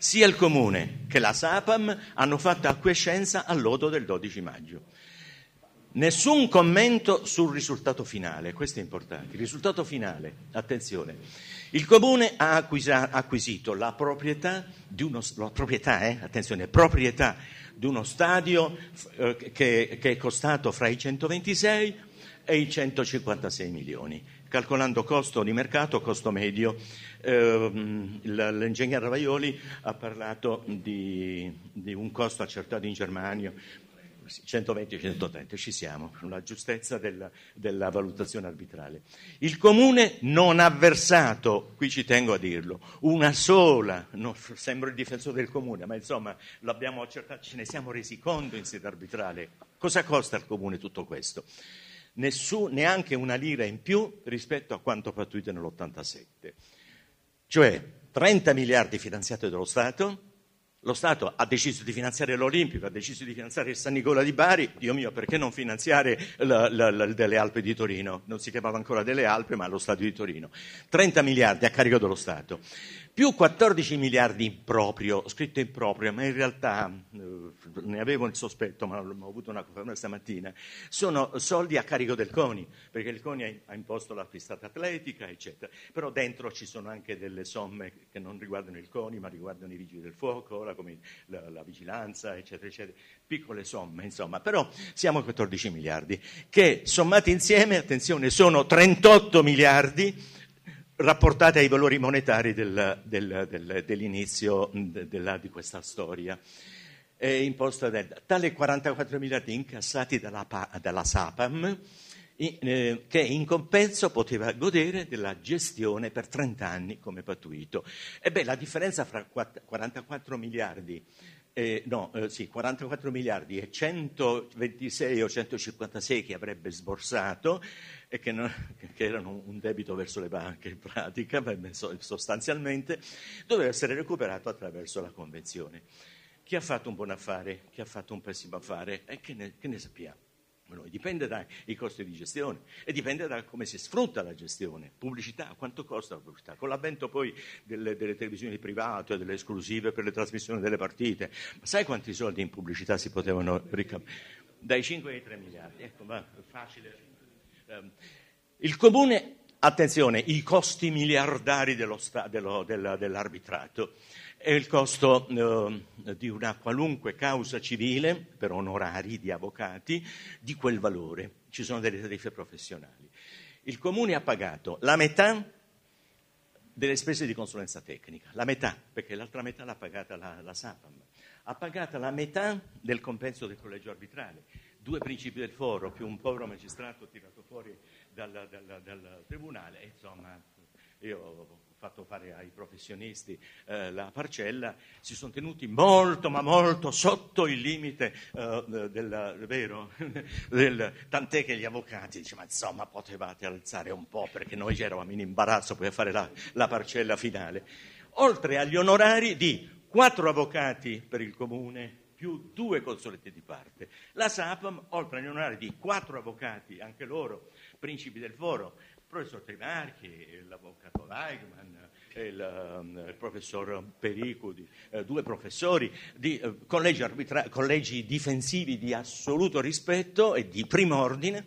sia il Comune che la Sapam hanno fatto acquiescenza al lodo del 12 maggio. Nessun commento sul risultato finale, questo è importante. Il risultato finale, attenzione, il comune ha acquisito la proprietà di uno, proprietà, eh, proprietà di uno stadio eh, che, che è costato fra i 126 e i 156 milioni calcolando costo di mercato, costo medio. Eh, l'ingegner Ravaioli ha parlato di, di un costo accertato in Germania, 120-130, ci siamo, la giustezza della, della, valutazione arbitrale. Il comune non ha versato, qui ci tengo a dirlo, una sola, non sembro il difensore del comune, ma insomma l'abbiamo accertato, ce ne siamo resi conto in sede arbitrale. Cosa costa al comune tutto questo? nessun, neanche una lira in più rispetto a quanto pattuito nell'87. Cioè 30 miliardi finanziati dallo Stato, lo Stato ha deciso di finanziare l'Olimpico, ha deciso di finanziare il San Nicola di Bari, Dio mio, perché non finanziare la, delle Alpi di Torino? Non si chiamava ancora delle Alpi, ma lo Stato di Torino. 30 miliardi a carico dello Stato più 14 miliardi in proprio, scritto in proprio, ma in realtà eh, ne avevo il sospetto, ma ho avuto una conferma stamattina, sono soldi a carico del CONI, perché il CONI ha imposto la pistata atletica, eccetera, però dentro ci sono anche delle somme che non riguardano il CONI, ma riguardano i vigili del fuoco, la, la, la vigilanza, eccetera, eccetera, piccole somme, insomma, però siamo a 14 miliardi, che sommati insieme, attenzione, sono 38 miliardi rapportate ai valori monetari del, del, del, dell'inizio della, di questa storia. E imposta del, tale 44 miliardi incassati dalla, dalla Sapam, eh, che in compenso poteva godere della gestione per 30 anni come patuito. Ebbene, la differenza fra 44 miliardi eh, no, eh, sì, 44 miliardi e 126 o 156 che avrebbe sborsato e che, non, che, erano un debito verso le banche in pratica, sostanzialmente, doveva essere recuperato attraverso la convenzione. Chi ha fatto un buon affare, chi ha fatto un pessimo affare, e che ne, che ne sappiamo? Noi. Dipende dai costi di gestione e dipende da come si sfrutta la gestione. Pubblicità, quanto costa la pubblicità? Con l'avvento poi delle, delle televisioni private, delle esclusive per le trasmissioni delle partite, ma sai quanti soldi in pubblicità si potevano ricavare? Dai 5 ai 3 miliardi, ecco, ma facile. Ehm, il comune, attenzione, i costi miliardari dello, dello, dello, dell'arbitrato e il costo eh, di una qualunque causa civile per onorari di avvocati di quel valore. Ci sono delle tariffe professionali. Il comune ha pagato la metà delle spese di consulenza tecnica, la metà, perché l'altra metà l'ha pagata la, la SAPAM, ha pagato la metà del compenso del collegio arbitrale, due principi del foro più un povero magistrato tirato fuori dal, dal, dal tribunale, insomma io ho fatto fare ai professionisti eh, la parcella, si sono tenuti molto ma molto sotto il limite eh, del, vero? del, tant'è che gli avvocati dicevano insomma potevate alzare un po' perché noi eravamo in imbarazzo per fare la, la parcella finale, oltre agli onorari di quattro avvocati per il comune, più due consulenti di parte. La SAPAM, oltre a nominare di quattro avvocati, anche loro, principi del foro, il professor Trinarchi, l'avvocato Weigman, il, ehm, il, professor Pericudi, eh, due professori di eh, collegi, arbitra- collegi difensivi di assoluto rispetto e di primo ordine,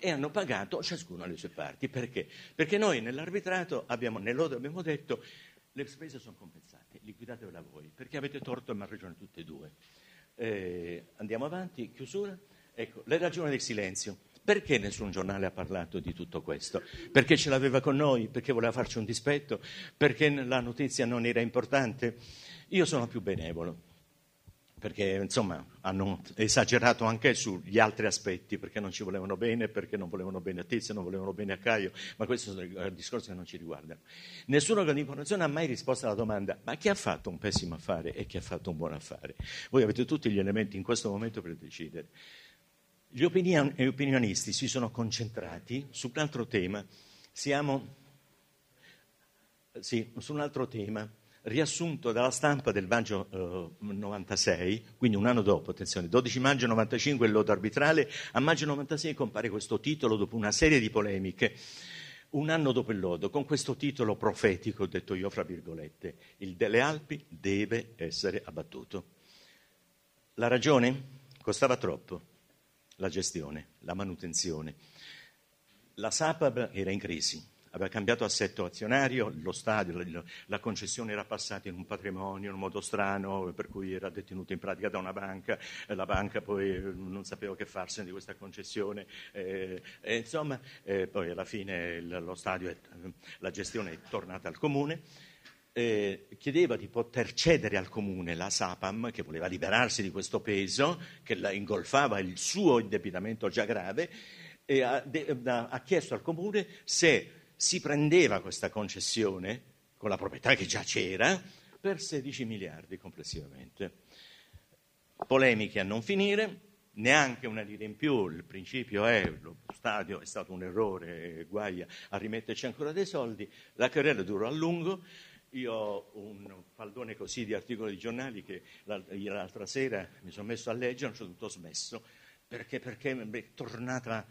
e hanno pagato ciascuno le sue parti. Perché? Perché noi nell'arbitrato abbiamo, nell'Ode abbiamo detto le spese sono compensate, liquidatevela voi, perché avete torto e mi ragione tutte e due. Eh, andiamo avanti, chiusura. Ecco, le ragioni del silenzio. Perché nessun giornale ha parlato di tutto questo? Perché ce l'aveva con noi? Perché voleva farci un dispetto? Perché la notizia non era importante? Io sono più benevolo perché insomma hanno esagerato anche sugli altri aspetti, perché non ci volevano bene, perché non volevano bene a Tizio, non volevano bene a Caio, ma questi sono discorsi che non ci riguardano. Nessuno con l'informazione ha mai risposto alla domanda ma chi ha fatto un pessimo affare e chi ha fatto un buon affare? Voi avete tutti gli elementi in questo momento per decidere. Gli opinion- opinionisti si sono concentrati su un altro tema, siamo sì, su un altro tema riassunto dalla stampa del maggio eh, 96, quindi un anno dopo, attenzione, 12 maggio 95 il lodo arbitrale, a maggio 96 compare questo titolo dopo una serie di polemiche, un anno dopo il lodo, con questo titolo profetico, detto io fra virgolette, il delle Alpi deve essere abbattuto. La ragione? Costava troppo la gestione, la manutenzione. La Sapab era in crisi aveva cambiato assetto azionario, lo stadio, la, la concessione era passata in un patrimonio in un modo strano, per cui era detenuta in pratica da una banca, la banca poi eh, non sapeva che farsene di questa concessione, eh, e insomma, eh, poi alla fine lo stadio, è, la gestione è tornata al comune. Eh, chiedeva di poter cedere al comune la Sapam, che voleva liberarsi di questo peso, che la ingolfava il suo indebitamento già grave, e ha, de, ha chiesto al comune se si prendeva questa concessione con la proprietà che già c'era per 16 miliardi complessivamente. Polemiche a non finire, neanche una lira in più, il principio è lo stadio è stato un errore, guaia a rimetterci ancora dei soldi, la querela durò a lungo, io ho un faldone così di articoli di giornali che l'altra sera mi sono messo a leggere, non sono tutto smesso, perché, perché è tornata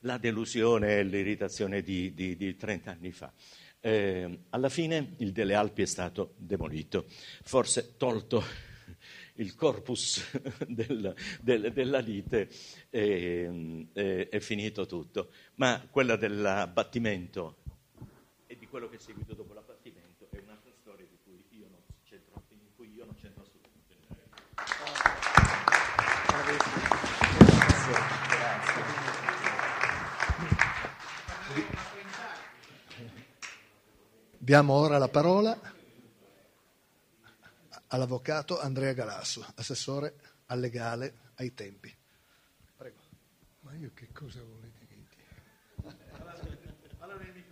la delusione e l'irritazione di, di, di 30 anni fa. Eh, alla fine il delle Alpi è stato demolito, forse tolto il corpus del, del, della lite e, e, è finito tutto, ma quella dell'abbattimento e di quello che è seguito dopo l'abbattimento è un'altra storia di cui io non c'entro, in cui io non c'entro assolutamente niente. Diamo ora la parola all'avvocato Andrea Galasso, assessore al legale ai tempi. Prego. Ma io che cosa volete che dia? Allora il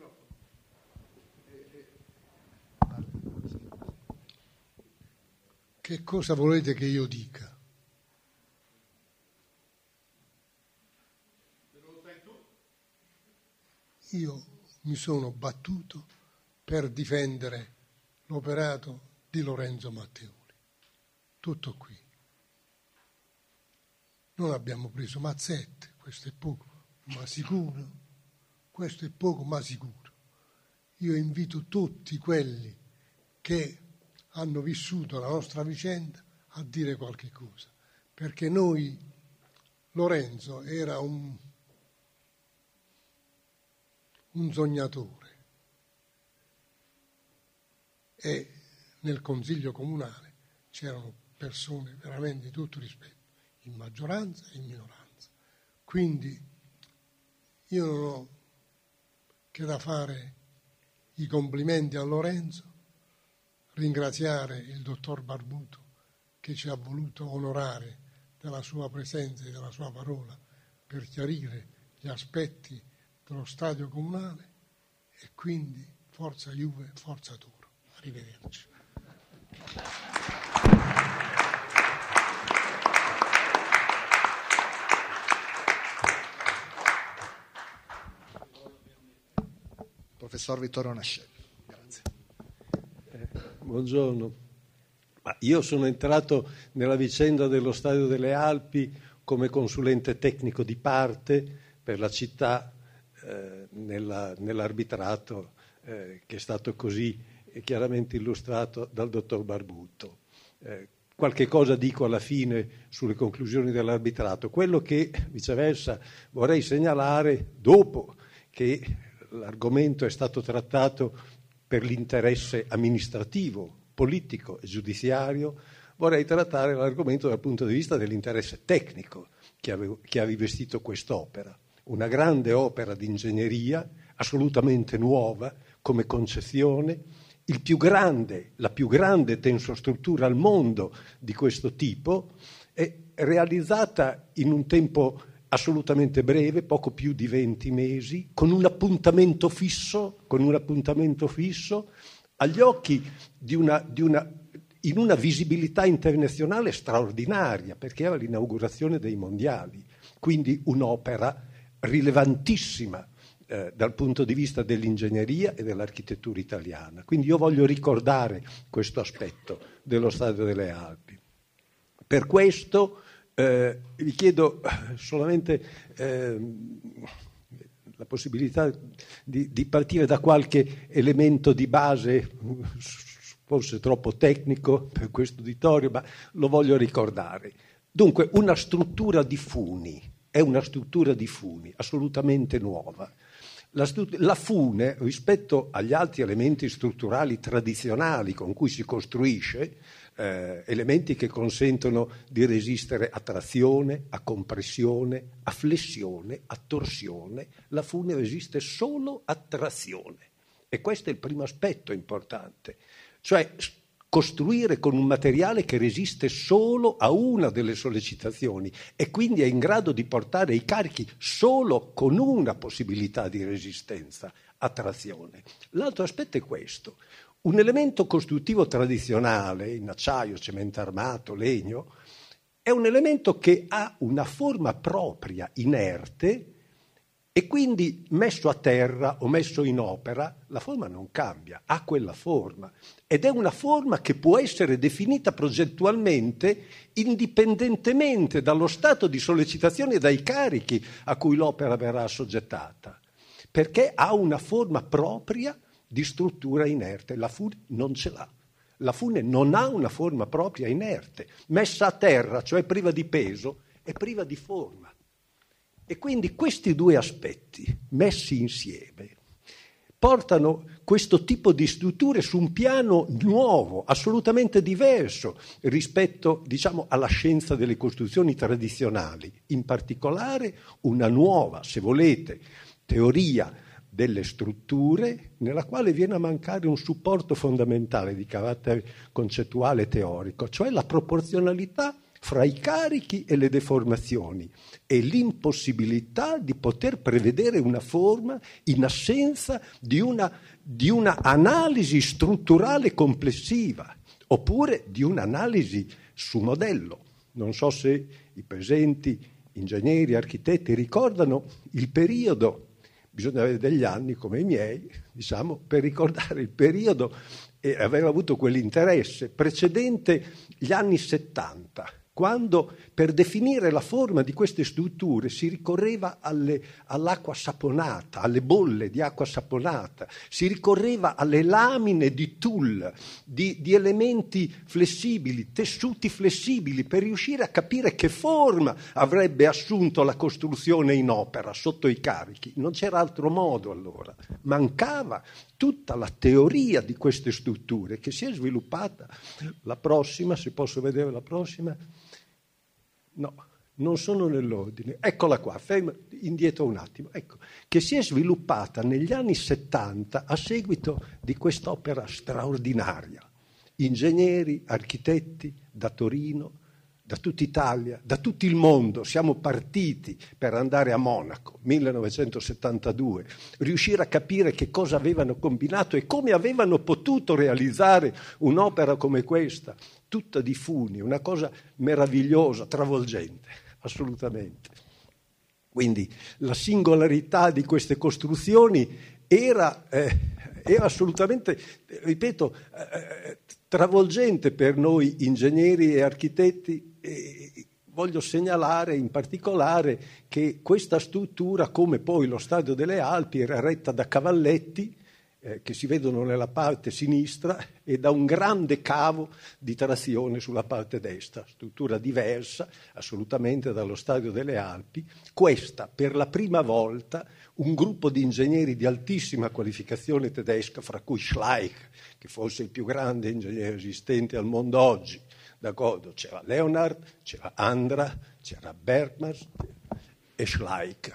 Che cosa volete che io dica? Io mi sono battuto per difendere l'operato di Lorenzo Matteoli. Tutto qui. Non abbiamo preso mazzette, questo è poco, ma sicuro. Questo è poco, ma sicuro. Io invito tutti quelli che hanno vissuto la nostra vicenda a dire qualche cosa, perché noi, Lorenzo era un, un sognatore e nel Consiglio comunale c'erano persone veramente di tutto rispetto, in maggioranza e in minoranza. Quindi io non ho che da fare i complimenti a Lorenzo, ringraziare il dottor Barbuto che ci ha voluto onorare della sua presenza e della sua parola per chiarire gli aspetti dello stadio comunale e quindi forza Juve, forza tu. Arrivederci. Professor Vittorio Nascelli. Grazie. Eh, buongiorno. Io sono entrato nella vicenda dello Stadio delle Alpi come consulente tecnico di parte per la città eh, nella, nell'arbitrato eh, che è stato così chiaramente illustrato dal dottor Barbutto. Eh, qualche cosa dico alla fine sulle conclusioni dell'arbitrato. Quello che viceversa vorrei segnalare dopo che l'argomento è stato trattato per l'interesse amministrativo, politico e giudiziario, vorrei trattare l'argomento dal punto di vista dell'interesse tecnico che, avevo, che ha rivestito quest'opera. Una grande opera di ingegneria assolutamente nuova come concezione, più grande, la più grande tensostruttura al mondo di questo tipo, è realizzata in un tempo assolutamente breve, poco più di 20 mesi, con un appuntamento fisso, con un appuntamento fisso agli occhi di una, di una in una visibilità internazionale straordinaria, perché era l'inaugurazione dei mondiali, quindi un'opera rilevantissima eh, dal punto di vista dell'ingegneria e dell'architettura italiana. Quindi io voglio ricordare questo aspetto dello Stadio delle Alpi. Per questo eh, vi chiedo solamente eh, la possibilità di, di partire da qualche elemento di base forse troppo tecnico per questo uditorio, ma lo voglio ricordare. Dunque, una struttura di funi, è una struttura di funi assolutamente nuova. La, stru- la, fune rispetto agli altri elementi strutturali tradizionali con cui si costruisce, eh, elementi che consentono di resistere a trazione, a compressione, a flessione, a torsione, la fune resiste solo a trazione. E questo è il primo aspetto importante. Cioè costruire con un materiale che resiste solo a una delle sollecitazioni e quindi è in grado di portare i carichi solo con una possibilità di resistenza a trazione. L'altro aspetto è questo. Un elemento costruttivo tradizionale in acciaio, cemento armato, legno, è un elemento che ha una forma propria inerte e quindi messo a terra o messo in opera, la forma non cambia, ha quella forma. Ed è una forma che può essere definita progettualmente indipendentemente dallo stato di sollecitazione e dai carichi a cui l'opera verrà assoggettata, perché ha una forma propria di struttura inerte. La FUNE non ce l'ha. La fune non ha una forma propria inerte, messa a terra, cioè priva di peso, è priva di forma. E quindi questi due aspetti messi insieme portano questo tipo di strutture su un piano nuovo, assolutamente diverso rispetto diciamo, alla scienza delle costruzioni tradizionali, in particolare una nuova, se volete, teoria delle strutture nella quale viene a mancare un supporto fondamentale di carattere concettuale e teorico, cioè la proporzionalità fra i carichi e le deformazioni e l'impossibilità di poter prevedere una forma in assenza di una, di una analisi strutturale complessiva oppure di un'analisi su modello. Non so se i presenti ingegneri, architetti ricordano il periodo, bisogna avere degli anni come i miei, diciamo, per ricordare il periodo e aveva avuto quell'interesse precedente gli anni 70 quando per definire la forma di queste strutture si ricorreva alle, all'acqua saponata, alle bolle di acqua saponata, si ricorreva alle lamine di tulle, di, di, elementi flessibili, tessuti flessibili, per riuscire a capire che forma avrebbe assunto la costruzione in opera sotto i carichi. Non c'era altro modo allora, mancava tutta la teoria di queste strutture che si è sviluppata. La prossima, se posso vedere la prossima No, non sono nell'ordine. Eccola qua, ferma, indietro un attimo. Ecco, che si è sviluppata negli anni 70 a seguito di quest'opera straordinaria. Ingegneri, architetti da Torino, da tutta Italia, da tutto il mondo. Siamo partiti per andare a Monaco 1972, riuscire a capire che cosa avevano combinato e come avevano potuto realizzare un'opera come questa, tutta di funi, una cosa meravigliosa, travolgente, assolutamente. Quindi la singolarità di queste costruzioni era, eh, era assolutamente, ripeto, eh, travolgente per noi ingegneri e architetti. Eh, voglio segnalare in particolare che questa struttura, come poi lo Stadio delle Alpi, era retta da cavalletti eh, che si vedono nella parte sinistra e da un grande cavo di trazione sulla parte destra, struttura diversa assolutamente dallo Stadio delle Alpi. Questa, per la prima volta, un gruppo di ingegneri di altissima qualificazione tedesca, fra cui Schleich, che forse è il più grande ingegnere esistente al mondo oggi, d'accordo, c'era Leonard, c'era Andra, c'era Bergman e Schleich.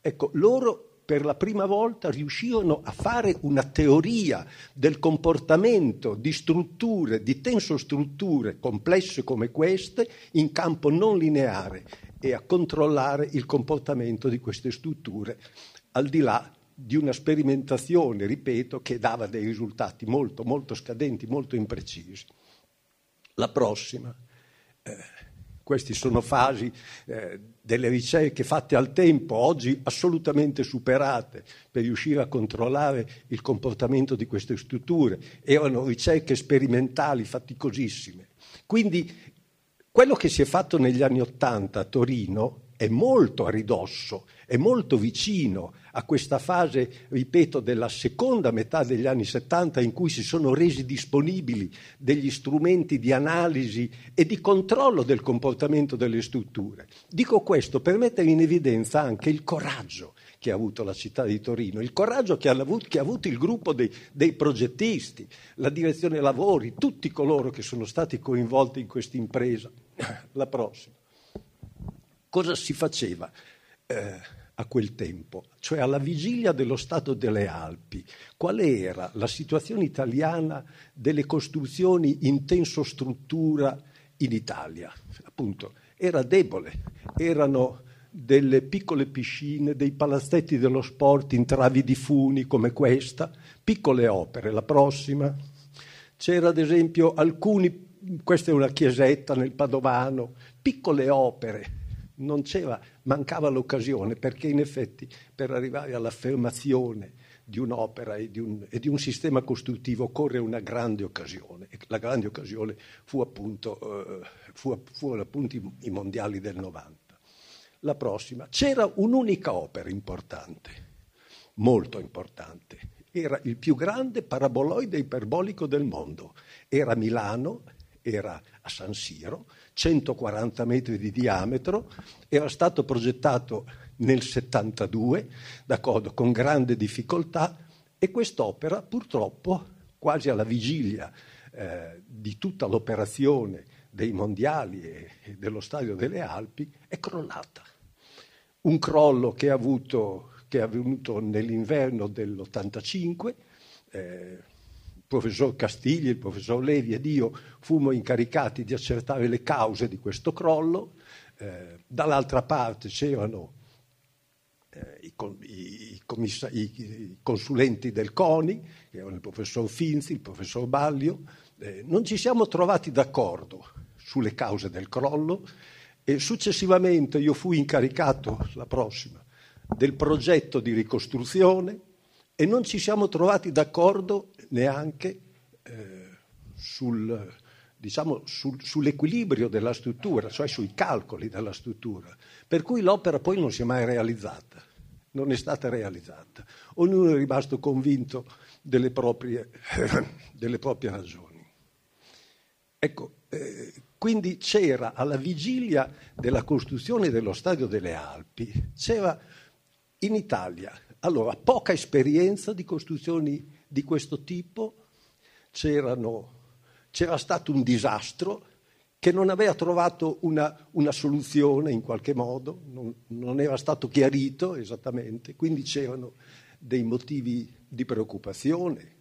Ecco, loro per la prima volta riuscirono a fare una teoria del comportamento di strutture, di tensostrutture complesse come queste, in campo non lineare e a controllare il comportamento di queste strutture al di là di una sperimentazione, ripeto, che dava dei risultati molto, molto scadenti, molto imprecisi. La prossima. Eh, queste sono fasi eh, delle ricerche fatte al tempo, oggi assolutamente superate, per riuscire a controllare il comportamento di queste strutture. Erano ricerche sperimentali, faticosissime. Quindi quello che si è fatto negli anni Ottanta a Torino è molto a ridosso, è molto vicino a questa fase, ripeto, della seconda metà degli anni 70 in cui si sono resi disponibili degli strumenti di analisi e di controllo del comportamento delle strutture. Dico questo per mettere in evidenza anche il coraggio che ha avuto la città di Torino, il coraggio che ha avuto, che ha avuto il gruppo dei, dei, progettisti, la direzione lavori, tutti coloro che sono stati coinvolti in questa impresa. La prossima. Cosa si faceva eh, a quel tempo? cioè alla vigilia dello Stato delle Alpi, qual era la situazione italiana delle costruzioni in tenso struttura in Italia? Appunto, era debole, erano delle piccole piscine, dei palazzetti dello sport in travi di funi come questa, piccole opere, la prossima. C'era ad esempio alcuni, questa è una chiesetta nel Padovano, piccole opere non c'era, mancava l'occasione perché in effetti per arrivare all'affermazione di un'opera e di un, e di un sistema costruttivo occorre una grande occasione e la grande occasione fu appunto, eh, fu, furono appunto i, i mondiali del 90. La prossima, c'era un'unica opera importante, molto importante, era il più grande paraboloide iperbolico del mondo, era a Milano, era a San Siro, 140 metri di diametro, era stato progettato nel 72, d'accordo, con grande difficoltà e quest'opera purtroppo quasi alla vigilia eh, di tutta l'operazione dei mondiali e, e dello Stadio delle Alpi è crollata. Un crollo che, avuto, che è avvenuto nell'inverno dell'85, eh, professor Castigli, il professor Levi ed io fummo incaricati di accertare le cause di questo crollo, eh, dall'altra parte c'erano eh, i, i, i, i, consulenti del CONI, che erano il professor Finzi, il professor Baglio, eh, non ci siamo trovati d'accordo sulle cause del crollo e successivamente io fui incaricato la prossima del progetto di ricostruzione e non ci siamo trovati d'accordo neanche eh, sul, diciamo, sul, sull'equilibrio della struttura, cioè sui calcoli della struttura, per cui l'opera poi non si è mai realizzata, non è stata realizzata, ognuno è rimasto convinto delle proprie, delle proprie ragioni. Ecco, eh, quindi c'era alla vigilia della costruzione dello Stadio delle Alpi, c'era in Italia allora, poca esperienza di costruzioni di questo tipo, c'era stato un disastro che non aveva trovato una, una soluzione in qualche modo, non, non era stato chiarito esattamente, quindi c'erano dei motivi di preoccupazione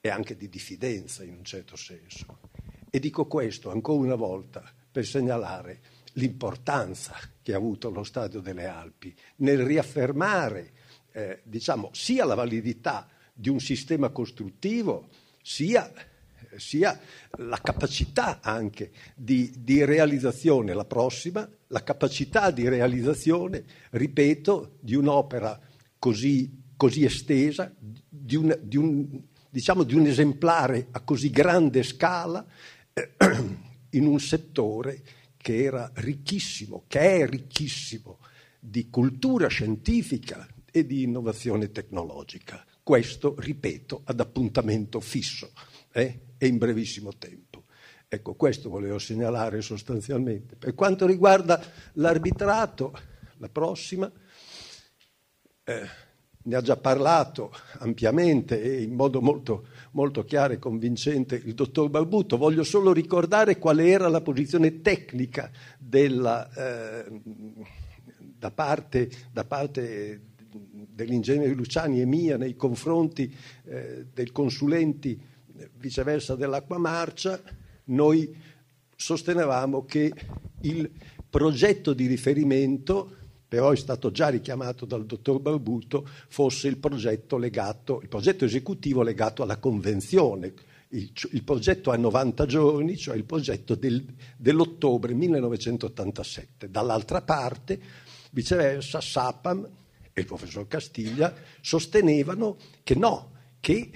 e anche di diffidenza in un certo senso. E dico questo ancora una volta per segnalare l'importanza che ha avuto lo Stadio delle Alpi nel riaffermare eh, diciamo, sia la validità di un sistema costruttivo, sia, sia la capacità anche di, di, realizzazione, la prossima, la capacità di realizzazione, ripeto, di un'opera così, così estesa, di un, di, un, diciamo, di un, esemplare a così grande scala eh, in un settore che era ricchissimo, che è ricchissimo di cultura scientifica, e di innovazione tecnologica. Questo, ripeto, ad appuntamento fisso eh? e in brevissimo tempo. Ecco, questo volevo segnalare sostanzialmente. Per quanto riguarda l'arbitrato, la prossima, eh, ne ha già parlato ampiamente e in modo molto, molto chiaro e convincente il dottor Balbuto. Voglio solo ricordare qual era la posizione tecnica della, eh, da parte, da parte dell'ingegnere Luciani e mia nei confronti eh, dei consulenti eh, viceversa dell'acquamarcia, noi sostenevamo che il progetto di riferimento, però è stato già richiamato dal dottor Barbuto, fosse il progetto, legato, il progetto esecutivo legato alla convenzione, il, cioè, il, progetto a 90 giorni, cioè il progetto del, dell'ottobre 1987. Dall'altra parte, viceversa, Sapam e il professor Castiglia sostenevano che no, che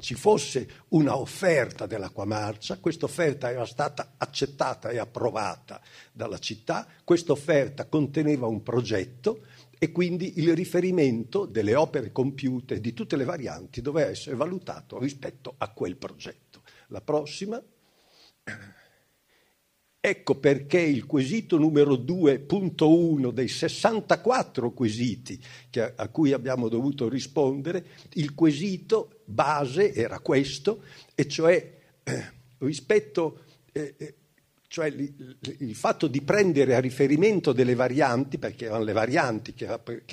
ci fosse una offerta dell'acquamarcia, questa offerta era stata accettata e approvata dalla città, questa offerta conteneva un progetto e quindi il riferimento delle opere compiute di tutte le varianti doveva essere valutato rispetto a quel progetto. La prossima. Ecco perché il quesito numero 2.1 dei 64 quesiti che, a cui abbiamo dovuto rispondere, il quesito base era questo, e cioè eh, rispetto, eh, eh cioè il, fatto di prendere a riferimento delle varianti, perché erano le varianti che,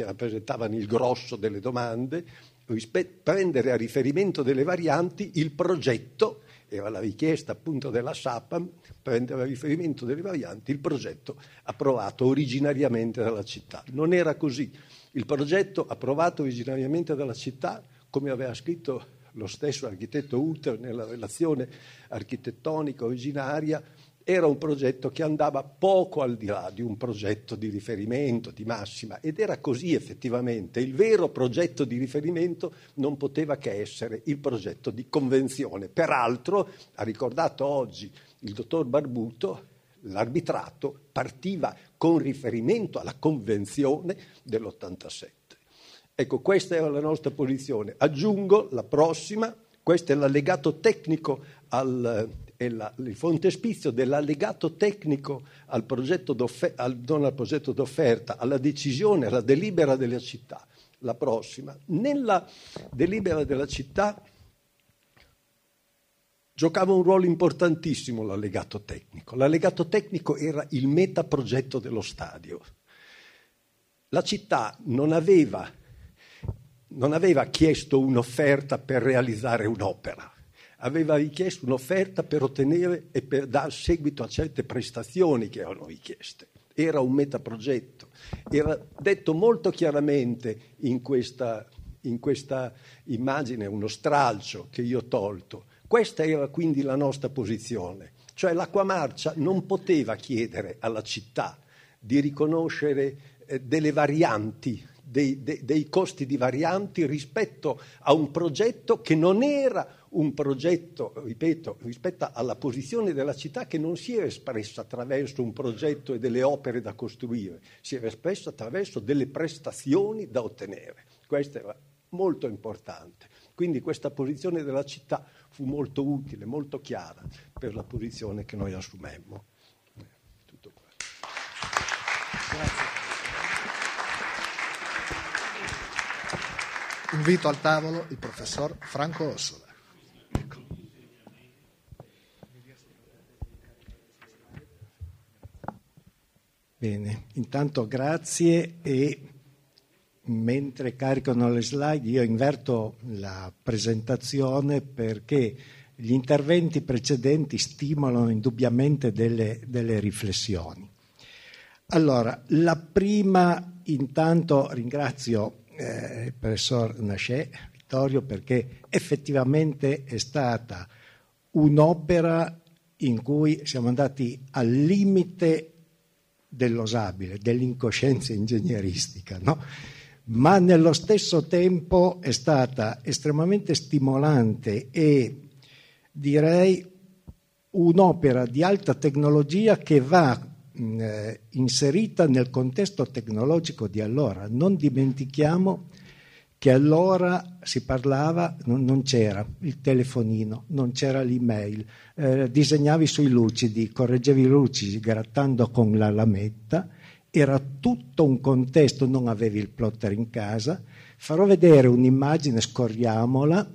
rappresentavano il grosso delle domande, rispetto, prendere a riferimento delle varianti il progetto era la richiesta appunto della SAPAM, prendeva riferimento delle varianti il progetto approvato originariamente dalla città. Non era così. Il progetto approvato originariamente dalla città, come aveva scritto lo stesso architetto Uter nella relazione architettonica originaria, era un progetto che andava poco al di là di un progetto di riferimento, di massima, ed era così effettivamente. Il vero progetto di riferimento non poteva che essere il progetto di convenzione. Peraltro, ha ricordato oggi il dottor Barbuto, l'arbitrato partiva con riferimento alla convenzione dell'87. Ecco, questa era la nostra posizione. Aggiungo la prossima, questo è l'allegato tecnico al è la, il frontespizio dell'allegato tecnico al al, non al progetto d'offerta, alla decisione, alla delibera della città, la prossima. Nella delibera della città giocava un ruolo importantissimo l'allegato tecnico. L'allegato tecnico era il metaprogetto dello stadio. La città non aveva, non aveva chiesto un'offerta per realizzare un'opera aveva richiesto un'offerta per ottenere e per dar seguito a certe prestazioni che erano richieste. Era un metaprogetto, era detto molto chiaramente in questa, in questa immagine, uno stralcio che io ho tolto. Questa era quindi la nostra posizione, cioè l'acquamarcia non poteva chiedere alla città di riconoscere eh, delle varianti dei, dei, dei, costi di varianti rispetto a un progetto che non era un progetto, ripeto, rispetto alla posizione della città che non si era espressa attraverso un progetto e delle opere da costruire, si era espressa attraverso delle prestazioni da ottenere. Questo era molto importante. Quindi questa posizione della città fu molto utile, molto chiara per la posizione che noi assumemmo. Tutto qua. Grazie. Invito al tavolo il professor Franco Ossola. Bene, intanto grazie e mentre caricano le slide io inverto la presentazione perché gli interventi precedenti stimolano indubbiamente delle, delle riflessioni. Allora, la prima intanto ringrazio eh, il professor Nascè Vittorio perché effettivamente è stata un'opera in cui siamo andati al limite dell'osabile, dell'incoscienza ingegneristica, no? ma nello stesso tempo è stata estremamente stimolante e direi un'opera di alta tecnologia che va mh, eh, inserita nel contesto tecnologico di allora. Non dimentichiamo che allora si parlava, non, non c'era il telefonino, non c'era l'email, eh, disegnavi sui lucidi, correggevi i lucidi grattando con la lametta, era tutto un contesto, non avevi il plotter in casa. Farò vedere un'immagine, scorriamola,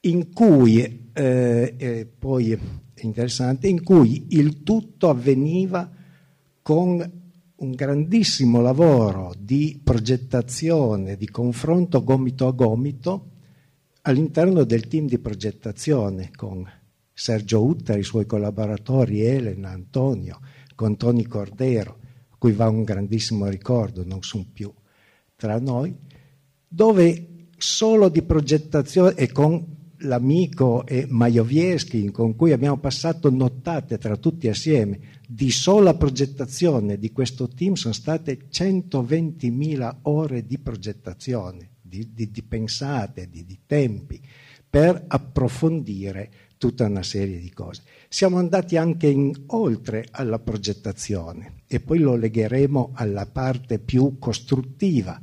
in cui, eh, eh, poi è interessante, in cui il tutto avveniva con un grandissimo lavoro di progettazione, di confronto gomito a gomito all'interno del team di progettazione con Sergio Utter, i suoi collaboratori Elena, Antonio, con Toni Cordero, a cui va un grandissimo ricordo, non sono più tra noi, dove solo di progettazione e con l'amico e Maiovieschi con cui abbiamo passato nottate tra tutti assieme, di sola progettazione di questo team sono state 120.000 ore di progettazione, di, di, di pensate, di, di tempi, per approfondire tutta una serie di cose. Siamo andati anche in, oltre alla progettazione e poi lo legheremo alla parte più costruttiva,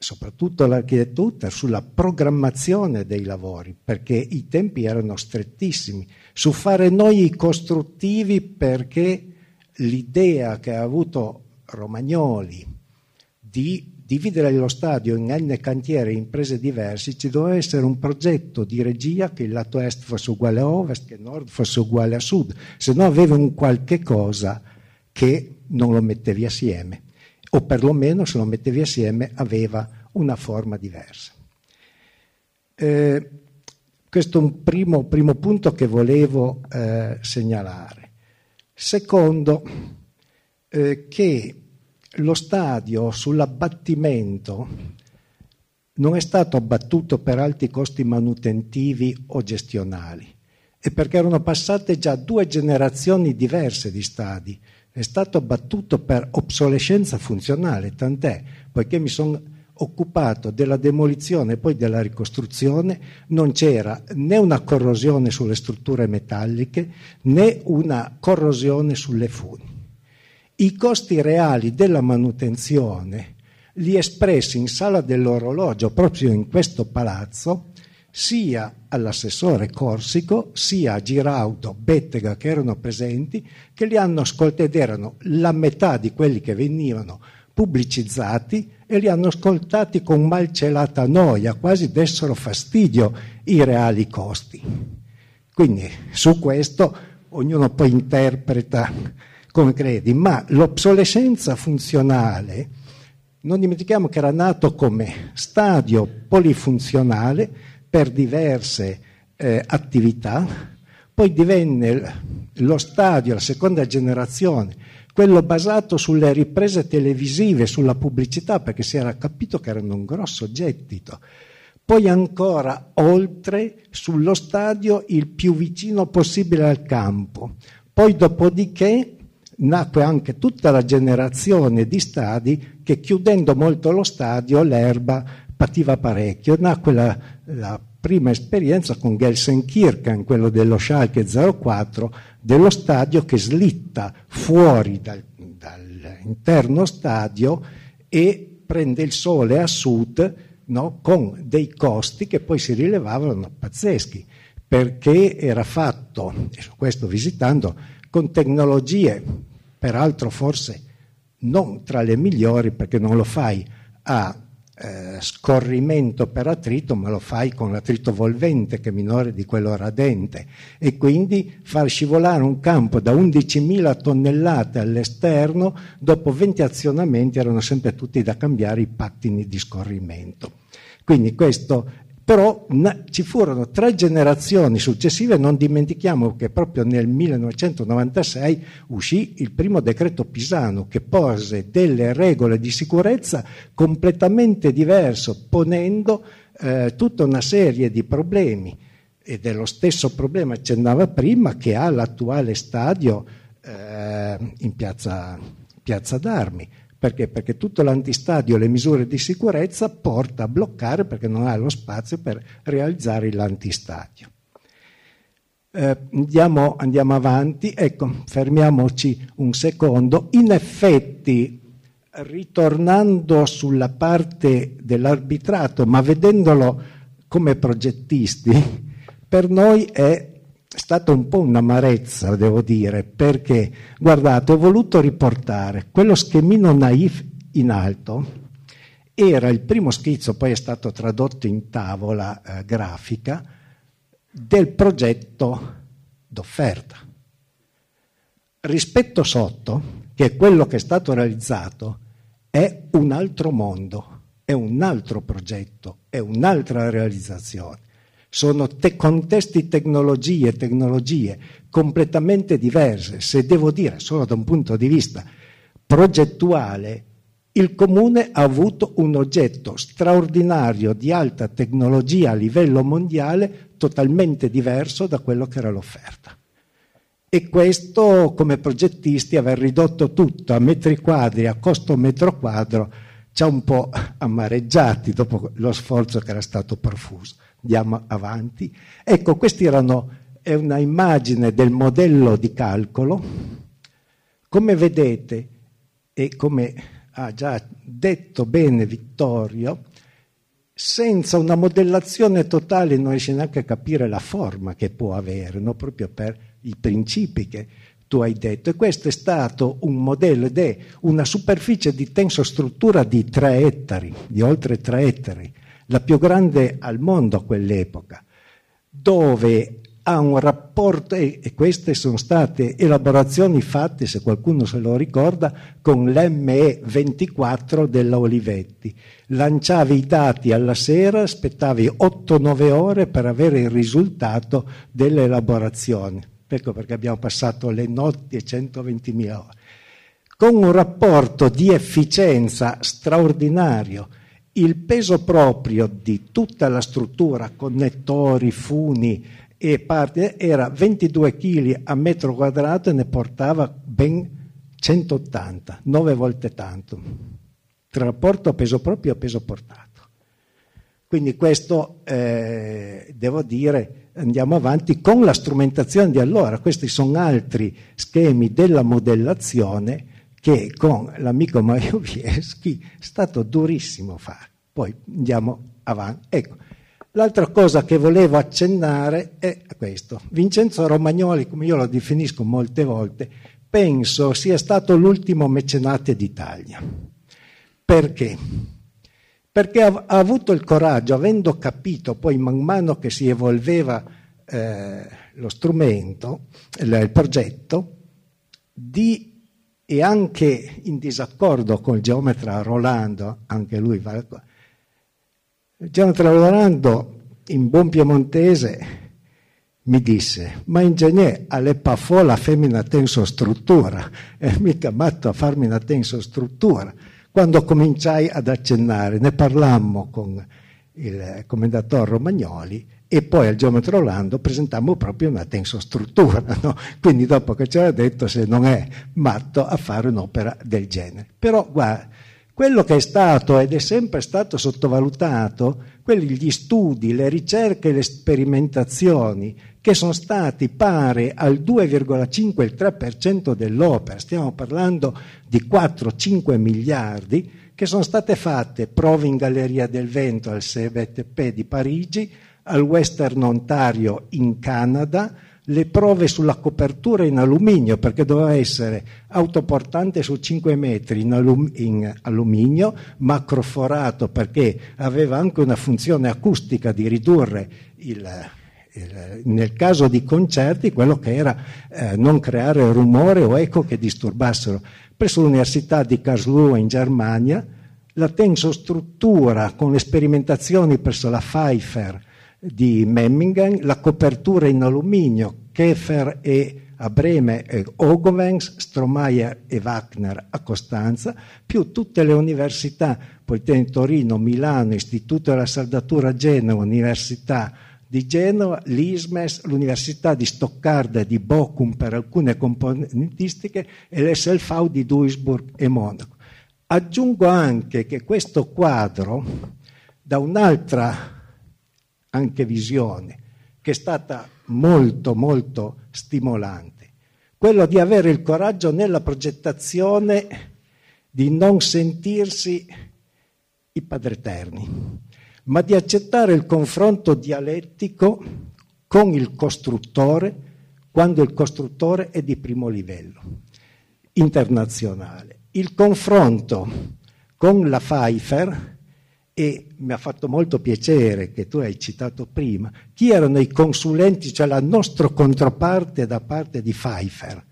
soprattutto all'architettura, sulla programmazione dei lavori, perché i tempi erano strettissimi su fare noi i costruttivi perché l'idea che ha avuto Romagnoli di dividere lo stadio in n cantiere imprese diverse ci doveva essere un progetto di regia che il lato est fosse uguale a ovest, che il nord fosse uguale a sud, se no aveva un qualche cosa che non lo mettevi assieme, o perlomeno se lo mettevi assieme aveva una forma diversa. Eh, questo è un primo, primo punto che volevo eh, segnalare. Secondo, eh, che lo stadio sull'abbattimento non è stato abbattuto per alti costi manutentivi o gestionali e perché erano passate già due generazioni diverse di stadi. È stato abbattuto per obsolescenza funzionale, tant'è, poiché mi sono occupato della demolizione e poi della ricostruzione, non c'era né una corrosione sulle strutture metalliche né una corrosione sulle funi. I costi reali della manutenzione, li espressi in sala dell'orologio proprio in questo palazzo, sia all'assessore Corsico sia a Giraudo, Bettega che erano presenti, che li hanno ascoltati ed erano la metà di quelli che venivano pubblicizzati e li hanno ascoltati con malcelata noia, quasi dessero fastidio i reali costi. Quindi su questo ognuno poi interpreta come credi, ma l'obsolescenza funzionale, non dimentichiamo che era nato come stadio polifunzionale per diverse eh, attività, poi divenne lo stadio, la seconda generazione, quello basato sulle riprese televisive, sulla pubblicità, perché si era capito che erano un grosso gettito. Poi ancora oltre sullo stadio il più vicino possibile al campo. Poi dopodiché nacque anche tutta la generazione di stadi che chiudendo molto lo stadio l'erba pativa parecchio. Nacque la, la prima esperienza con Gelsenkirchen, quello dello Schalke 04, dello stadio che slitta fuori dal, dall'interno stadio e prende il sole a sud no? con dei costi che poi si rilevavano pazzeschi perché era fatto, questo visitando, con tecnologie, peraltro forse non tra le migliori perché non lo fai a eh, scorrimento per attrito, ma lo fai con l'attrito volvente che è minore di quello radente e quindi far scivolare un campo da 11.000 tonnellate all'esterno, dopo 20 azionamenti erano sempre tutti da cambiare i pattini di scorrimento. Quindi questo però na- ci furono tre generazioni successive, non dimentichiamo che proprio nel 1996 uscì il primo decreto Pisano che pose delle regole di sicurezza completamente diverse, ponendo eh, tutta una serie di problemi ed è lo stesso problema accennava prima che ha l'attuale stadio eh, in piazza, piazza d'Armi perché? Perché tutto l'antistadio e le misure di sicurezza porta a bloccare perché non ha lo spazio per realizzare l'antistadio. Eh, andiamo, andiamo, avanti, ecco, fermiamoci un secondo. In effetti, ritornando sulla parte dell'arbitrato, ma vedendolo come progettisti, per noi è è stata un po' un'amarezza, devo dire, perché guardate, ho voluto riportare quello schemino naif in alto. Era il primo schizzo, poi è stato tradotto in tavola eh, grafica, del progetto d'offerta. Rispetto sotto, che è quello che è stato realizzato, è un altro mondo, è un altro progetto, è un'altra realizzazione sono te- contesti tecnologie, tecnologie completamente diverse. Se devo dire solo da un punto di vista progettuale, il comune ha avuto un oggetto straordinario di alta tecnologia a livello mondiale totalmente diverso da quello che era l'offerta. E questo come progettisti aver ridotto tutto a metri quadri, a costo metro quadro, ci ha un po' amareggiati dopo lo sforzo che era stato profuso andiamo avanti. Ecco, questa è una immagine del modello di calcolo. Come vedete e come ha già detto bene Vittorio, senza una modellazione totale non riesci neanche a capire la forma che può avere, no? proprio per i principi che tu hai detto. E questo è stato un modello ed è una superficie di tensostruttura di 3 ettari, di oltre 3 ettari, la più grande al mondo a quell'epoca, dove ha un rapporto, e queste sono state elaborazioni fatte, se qualcuno se lo ricorda, con l'ME24 della Olivetti. Lanciavi i dati alla sera, aspettavi 8-9 ore per avere il risultato dell'elaborazione. Ecco perché abbiamo passato le notti e 120.000 ore. Con un rapporto di efficienza straordinario, il peso proprio di tutta la struttura, connettori, funi e parti, era 22 kg a metro quadrato e ne portava ben 180, 9 volte tanto, tra rapporto peso proprio e peso portato. Quindi questo, eh, devo dire, andiamo avanti con la strumentazione di allora, questi sono altri schemi della modellazione che con l'amico Mario è stato durissimo fare. Poi andiamo avanti. Ecco, l'altra cosa che volevo accennare è questo. Vincenzo Romagnoli, come io lo definisco molte volte, penso sia stato l'ultimo mecenate d'Italia. Perché? Perché ha, avuto il coraggio, avendo capito poi man mano che si evolveva eh, lo strumento, il, il progetto, di e anche in disaccordo con il geometra Rolando, anche lui va. qua. Il geometra Rolando, in buon piemontese, mi disse, ma ingegnere, all'EPAFO la femmina tenso struttura, e mica matto a farmi una tenso struttura. Quando cominciai ad accennare, ne parlammo con il commendatore Romagnoli, e poi al geometra Orlando presentammo proprio una tensostruttura, no? quindi dopo che c'era detto se non è matto a fare un'opera del genere. Però guarda, quello che è stato ed è sempre stato sottovalutato, quelli gli studi, le ricerche, le sperimentazioni che sono stati pari al 2,5 il 3% dell'opera, stiamo parlando di 4-5 miliardi, che sono state fatte prove in Galleria del Vento al CVTP di Parigi, al Western Ontario in Canada le prove sulla copertura in alluminio perché doveva essere autoportante su 5 metri in, alum- in, alluminio, macroforato perché aveva anche una funzione acustica di ridurre il, nel caso di concerti quello che era eh, non creare rumore o eco che disturbassero. Presso l'Università di Karlsruhe in Germania la tensostruttura con le sperimentazioni presso la Pfeiffer di Memmingen, la copertura in alluminio, Kefer e a Breme e Ogovenx, Stromayer e Wagner a Costanza, più tutte le università, Politecnico Torino, Milano, Istituto della Saldatura Genova, Università di Genova, l'ISMES, l'Università di Stoccarda e di Bochum per alcune componentistiche e l'SLV di Duisburg e Monaco. Aggiungo anche che questo quadro, da un'altra anche visione, che è stata molto molto stimolante. Quello di avere il coraggio nella progettazione di non sentirsi i padreterni, ma di accettare il confronto dialettico con il costruttore quando il costruttore è di primo livello internazionale. Il confronto con la Pfeiffer e mi ha fatto molto piacere che tu hai citato prima, chi erano i consulenti, cioè la nostra controparte da parte di Pfeiffer?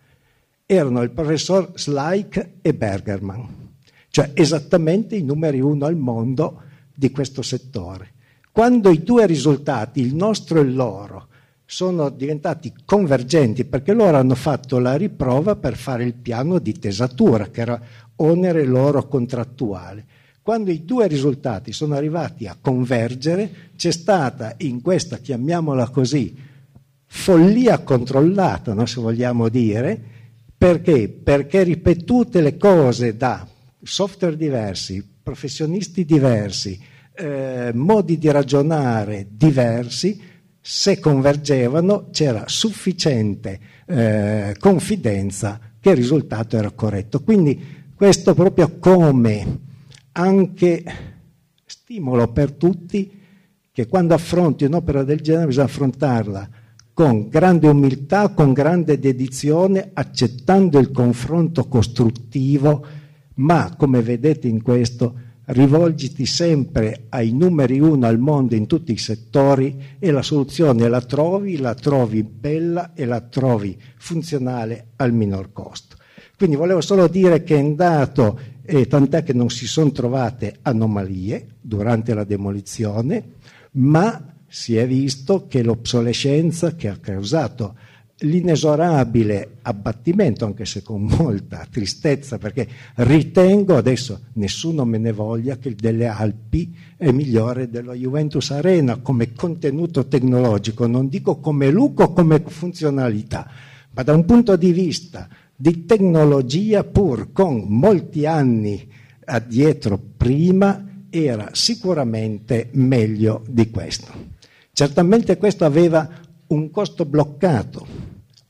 Erano il professor Slaik e Bergerman, cioè esattamente i numeri uno al mondo di questo settore. Quando i due risultati, il nostro e il loro, sono diventati convergenti perché loro hanno fatto la riprova per fare il piano di tesatura, che era onere loro contrattuale quando i due risultati sono arrivati a convergere, c'è stata in questa, chiamiamola così, follia controllata, no, se vogliamo dire, perché? Perché ripetute le cose da software diversi, professionisti diversi, eh, modi di ragionare diversi, se convergevano c'era sufficiente eh, confidenza che il risultato era corretto. Quindi questo proprio come anche stimolo per tutti che quando affronti un'opera del genere bisogna affrontarla con grande umiltà, con grande dedizione, accettando il confronto costruttivo, ma come vedete in questo rivolgiti sempre ai numeri uno al mondo in tutti i settori e la soluzione la trovi, la trovi bella e la trovi funzionale al minor costo. Quindi volevo solo dire che è andato eh, tant'è che non si sono trovate anomalie durante la demolizione, ma si è visto che l'obsolescenza che ha causato l'inesorabile abbattimento, anche se con molta tristezza, perché ritengo adesso nessuno me ne voglia che il delle Alpi è migliore della Juventus Arena come contenuto tecnologico, non dico come look o come funzionalità, ma da un punto di vista di tecnologia pur con molti anni addietro prima era sicuramente meglio di questo. Certamente questo aveva un costo bloccato,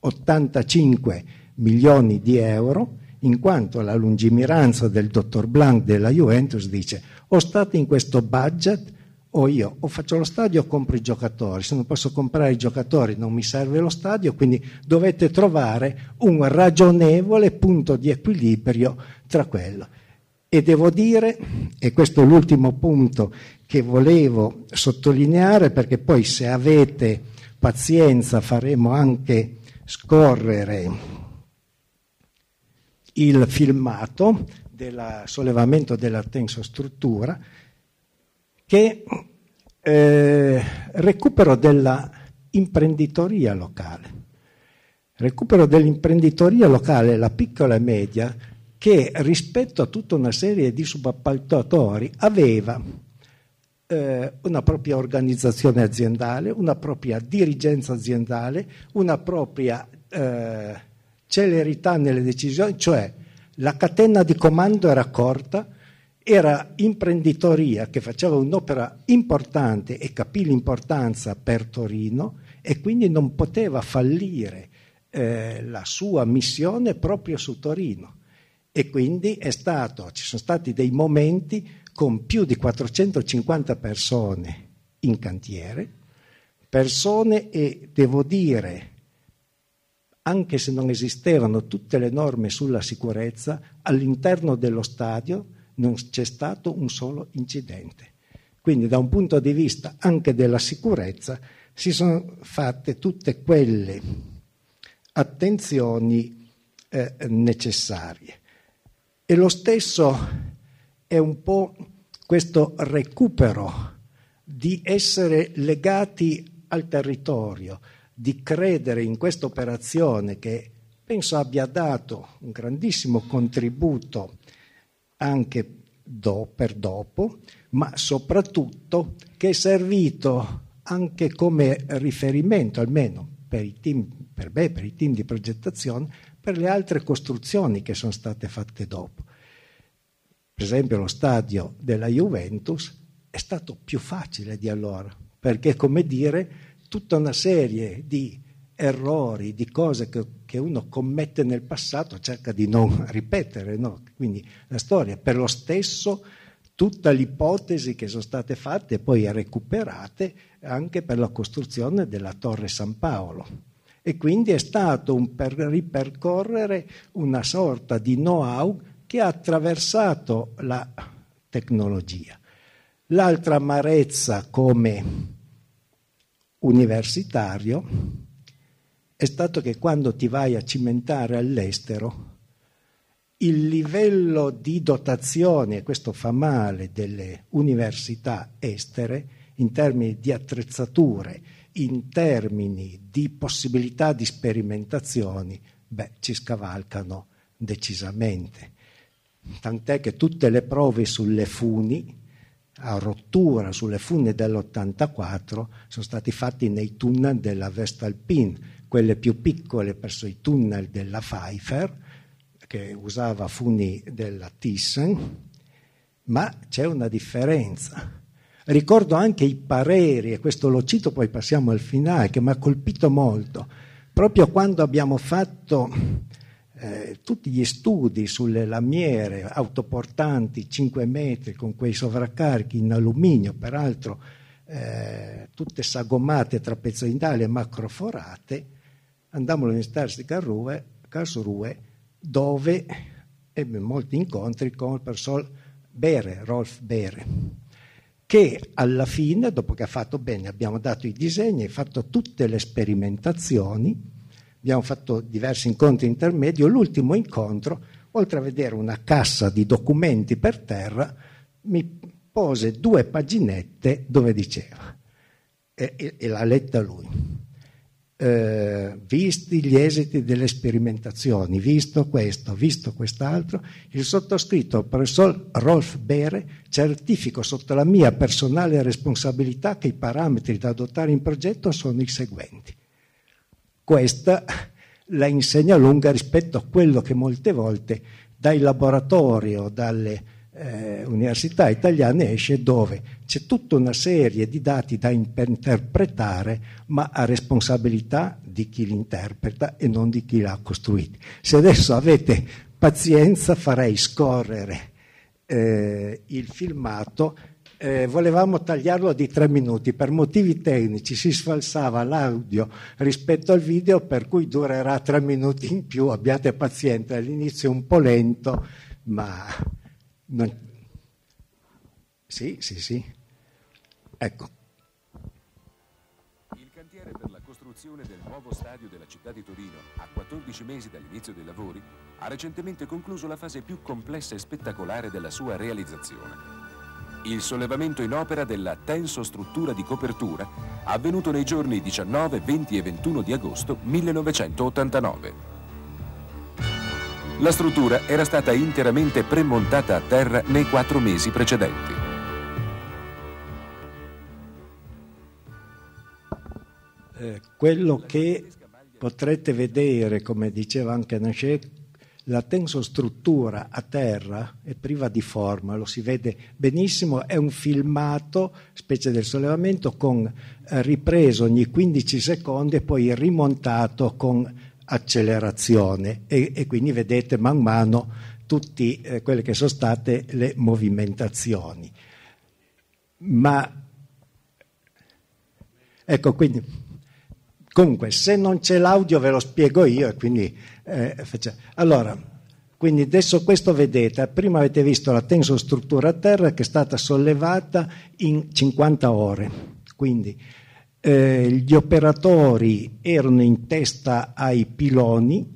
85 milioni di euro, in quanto la lungimiranza del dottor Blanc della Juventus dice o state in questo budget o io o faccio lo stadio o compro i giocatori, se non posso comprare i giocatori non mi serve lo stadio, quindi dovete trovare un ragionevole punto di equilibrio tra quello. E devo dire, e questo è l'ultimo punto che volevo sottolineare, perché poi se avete pazienza faremo anche scorrere il filmato del sollevamento della tensostruttura, che eh, recupero della imprenditoria locale. Recupero dell'imprenditoria locale, la piccola e media, che rispetto a tutta una serie di subappaltatori aveva eh, una propria organizzazione aziendale, una propria dirigenza aziendale, una propria eh, celerità nelle decisioni, cioè la catena di comando era corta, era imprenditoria che faceva un'opera importante e capì l'importanza per Torino e quindi non poteva fallire eh, la sua missione proprio su Torino. E quindi stato, ci sono stati dei momenti con più di 450 persone in cantiere, persone e devo dire anche se non esistevano tutte le norme sulla sicurezza, all'interno dello stadio non c'è stato un solo incidente. Quindi da un punto di vista anche della sicurezza si sono fatte tutte quelle attenzioni eh, necessarie. E lo stesso è un po' questo recupero di essere legati al territorio, di credere in questa operazione che penso abbia dato un grandissimo contributo anche do, per dopo, ma soprattutto che è servito anche come riferimento, almeno per, team, per me, per i team di progettazione, per le altre costruzioni che sono state fatte dopo. Per esempio lo stadio della Juventus è stato più facile di allora, perché come dire tutta una serie di errori, di cose che, che, uno commette nel passato, cerca di non ripetere. No? Quindi la storia per lo stesso, tutta l'ipotesi che sono state fatte e poi recuperate anche per la costruzione della Torre San Paolo. E quindi è stato un per, ripercorrere una sorta di know-how che ha attraversato la tecnologia. L'altra amarezza come universitario è stato che quando ti vai a cimentare all'estero, il livello di dotazione, questo fa male, delle università estere in termini di attrezzature, in termini di possibilità di sperimentazioni, beh, ci scavalcano decisamente. Tant'è che tutte le prove sulle funi, a rottura, sulle funi dell'84, sono state fatte nei tunnel della Vestalpine quelle più piccole verso i tunnel della Pfeiffer, che usava funi della Thyssen, ma c'è una differenza. Ricordo anche i pareri, e questo lo cito, poi passiamo al finale, che mi ha colpito molto. Proprio quando abbiamo fatto eh, tutti gli studi sulle lamiere autoportanti 5 metri con quei sovraccarichi in alluminio, peraltro eh, tutte sagomate, trapezoidali e macroforate, andammo all'Università di Karlsruhe dove ebbe molti incontri con il professor Bere, Rolf Bere che alla fine, dopo che ha fatto bene, abbiamo dato i disegni, ha fatto tutte le sperimentazioni, abbiamo fatto diversi incontri intermedi, l'ultimo incontro, oltre a vedere una cassa di documenti per terra, mi pose due paginette dove diceva, e, e, e l'ha letta lui eh, visti gli esiti delle sperimentazioni, visto questo, visto quest'altro, il sottoscritto professor Rolf Bere certifico sotto la mia personale responsabilità che i parametri da adottare in progetto sono i seguenti. Questa la insegna lunga rispetto a quello che molte volte dai laboratori o dalle eh, università italiane esce dove c'è tutta una serie di dati da interpretare, ma a responsabilità di chi li interpreta e non di chi li ha costruiti. Se adesso avete pazienza farei scorrere eh, il filmato. Eh, volevamo tagliarlo di tre minuti, per motivi tecnici si sfalsava l'audio rispetto al video, per cui durerà tre minuti in più, abbiate pazienza, all'inizio un po' lento, ma non... Sì, sì, sì. Ecco. Il cantiere per la costruzione del nuovo stadio della città di Torino, a 14 mesi dall'inizio dei lavori, ha recentemente concluso la fase più complessa e spettacolare della sua realizzazione. Il sollevamento in opera della tenso struttura di copertura avvenuto nei giorni 19, 20 e 21 di agosto 1989. La struttura era stata interamente premontata a terra nei quattro mesi precedenti. Eh, quello che potrete vedere, come diceva anche Nascek, la tensostruttura a terra è priva di forma, lo si vede benissimo, è un filmato, specie del sollevamento, con, eh, ripreso ogni 15 secondi e poi rimontato con accelerazione e, e quindi vedete man mano tutte eh, quelle che sono state le movimentazioni. Ma ecco quindi comunque se non c'è l'audio ve lo spiego io e quindi eh, facciamo. allora quindi adesso questo vedete, prima avete visto la tensostruttura a terra che è stata sollevata in 50 ore, quindi eh, gli operatori erano in testa ai piloni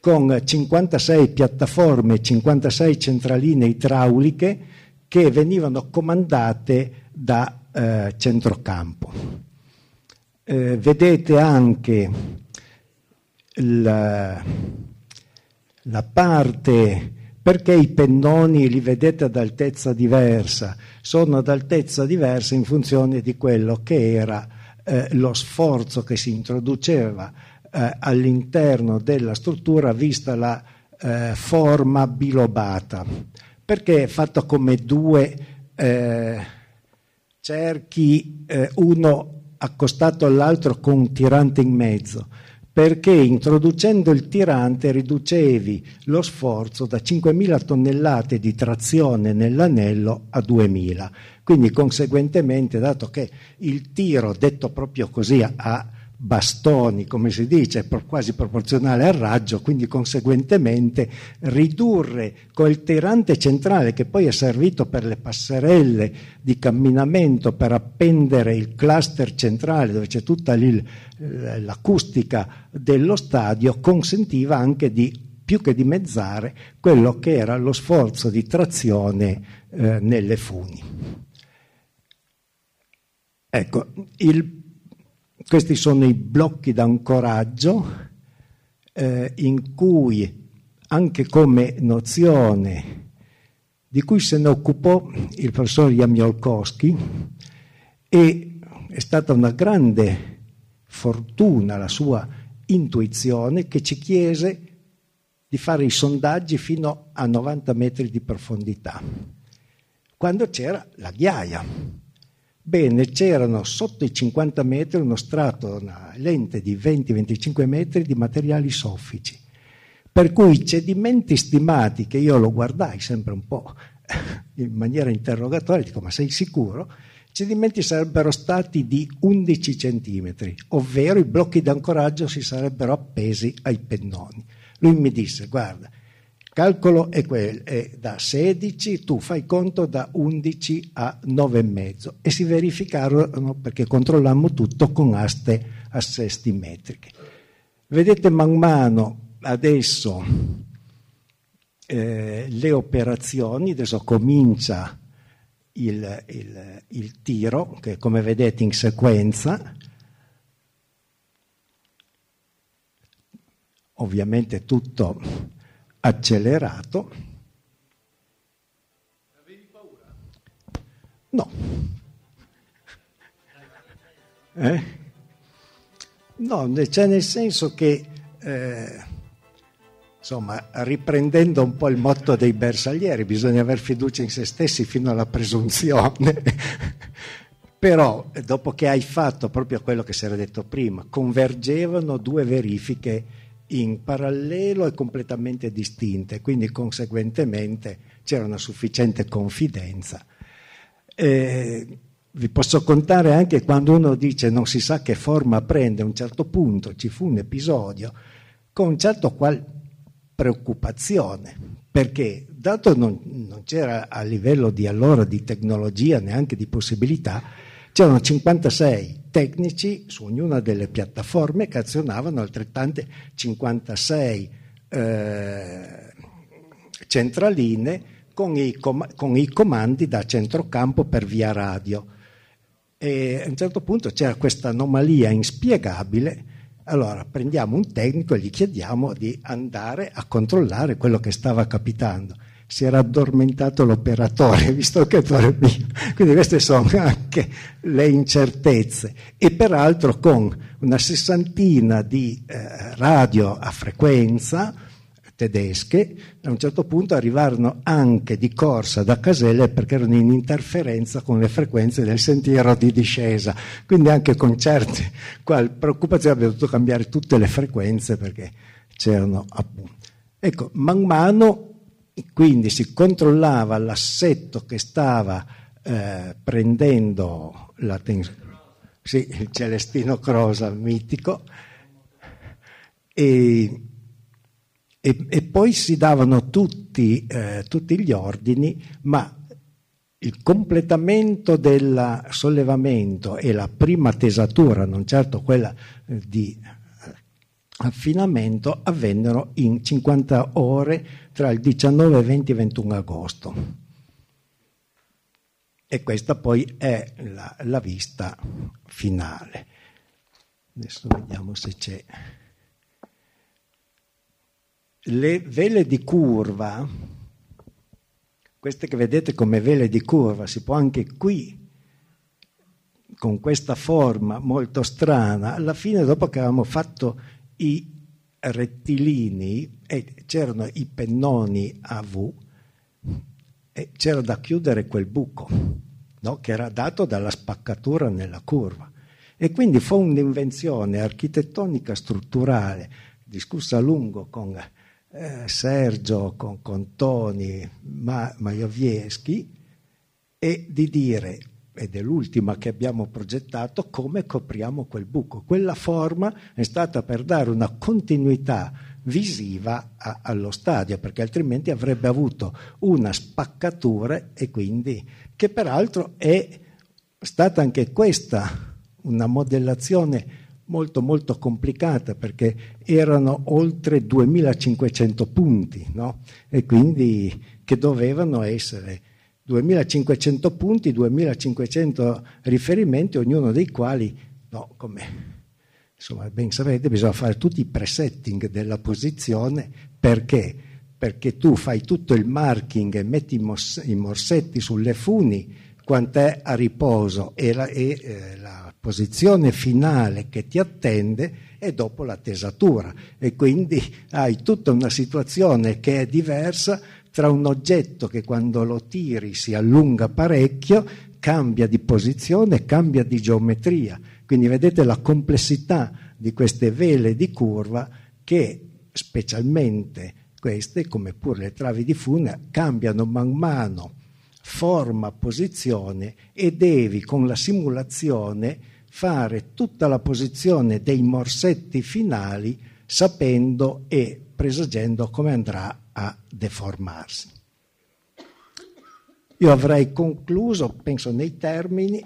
con 56 piattaforme, 56 centraline idrauliche che venivano comandate da eh, centrocampo. Eh, vedete anche la, la parte perché i pennoni li vedete ad altezza diversa? Sono ad altezza diversa in funzione di quello che era eh, lo sforzo che si introduceva eh, all'interno della struttura vista la eh, forma bilobata, perché è fatto come due eh, cerchi, eh, uno accostato all'altro con un tirante in mezzo perché introducendo il tirante riducevi lo sforzo da 5.000 tonnellate di trazione nell'anello a 2.000 quindi conseguentemente, dato che il tiro, detto proprio così, a bastoni, come si dice, quasi proporzionale al raggio, quindi conseguentemente ridurre quel tirante centrale che poi è servito per le passerelle di camminamento, per appendere il cluster centrale dove c'è tutta l'acustica dello stadio, consentiva anche di più che dimezzare quello che era lo sforzo di trazione eh, nelle funi. Ecco, il, questi sono i blocchi d'ancoraggio eh, in cui anche come nozione di cui se ne occupò il professor Jamiolkowski e è stata una grande fortuna la sua intuizione che ci chiese di fare i sondaggi fino a 90 metri di profondità, quando c'era la ghiaia. Bene, c'erano sotto i 50 metri uno strato, una lente di 20-25 metri di materiali soffici, per cui i cedimenti stimati, che io lo guardai sempre un po' in maniera interrogatoria, dico ma sei sicuro? I Cedimenti sarebbero stati di 11 centimetri, ovvero i blocchi d'ancoraggio si sarebbero appesi ai pennoni. Lui mi disse, guarda, calcolo è, quel, è da 16, tu fai conto da 11 a 9,5 e si verificarono perché controllammo tutto con aste a sesti metriche. Vedete man mano adesso eh, le operazioni, adesso comincia il, il, il tiro che come vedete in sequenza ovviamente tutto accelerato. Avevi paura? No. Eh? No, cioè nel senso che, eh, insomma, riprendendo un po' il motto dei bersaglieri, bisogna avere fiducia in se stessi fino alla presunzione. Però, eh, dopo che hai fatto proprio quello che si era detto prima, convergevano due verifiche in parallelo e completamente distinte, quindi conseguentemente c'era una sufficiente confidenza. E vi posso contare anche quando uno dice non si sa che forma prende, a un certo punto ci fu un episodio con un certo qual preoccupazione, perché dato non, non c'era a livello di allora di tecnologia neanche di possibilità, c'erano 56 tecnici su ognuna delle piattaforme che azionavano altrettante 56 eh, centraline con i, com- con i, comandi da centrocampo per via radio. E a un certo punto c'era questa anomalia inspiegabile. Allora prendiamo un tecnico e gli chiediamo di andare a controllare quello che stava capitando si era addormentato l'operatore, visto che dormiva. Quindi queste sono anche le incertezze. E peraltro con una sessantina di eh, radio a frequenza tedesche, a un certo punto arrivarono anche di corsa da Caselle perché erano in interferenza con le frequenze del sentiero di discesa. Quindi anche con certe preoccupazioni abbiamo dovuto cambiare tutte le frequenze perché c'erano appunto. Ecco, man mano e quindi si controllava l'assetto che stava eh, prendendo la tensione. Sì, il Celestino Crosa, mitico. E, e, e poi si davano tutti, eh, tutti gli ordini, ma il completamento del sollevamento e la prima tesatura, non certo quella eh, di eh, affinamento, avvennero in 50 ore tra il 19, e il 20 e 21 agosto. E questa poi è la, la vista finale. Adesso vediamo se c'è. Le vele di curva, queste che vedete come vele di curva, si può anche qui con questa forma molto strana, alla fine dopo che avevamo fatto i rettilini, e c'erano i pennoni a V e c'era da chiudere quel buco no? che era dato dalla spaccatura nella curva. E quindi fu un'invenzione architettonica strutturale discussa a lungo con eh, Sergio, con Toni, ma, Maiovieschi, e di dire, ed è l'ultima che abbiamo progettato, come copriamo quel buco. Quella forma è stata per dare una continuità visiva a, allo stadio, perché altrimenti avrebbe avuto una spaccatura e quindi che peraltro è stata anche questa una modellazione molto molto complicata perché erano oltre 2500 punti no? e quindi che dovevano essere 2500 punti, 2500 riferimenti, ognuno dei quali, no, come insomma, ben sapete, bisogna fare tutti i presetting della posizione perché? Perché tu fai tutto il marking e metti i morsetti sulle funi quant'è a riposo e, la, e eh, la, posizione finale che ti attende è dopo la tesatura e quindi hai tutta una situazione che è diversa tra un oggetto che quando lo tiri si allunga parecchio, cambia di posizione, cambia di geometria quindi vedete la complessità di queste vele di curva che specialmente queste, come pure le travi di fune, cambiano man mano forma, posizione e devi con la simulazione fare tutta la posizione dei morsetti finali sapendo e presagendo come andrà a deformarsi. Io avrei concluso, penso nei termini.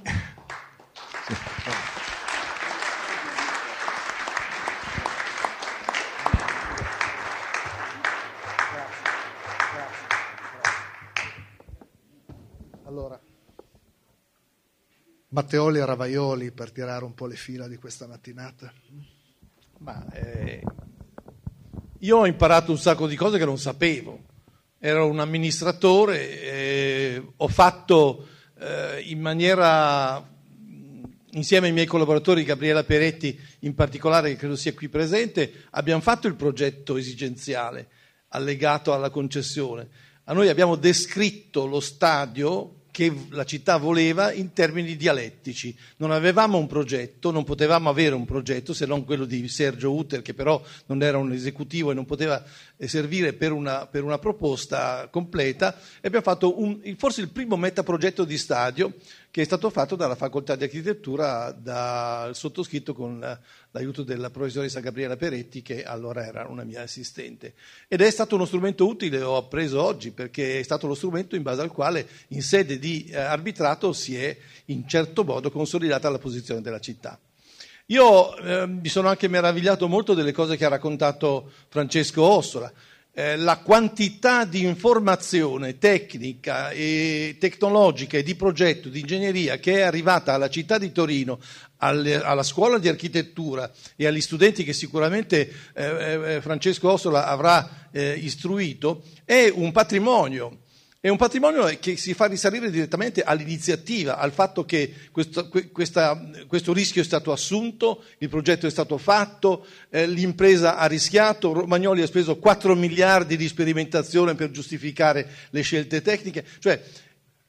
Matteoli e Ravaioli per tirare un po' le fila di questa mattinata. Ma, eh, io ho imparato un sacco di cose che non sapevo. Ero un amministratore, eh, ho fatto eh, in maniera, insieme ai miei collaboratori, Gabriela Peretti in particolare, che credo sia qui presente, abbiamo fatto il progetto esigenziale allegato alla concessione. A noi abbiamo descritto lo stadio che la città voleva in termini dialettici. Non avevamo un progetto, non potevamo avere un progetto se non quello di Sergio Utter, che però non era un esecutivo e non poteva eh, servire per una, per una proposta completa. E abbiamo fatto un, forse il primo metaprogetto di stadio che è stato fatto dalla facoltà di architettura, dal sottoscritto con eh, l'aiuto della professoressa Gabriela Peretti che allora era una mia assistente. Ed è stato uno strumento utile, ho appreso oggi, perché è stato lo strumento in base al quale in sede di eh, arbitrato si è in certo modo consolidata la posizione della città. Io eh, mi sono anche meravigliato molto delle cose che ha raccontato Francesco Ossola. Eh, la quantità di informazione tecnica e tecnologica e di progetto, di ingegneria che è arrivata alla città di Torino alle, alla scuola di architettura e agli studenti che sicuramente eh, eh, eh, Francesco Ossola avrà eh, istruito, è un patrimonio. È un patrimonio che si fa risalire direttamente all'iniziativa, al fatto che questo, questa, questo rischio è stato assunto, il progetto è stato fatto, eh, l'impresa ha rischiato, Romagnoli ha speso 4 miliardi di sperimentazione per giustificare le scelte tecniche. Cioè,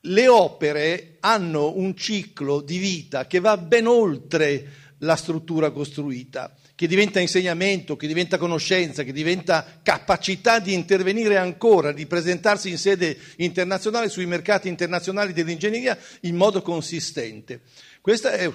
le opere hanno un ciclo di vita che va ben oltre la struttura costruita, che diventa insegnamento, che diventa conoscenza, che diventa capacità di intervenire ancora, di presentarsi in sede internazionale sui mercati internazionali dell'ingegneria in modo consistente. Questa è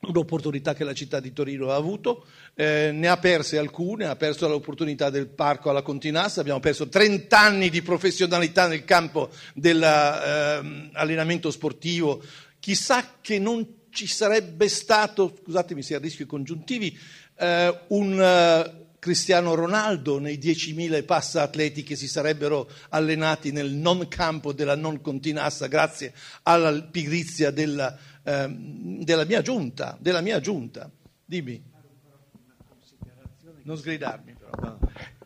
un'opportunità che la città di Torino ha avuto, eh, ne ha perse alcune, ha perso l'opportunità del parco alla Continassa, abbiamo perso 30 anni di professionalità nel campo dell'allenamento ehm, eh, sportivo, chissà che non ci sarebbe stato, scusatemi se a rischio i congiuntivi, eh, un eh, Cristiano Ronaldo nei 10.000 passa atleti che si sarebbero allenati nel non campo della non Continassa grazie alla pigrizia della, ehm, della mia giunta, della mia giunta. Dimmi. Non sgridarmi però.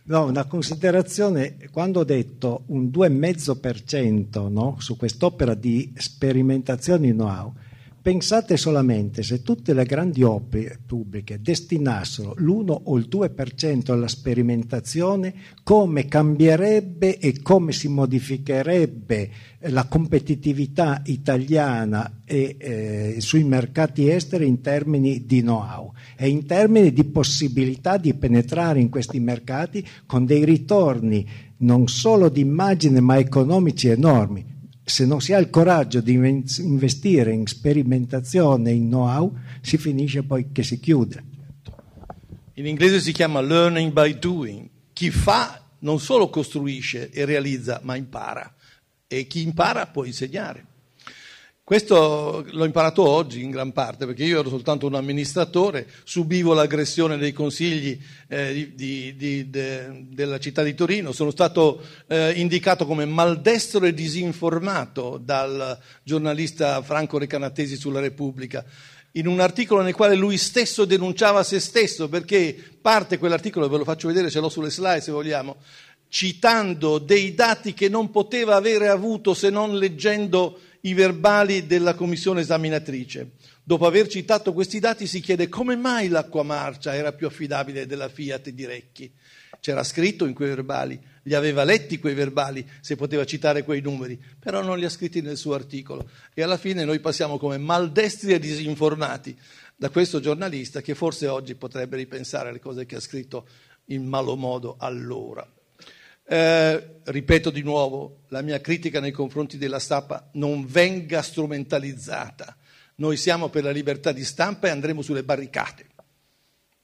No, una considerazione, quando ho detto un 2,5% no, su quest'opera di sperimentazione in know-how, Pensate solamente se tutte le grandi opere pubbliche destinassero l'1 o il 2% alla sperimentazione, come cambierebbe e come si modificherebbe la competitività italiana e, eh, sui mercati esteri in termini di know-how e in termini di possibilità di penetrare in questi mercati con dei ritorni non solo di immagine ma economici enormi se non si ha il coraggio di investire in sperimentazione, in know-how, si finisce poi che si chiude. In inglese si chiama learning by doing. Chi fa non solo costruisce e realizza, ma impara. E chi impara può insegnare. Questo l'ho imparato oggi in gran parte perché io ero soltanto un amministratore, subivo l'aggressione dei consigli eh, di, di, de, della città di Torino, sono stato eh, indicato come maldestro e disinformato dal giornalista Franco Recanatesi sulla Repubblica in un articolo nel quale lui stesso denunciava se stesso perché parte quell'articolo, ve lo faccio vedere, ce l'ho sulle slide se vogliamo, citando dei dati che non poteva avere avuto se non leggendo i verbali della commissione esaminatrice. Dopo aver citato questi dati si chiede come mai l'acqua marcia era più affidabile della Fiat di Recchi. C'era scritto in quei verbali, li aveva letti quei verbali, se poteva citare quei numeri, però non li ha scritti nel suo articolo. E alla fine noi passiamo come maldestri e disinformati da questo giornalista che forse oggi potrebbe ripensare alle cose che ha scritto in malo modo allora. Eh, ripeto di nuovo, la mia critica nei confronti della stampa non venga strumentalizzata. Noi siamo per la libertà di stampa e andremo sulle barricate.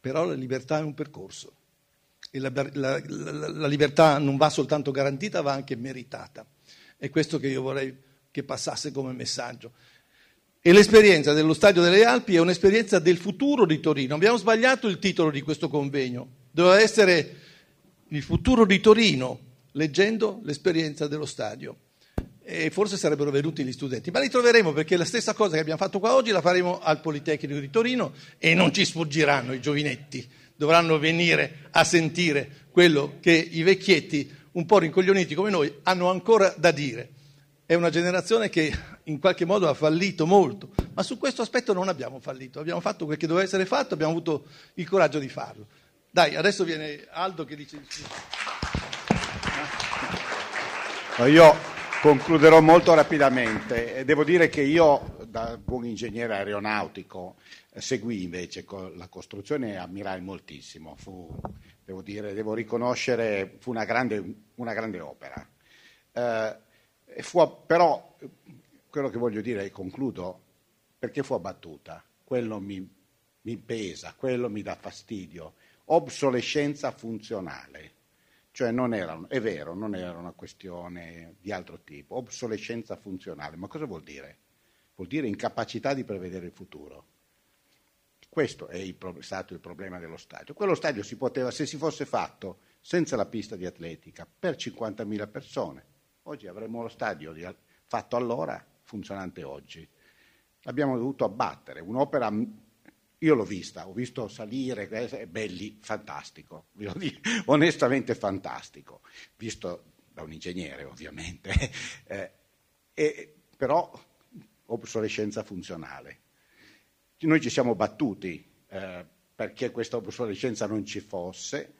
Però la libertà è un percorso e la, la, la, la libertà non va soltanto garantita, va anche meritata. È questo che io vorrei che passasse come messaggio. E l'esperienza dello Stadio delle Alpi è un'esperienza del futuro di Torino. Abbiamo sbagliato il titolo di questo convegno. Doveva essere il futuro di Torino leggendo l'esperienza dello stadio. E forse sarebbero venuti gli studenti, ma li troveremo perché la stessa cosa che abbiamo fatto qua oggi la faremo al Politecnico di Torino e non ci sfuggiranno i giovinetti, dovranno venire a sentire quello che i vecchietti, un po' rincoglioniti come noi, hanno ancora da dire. È una generazione che in qualche modo ha fallito molto, ma su questo aspetto non abbiamo fallito, abbiamo fatto quel che doveva essere fatto, abbiamo avuto il coraggio di farlo. Dai, adesso viene Aldo che dice... io concluderò molto rapidamente. Devo dire che io, da buon ingegnere aeronautico, eh, seguì invece la costruzione e ammirai moltissimo. Fu, devo, dire, devo riconoscere, fu una grande, una grande opera. Eh, fu, però, quello che voglio dire, e concludo, perché fu abbattuta. Quello mi, mi pesa, quello mi dà fastidio obsolescenza funzionale, cioè non era, è vero, non era una questione di altro tipo, obsolescenza funzionale, ma cosa vuol dire? Vuol dire incapacità di prevedere il futuro. Questo è il stato il problema dello stadio. Quello stadio si poteva, se si fosse fatto senza la pista di atletica, per 50.000 persone, oggi avremmo lo stadio di, fatto allora funzionante oggi. L'abbiamo dovuto abbattere, un'opera io l'ho vista, ho visto salire, eh, è belli, fantastico, onestamente fantastico, visto da un ingegnere ovviamente, eh, eh, però obsolescenza funzionale. Noi ci siamo battuti eh, perché questa obsolescenza non ci fosse,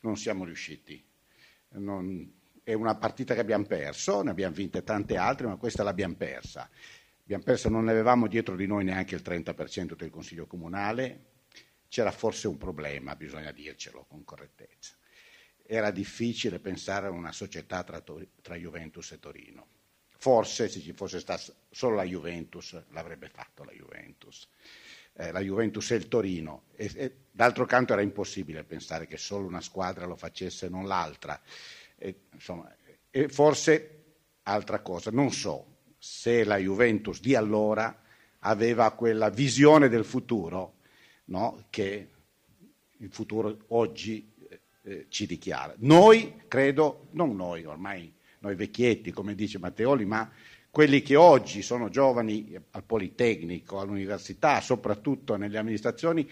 non siamo riusciti. Non, è una partita che abbiamo perso, ne abbiamo vinte tante altre, ma questa l'abbiamo persa. Abbiamo perso, non avevamo dietro di noi neanche il 30% del Consiglio comunale, c'era forse un problema, bisogna dircelo con correttezza. Era difficile pensare a una società tra, tra Juventus e Torino. Forse se ci fosse stata solo la Juventus, l'avrebbe fatto la Juventus. Eh, la Juventus e il Torino. E, e, d'altro canto era impossibile pensare che solo una squadra lo facesse e non l'altra. E, insomma, e forse altra cosa, non so, se la Juventus di allora aveva quella visione del futuro no, che il futuro oggi eh, eh, ci dichiara. Noi, credo, non noi ormai, noi vecchietti, come dice Matteoli, ma quelli che oggi sono giovani eh, al Politecnico, all'università, soprattutto nelle amministrazioni,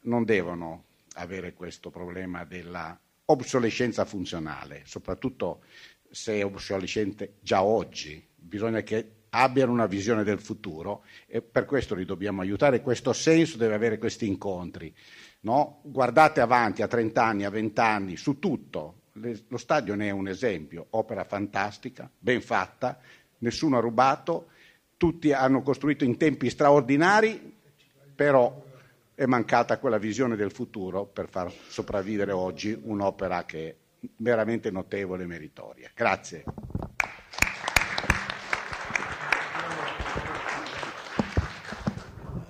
non devono avere questo problema della obsolescenza funzionale, soprattutto se è obsolescente già oggi, bisogna che abbiano una visione del futuro e per questo li dobbiamo aiutare, questo senso deve avere questi incontri. No? Guardate avanti a 30 anni, a 20 anni, su tutto. Le, lo stadio ne è un esempio, opera fantastica, ben fatta, nessuno ha rubato, tutti hanno costruito in tempi straordinari, però è mancata quella visione del futuro per far sopravvivere oggi un'opera che è veramente notevole e meritoria. Grazie.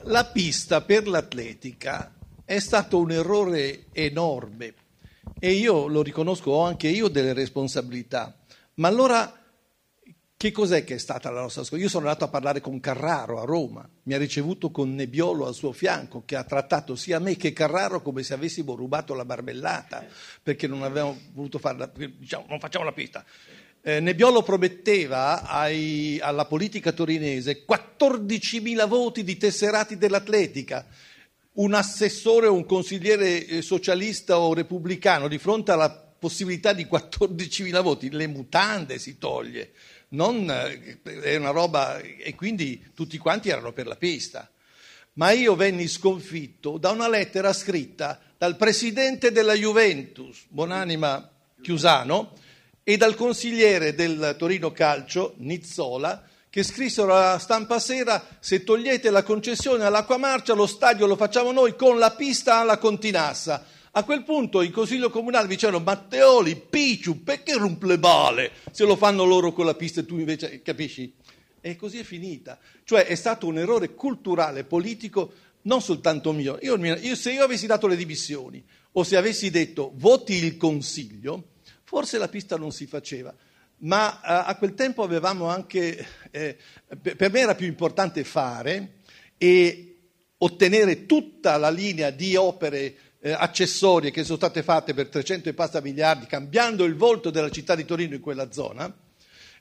la pista per l'atletica è stato un errore enorme e io lo riconosco, ho anche io delle responsabilità. Ma allora che cos'è che è stata la nostra scuola? Io sono andato a parlare con Carraro a Roma, mi ha ricevuto con Nebbiolo al suo fianco, che ha trattato sia me che Carraro come se avessimo rubato la marmellata, perché non avevamo voluto fare farla, diciamo, non facciamo la pista. Eh, Nebbiolo prometteva ai, alla politica torinese 14.000 voti di tesserati dell'atletica. Un assessore o un consigliere eh, socialista o repubblicano di fronte alla possibilità di 14.000 voti, le mutande si toglie, non, eh, è una roba e quindi tutti quanti erano per la pista. Ma io venni sconfitto da una lettera scritta dal presidente della Juventus, Buonanima Chiusano, e dal consigliere del Torino Calcio, Nizzola, che scrissero alla stampa sera se togliete la concessione all'acqua marcia lo stadio lo facciamo noi con la pista alla Continassa. A quel punto in consiglio comunale dicevano Matteoli, Picciu, perché rompe bale se lo fanno loro con la pista e tu invece capisci? E così è finita. Cioè è stato un errore culturale, politico, non soltanto mio. Io, io, se io avessi dato le dimissioni o se avessi detto voti il consiglio, Forse la pista non si faceva, ma eh, a quel tempo avevamo anche, eh, per me era più importante fare e ottenere tutta la linea di opere eh, accessorie che sono state fatte per 300 e passa miliardi, cambiando il volto della città di Torino in quella zona.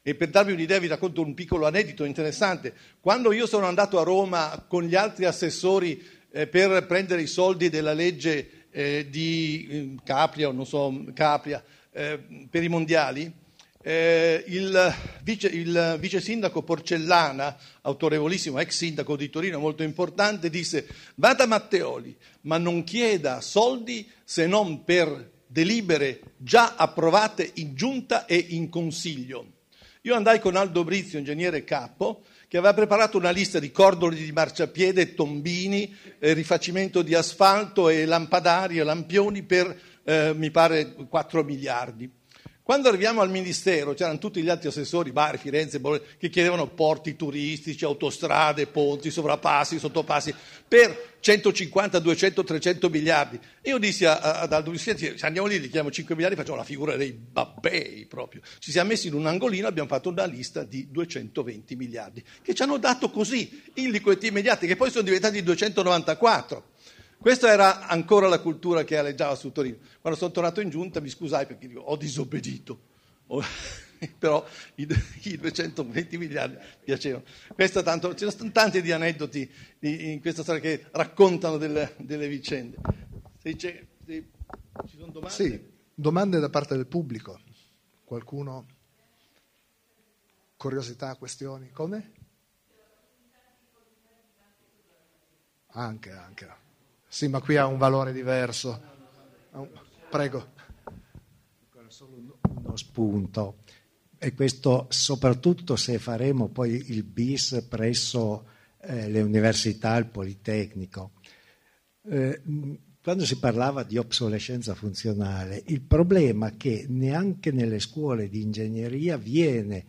E per darvi un'idea vi racconto un piccolo aneddoto interessante. Quando io sono andato a Roma con gli altri assessori eh, per prendere i soldi della legge eh, di mm, Capria, non so, Capria, eh, per i mondiali, eh, il, vice, il, vice, sindaco Porcellana, autorevolissimo ex sindaco di Torino, molto importante, disse vada Matteoli, ma non chieda soldi se non per delibere già approvate in giunta e in consiglio. Io andai con Aldo Brizio, ingegnere capo, che aveva preparato una lista di cordoli di marciapiede, tombini, eh, rifacimento di asfalto e lampadari e lampioni per eh, mi pare 4 miliardi. Quando arriviamo al Ministero c'erano tutti gli altri assessori, Bari, Firenze, Bologna, che chiedevano porti turistici, autostrade, ponti, sovrapassi, sottopassi, per 150, 200, 300 miliardi. Io dissi ad Aldo Vicente, se andiamo lì, richiamo 5 miliardi, facciamo la figura dei babbei proprio. Ci siamo messi in un angolino, e abbiamo fatto una lista di 220 miliardi, che ci hanno dato così, in liquidità immediata, che poi sono diventati 294. Questa era ancora la cultura che aleggiava su Torino. Quando sono tornato in giunta mi scusai perché dico, ho disobbedito, oh, però i, i, 220 miliardi piacevano. Questa tanto, ci sono tanti di aneddoti in questa storia che raccontano delle, delle vicende. Se c'è, se ci sono domande? Sì, domande da parte del pubblico. Qualcuno? Curiosità, questioni? Come? Anche, anche. Sì, ma qui ha un valore diverso. Prego. Solo uno spunto, e questo soprattutto se faremo poi il bis presso eh, le università, il Politecnico. Eh, quando si parlava di obsolescenza funzionale, il problema è che neanche nelle scuole di ingegneria viene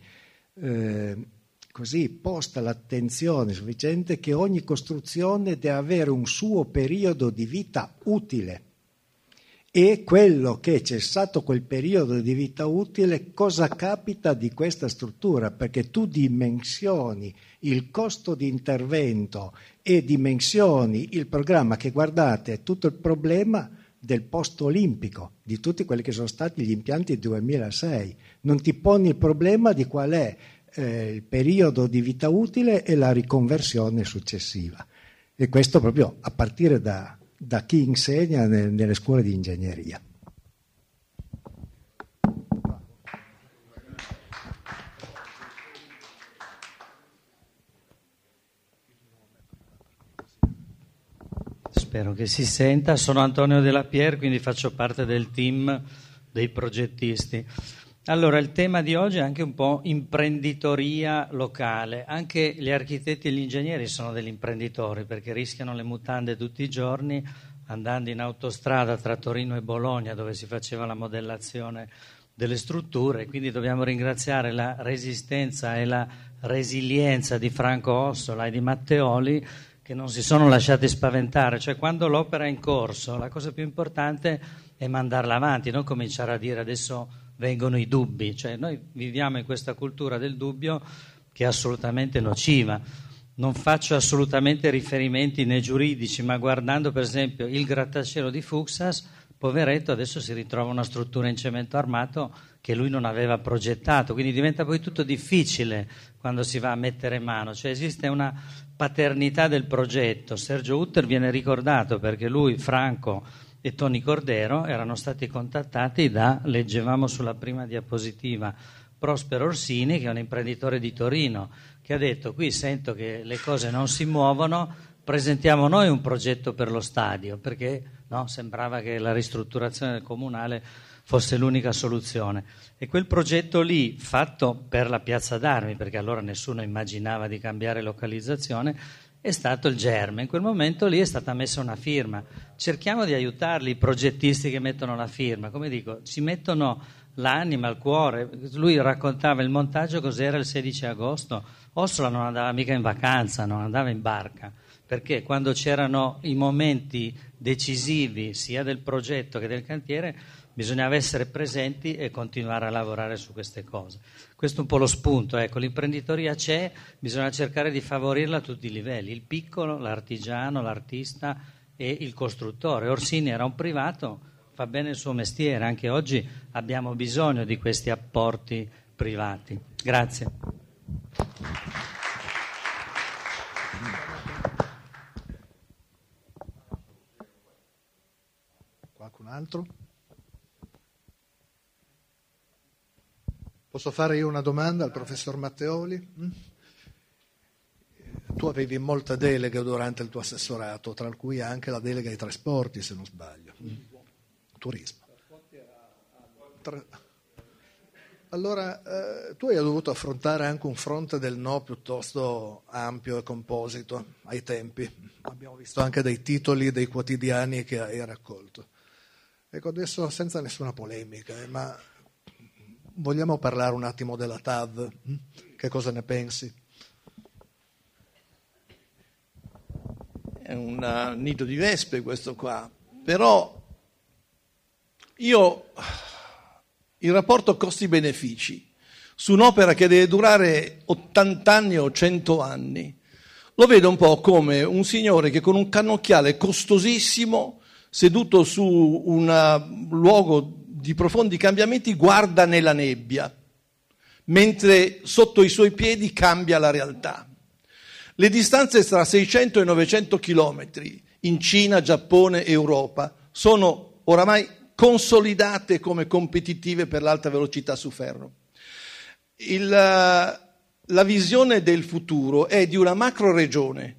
eh, così posta l'attenzione sufficiente che ogni costruzione deve avere un suo periodo di vita utile. E quello che è cessato quel periodo di vita utile, cosa capita di questa struttura? Perché tu dimensioni il costo di intervento e dimensioni il programma che guardate, è tutto il problema del posto olimpico, di tutti quelli che sono stati gli impianti del 2006. Non ti poni il problema di qual è eh, il periodo di vita utile e la riconversione successiva. E questo proprio a partire da, da chi insegna nel, nelle scuole di ingegneria. Spero che si senta. Sono Antonio Della Pier, quindi faccio parte del team dei progettisti. Allora, il tema di oggi è anche un po' imprenditoria locale. Anche gli architetti e gli ingegneri sono degli imprenditori perché rischiano le mutande tutti i giorni andando in autostrada tra Torino e Bologna dove si faceva la modellazione delle strutture, quindi dobbiamo ringraziare la resistenza e la resilienza di Franco Ossola e di Matteoli che non si sono lasciati spaventare, cioè quando l'opera è in corso la cosa più importante è mandarla avanti, non cominciare a dire adesso vengono i dubbi, cioè noi viviamo in questa cultura del dubbio che è assolutamente nociva. Non faccio assolutamente riferimenti né giuridici, ma guardando per esempio il grattacielo di Fuxas, poveretto adesso si ritrova una struttura in cemento armato che lui non aveva progettato, quindi diventa poi tutto difficile quando si va a mettere mano, cioè esiste una paternità del progetto. Sergio Utter viene ricordato perché lui, Franco, e Tony Cordero erano stati contattati da, leggevamo sulla prima diapositiva, Prospero Orsini, che è un imprenditore di Torino, che ha detto qui sento che le cose non si muovono, presentiamo noi un progetto per lo stadio, perché no, sembrava che la ristrutturazione del comunale fosse l'unica soluzione. E quel progetto lì, fatto per la piazza d'armi, perché allora nessuno immaginava di cambiare localizzazione, è stato il germe. In quel momento lì è stata messa una firma. Cerchiamo di aiutarli i progettisti che mettono la firma. Come dico, ci mettono l'anima, il cuore. Lui raccontava il montaggio cos'era il 16 agosto. Ossola non andava mica in vacanza, non andava in barca, perché quando c'erano i momenti decisivi sia del progetto che del cantiere bisognava essere presenti e continuare a lavorare su queste cose. Questo è un po' lo spunto, ecco, l'imprenditoria c'è, bisogna cercare di favorirla a tutti i livelli, il piccolo, l'artigiano, l'artista e il costruttore. Orsini era un privato, fa bene il suo mestiere, anche oggi abbiamo bisogno di questi apporti privati. Grazie. Qualcun altro? Posso fare io una domanda al professor Matteoli? Mm? Tu avevi molte deleghe durante il tuo assessorato, tra cui anche la delega ai trasporti, se non sbaglio. Mm? Turismo. Allora, eh, tu hai dovuto affrontare anche un fronte del no piuttosto ampio e composito ai tempi. Abbiamo visto anche dei titoli dei quotidiani che hai raccolto. Ecco, adesso senza nessuna polemica, eh, ma vogliamo parlare un attimo della TAV? Mm. Che cosa ne pensi? È un eh, nido di vespe questo qua, però io il rapporto costi-benefici su un'opera che deve durare 80 anni o 100 anni lo vedo un po' come un signore che con un cannocchiale costosissimo seduto su un eh, luogo di profondi cambiamenti guarda nella nebbia, mentre sotto i suoi piedi cambia la realtà. Le distanze tra 600 e 900 chilometri in Cina, Giappone e Europa sono oramai consolidate come competitive per l'alta velocità su ferro. Il, eh, la visione del futuro è di una macro regione,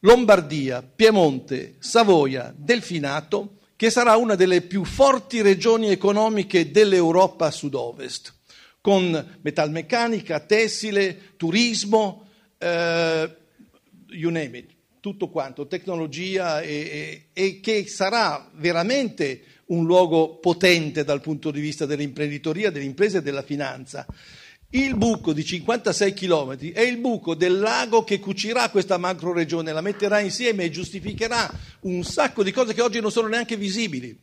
Lombardia, Piemonte, Savoia, Delfinato, che sarà una delle più forti regioni economiche dell'Europa sud-ovest, con metalmeccanica, tessile, turismo, eh, you name it, tutto quanto, tecnologia e, e, e che sarà veramente un luogo potente dal punto di vista dell'imprenditoria, dell'impresa e della finanza. Il buco di 56 km è il buco del lago che cucirà questa macro regione, la metterà insieme e giustificherà un sacco di cose che oggi non sono neanche visibili.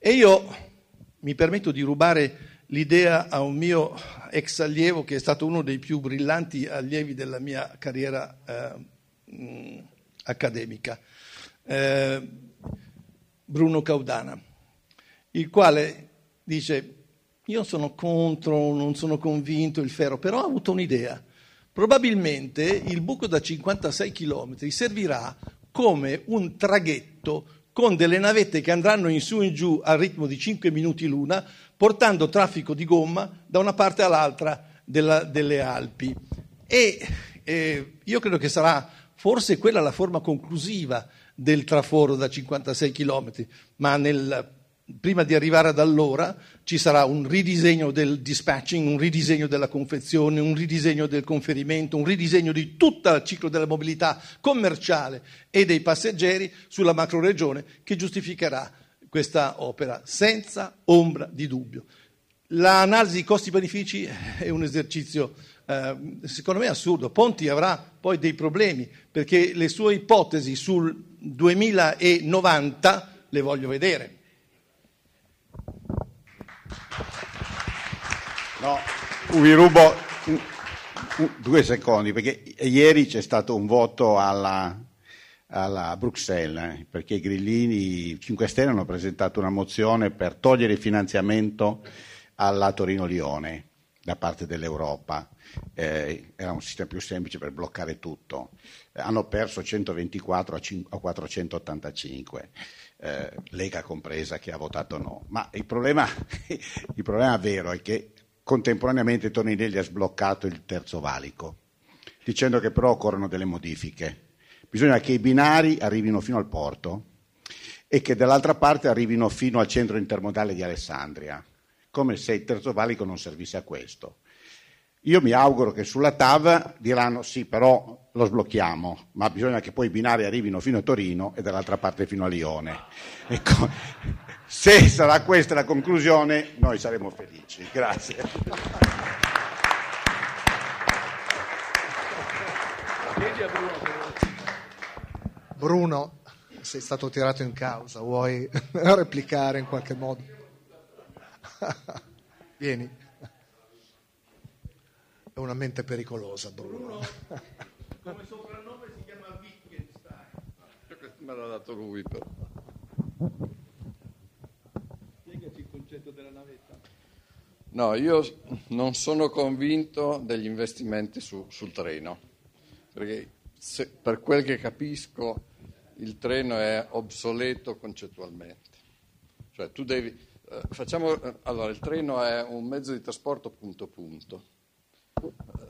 E io mi permetto di rubare l'idea a un mio ex allievo che è stato uno dei più brillanti allievi della mia carriera eh, mm, accademica, eh, Bruno Caudana, il quale dice io sono contro, non sono convinto il ferro, però ho avuto un'idea. Probabilmente il buco da 56 km servirà come un traghetto con delle navette che andranno in su e in giù al ritmo di 5 minuti l'una, portando traffico di gomma da una parte all'altra della, delle Alpi. E eh, io credo che sarà forse quella la forma conclusiva del traforo da 56 km, ma nel, prima di arrivare ad allora ci sarà un ridisegno del dispatching, un ridisegno della confezione, un ridisegno del conferimento, un ridisegno di tutto il ciclo della mobilità commerciale e dei passeggeri sulla macroregione che giustificherà questa opera senza ombra di dubbio. L'analisi costi-benefici è un esercizio eh, secondo me assurdo. Ponti avrà poi dei problemi perché le sue ipotesi sul 2090 le voglio vedere No, vi rubo due secondi perché ieri c'è stato un voto alla, alla Bruxelles eh, perché i Grillini 5 Stelle hanno presentato una mozione per togliere il finanziamento alla Torino-Lione da parte dell'Europa. Eh, era un sistema più semplice per bloccare tutto. Eh, hanno perso 124 a, cin- a 485, eh, Lega compresa che ha votato no. Ma il problema, il problema vero è che Contemporaneamente Toninelli ha sbloccato il terzo valico, dicendo che però occorrono delle modifiche. Bisogna che i binari arrivino fino al porto e che dall'altra parte arrivino fino al centro intermodale di Alessandria, come se il terzo valico non servisse a questo. Io mi auguro che sulla TAV diranno sì, però lo sblocchiamo, ma bisogna che poi i binari arrivino fino a Torino e dall'altra parte fino a Lione. Ecco. Se sarà questa la conclusione, noi saremo felici. Grazie. Bruno, sei stato tirato in causa, vuoi replicare in qualche modo? Vieni. È una mente pericolosa, Bruno. Bruno come soprannome si chiama Wittgenstein. Me l'ha dato lui, però. No, io non sono convinto degli investimenti su, sul treno, perché se, per quel che capisco il treno è obsoleto concettualmente. Cioè, devi, eh, facciamo, eh, allora, il treno è un mezzo di trasporto punto punto.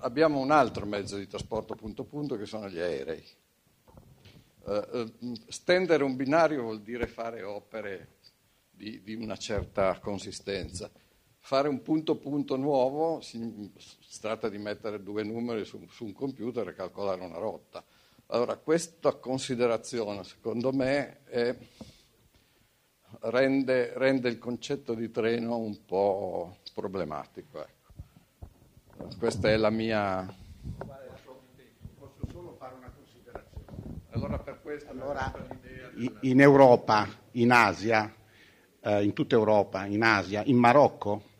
Abbiamo un altro mezzo di trasporto punto punto che sono gli aerei. Eh, eh stendere un binario vuol dire fare opere di, di una certa consistenza Fare un punto punto nuovo si, si tratta di mettere due numeri su, su un computer e calcolare una rotta. Allora, questa considerazione, secondo me, è, rende, rende, il concetto di treno un po' problematico. Ecco. Questa è la mia... Posso solo fare una considerazione? Allora, per questo... Allora, in Europa, in Asia, eh, in tutta Europa, in Asia, in Marocco,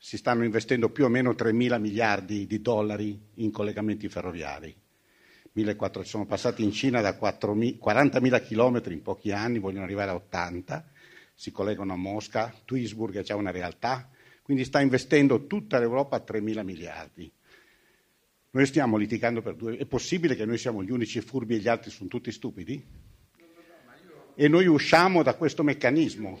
si stanno investendo più o meno 3 mila miliardi di dollari in collegamenti ferroviari. 1400, sono passati in Cina da 40.000 chilometri in pochi anni, vogliono arrivare a 80, si collegano a Mosca, Duisburg è già una realtà, quindi sta investendo tutta l'Europa 3 mila miliardi. Noi stiamo litigando per due... È possibile che noi siamo gli unici furbi e gli altri sono tutti stupidi? E noi usciamo da questo meccanismo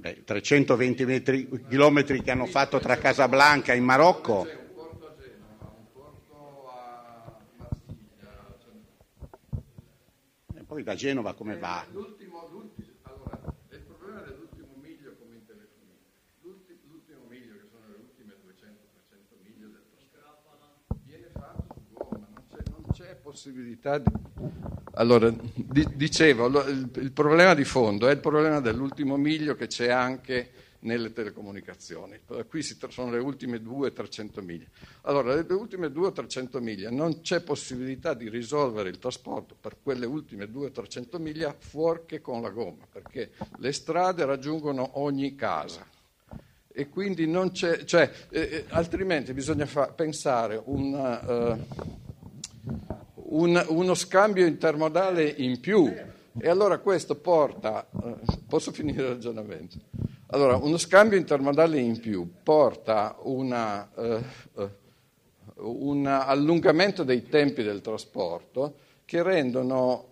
Beh, 320 metri, chilometri che hanno fatto tra Casablanca e Marocco. Cioè e poi da Genova come eh, va? possibilità di... Allora, di, dicevo, il, il problema di fondo è il problema dell'ultimo miglio che c'è anche nelle telecomunicazioni. Qui sono le ultime 2-300 miglia. Allora, le ultime 2-300 miglia non c'è possibilità di risolvere il trasporto per quelle ultime 2-300 miglia fuorché con la gomma, perché le strade raggiungono ogni casa. E quindi non c'è, cioè, eh, eh altrimenti bisogna fa- pensare un... Eh, un, uno scambio intermodale in più. E allora questo porta, eh, posso finire il ragionamento? Allora, uno scambio intermodale in più porta una, eh, un allungamento dei tempi del trasporto che, rendono,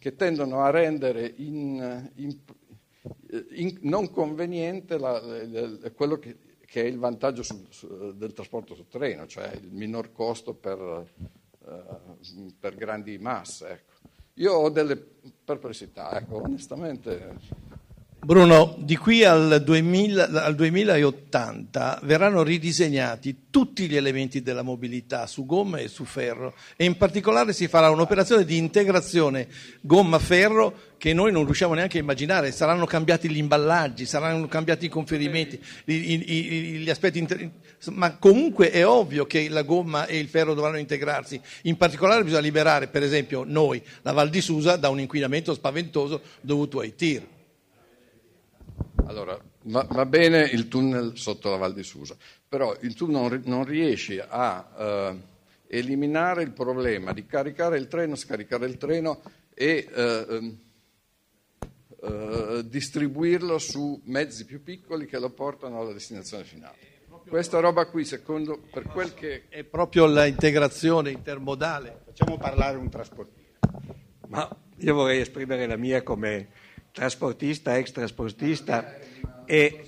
che tendono a rendere in, in, in, non conveniente la, la, quello che, che, è il vantaggio su, su, del trasporto su treno, cioè il minor costo per, per grandi masse. Ecco. Io ho delle perplessità, ecco, onestamente Bruno, di qui al, 2000, al 2080 verranno ridisegnati tutti gli elementi della mobilità su gomma e su ferro e in particolare si farà un'operazione di integrazione gomma-ferro che noi non riusciamo neanche a immaginare, saranno cambiati gli imballaggi, saranno cambiati i conferimenti, i, i, i, gli aspetti, inter... ma comunque è ovvio che la gomma e il ferro dovranno integrarsi, in particolare bisogna liberare per esempio noi la Val di Susa da un inquinamento spaventoso dovuto ai tir. Allora, va, va, bene il tunnel sotto la Val di Susa, però tu non, non riesci a eh, eliminare il problema di caricare il treno, scaricare il treno e eh, ehm, eh, distribuirlo su mezzi più piccoli che lo portano alla destinazione finale. Questa roba qui, secondo per quel che. È proprio l'integrazione intermodale. Facciamo parlare un trasportino. Ma io vorrei esprimere la mia come trasportista, ex trasportista e,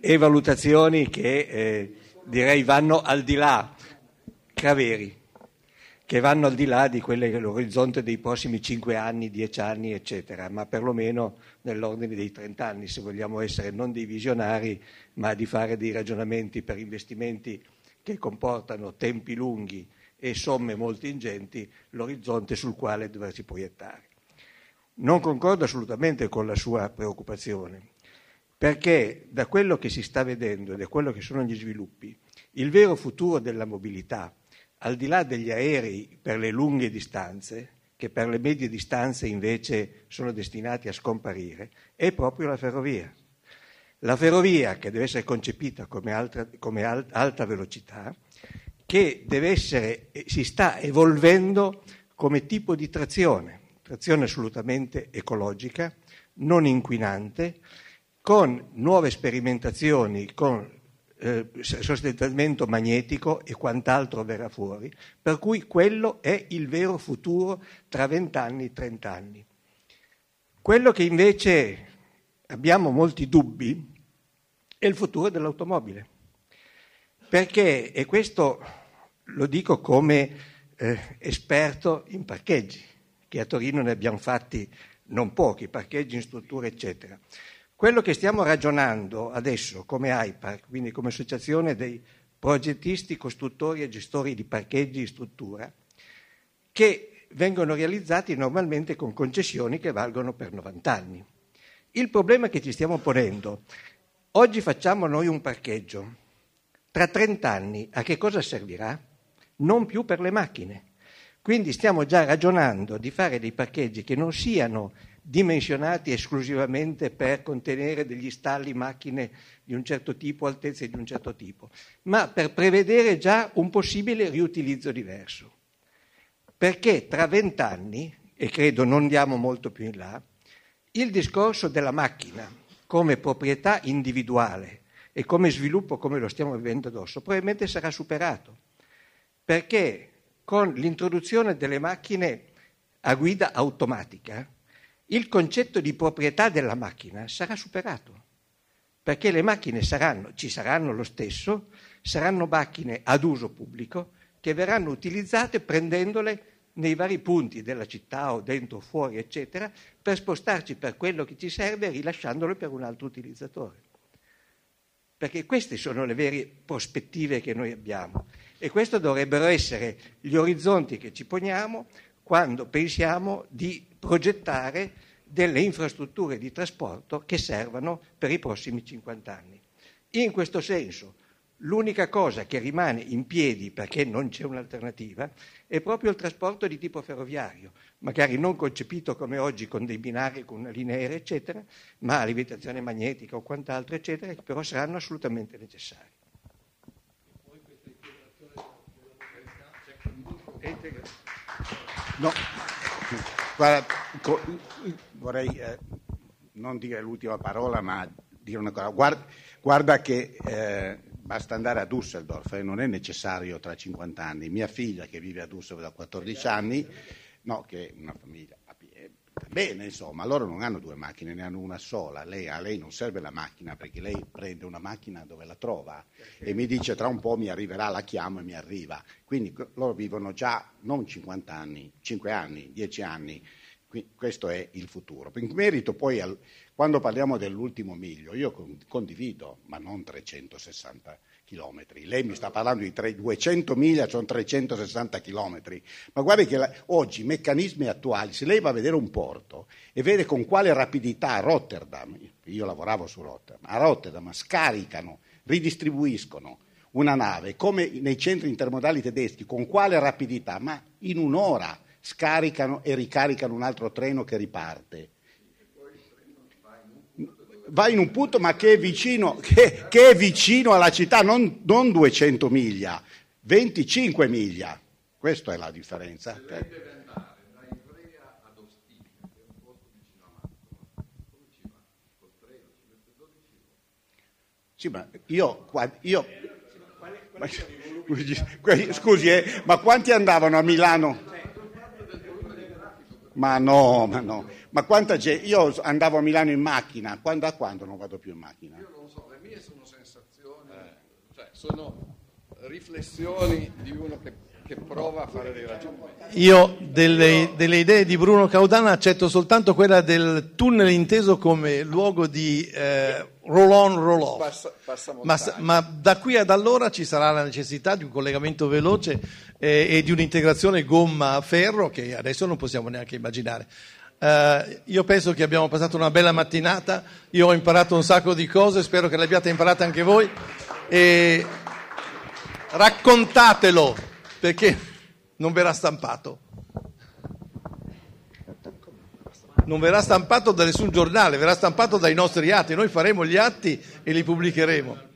e valutazioni che eh, direi vanno al di là, craveri, che vanno al di là di quello che è l'orizzonte dei prossimi 5 anni, 10 anni, eccetera, ma perlomeno nell'ordine dei 30 anni, se vogliamo essere non dei visionari, ma di fare dei ragionamenti per investimenti che comportano tempi lunghi e somme molto ingenti, l'orizzonte sul quale doversi proiettare non concordo assolutamente con la sua preoccupazione, perché da quello che si sta vedendo e da quello che sono gli sviluppi, il vero futuro della mobilità, al di là degli aerei per le lunghe distanze, che per le medie distanze invece sono destinati a scomparire, è proprio la ferrovia. La ferrovia che deve essere concepita come, altra, come alta velocità, che essere, si sta evolvendo come tipo di trazione trazione assolutamente ecologica, non inquinante, con nuove sperimentazioni, con eh, sostentamento magnetico e quant'altro verrà fuori, per cui quello è il vero futuro tra vent'anni, e trent'anni. Quello che invece abbiamo molti dubbi è il futuro dell'automobile, perché, e questo lo dico come eh, esperto in parcheggi, che a Torino ne abbiamo fatti non pochi, parcheggi in strutture, eccetera. Quello che stiamo ragionando adesso come AIPAR, quindi come associazione dei progettisti, costruttori e gestori di parcheggi in struttura, che vengono realizzati normalmente con concessioni che valgono per 90 anni. Il problema che ci stiamo ponendo, oggi facciamo noi un parcheggio, tra 30 anni a che cosa servirà? Non più per le macchine, quindi stiamo già ragionando di fare dei parcheggi che non siano dimensionati esclusivamente per contenere degli stalli macchine di un certo tipo, altezze di un certo tipo, ma per prevedere già un possibile riutilizzo diverso. Perché tra vent'anni, e credo non andiamo molto più in là, il discorso della macchina come proprietà individuale e come sviluppo come lo stiamo vivendo addosso probabilmente sarà superato. Perché con l'introduzione delle macchine a guida automatica, il concetto di proprietà della macchina sarà superato, perché le macchine saranno, ci saranno lo stesso, saranno macchine ad uso pubblico che verranno utilizzate prendendole nei vari punti della città o dentro o fuori, eccetera, per spostarci per quello che ci serve e rilasciandolo per un altro utilizzatore. Perché queste sono le vere prospettive che noi abbiamo. E questi dovrebbero essere gli orizzonti che ci poniamo quando pensiamo di progettare delle infrastrutture di trasporto che servano per i prossimi 50 anni. In questo senso, l'unica cosa che rimane in piedi perché non c'è un'alternativa è proprio il trasporto di tipo ferroviario, magari non concepito come oggi con dei binari, con una linea aerea, eccetera, ma a levitazione magnetica o quant'altro, eccetera, che però saranno assolutamente necessari. No. Guarda, co- vorrei eh, non dire l'ultima parola, ma dire una cosa. Guarda, guarda che eh, basta andare a Düsseldorf, eh, non è necessario tra 50 anni. Mia figlia, che vive a Düsseldorf da 14 anni, no, che è una famiglia, Bene, insomma, loro non hanno due macchine, ne hanno una sola. Lei, a lei non serve la macchina perché lei prende una macchina dove la trova e mi dice tra un po' mi arriverà, la chiamo e mi arriva. Quindi loro vivono già non 50 anni, 5 anni, 10 anni. Questo è il futuro. In merito poi, al, quando parliamo dell'ultimo miglio, io condivido, ma non 360 chilometri. Lei mi sta parlando di 200.000, sono 360 chilometri. Ma guardi che la, oggi i meccanismi attuali, se lei va a vedere un porto e vede con quale rapidità a Rotterdam, io lavoravo su Rotterdam, a Rotterdam scaricano, ridistribuiscono una nave, come nei centri intermodali tedeschi, con quale rapidità, ma in un'ora scaricano e ricaricano un altro treno che riparte vai in un punto ma che è vicino, che, che è vicino alla città, non, non, 200 miglia, 25 miglia. Questa è la differenza. Sì, ma io, io eh, ma, scusi, eh, ma quanti andavano a Milano? Cioè, ma no, ma no. Ma quanta gente... Io andavo a Milano in macchina, quando a quando non vado più in macchina? Io non so, le mie sono sensazioni, cioè sono riflessioni di uno che che prova a fare dei ragionamenti. Io delle, delle, idee di Bruno Caudana accetto soltanto quella del tunnel inteso come luogo di eh, roll on, roll off. Passa, passa ma, ma, da qui ad allora ci sarà la necessità di un collegamento veloce eh, e di un'integrazione gomma-ferro che adesso non possiamo neanche immaginare. Uh, io penso che abbiamo passato una bella mattinata, io ho imparato un sacco di cose, spero che le abbiate imparate anche voi. E raccontatelo! perché non verrà stampato. Non verrà stampato da nessun giornale, verrà stampato dai nostri atti. Noi faremo gli atti e li pubblicheremo.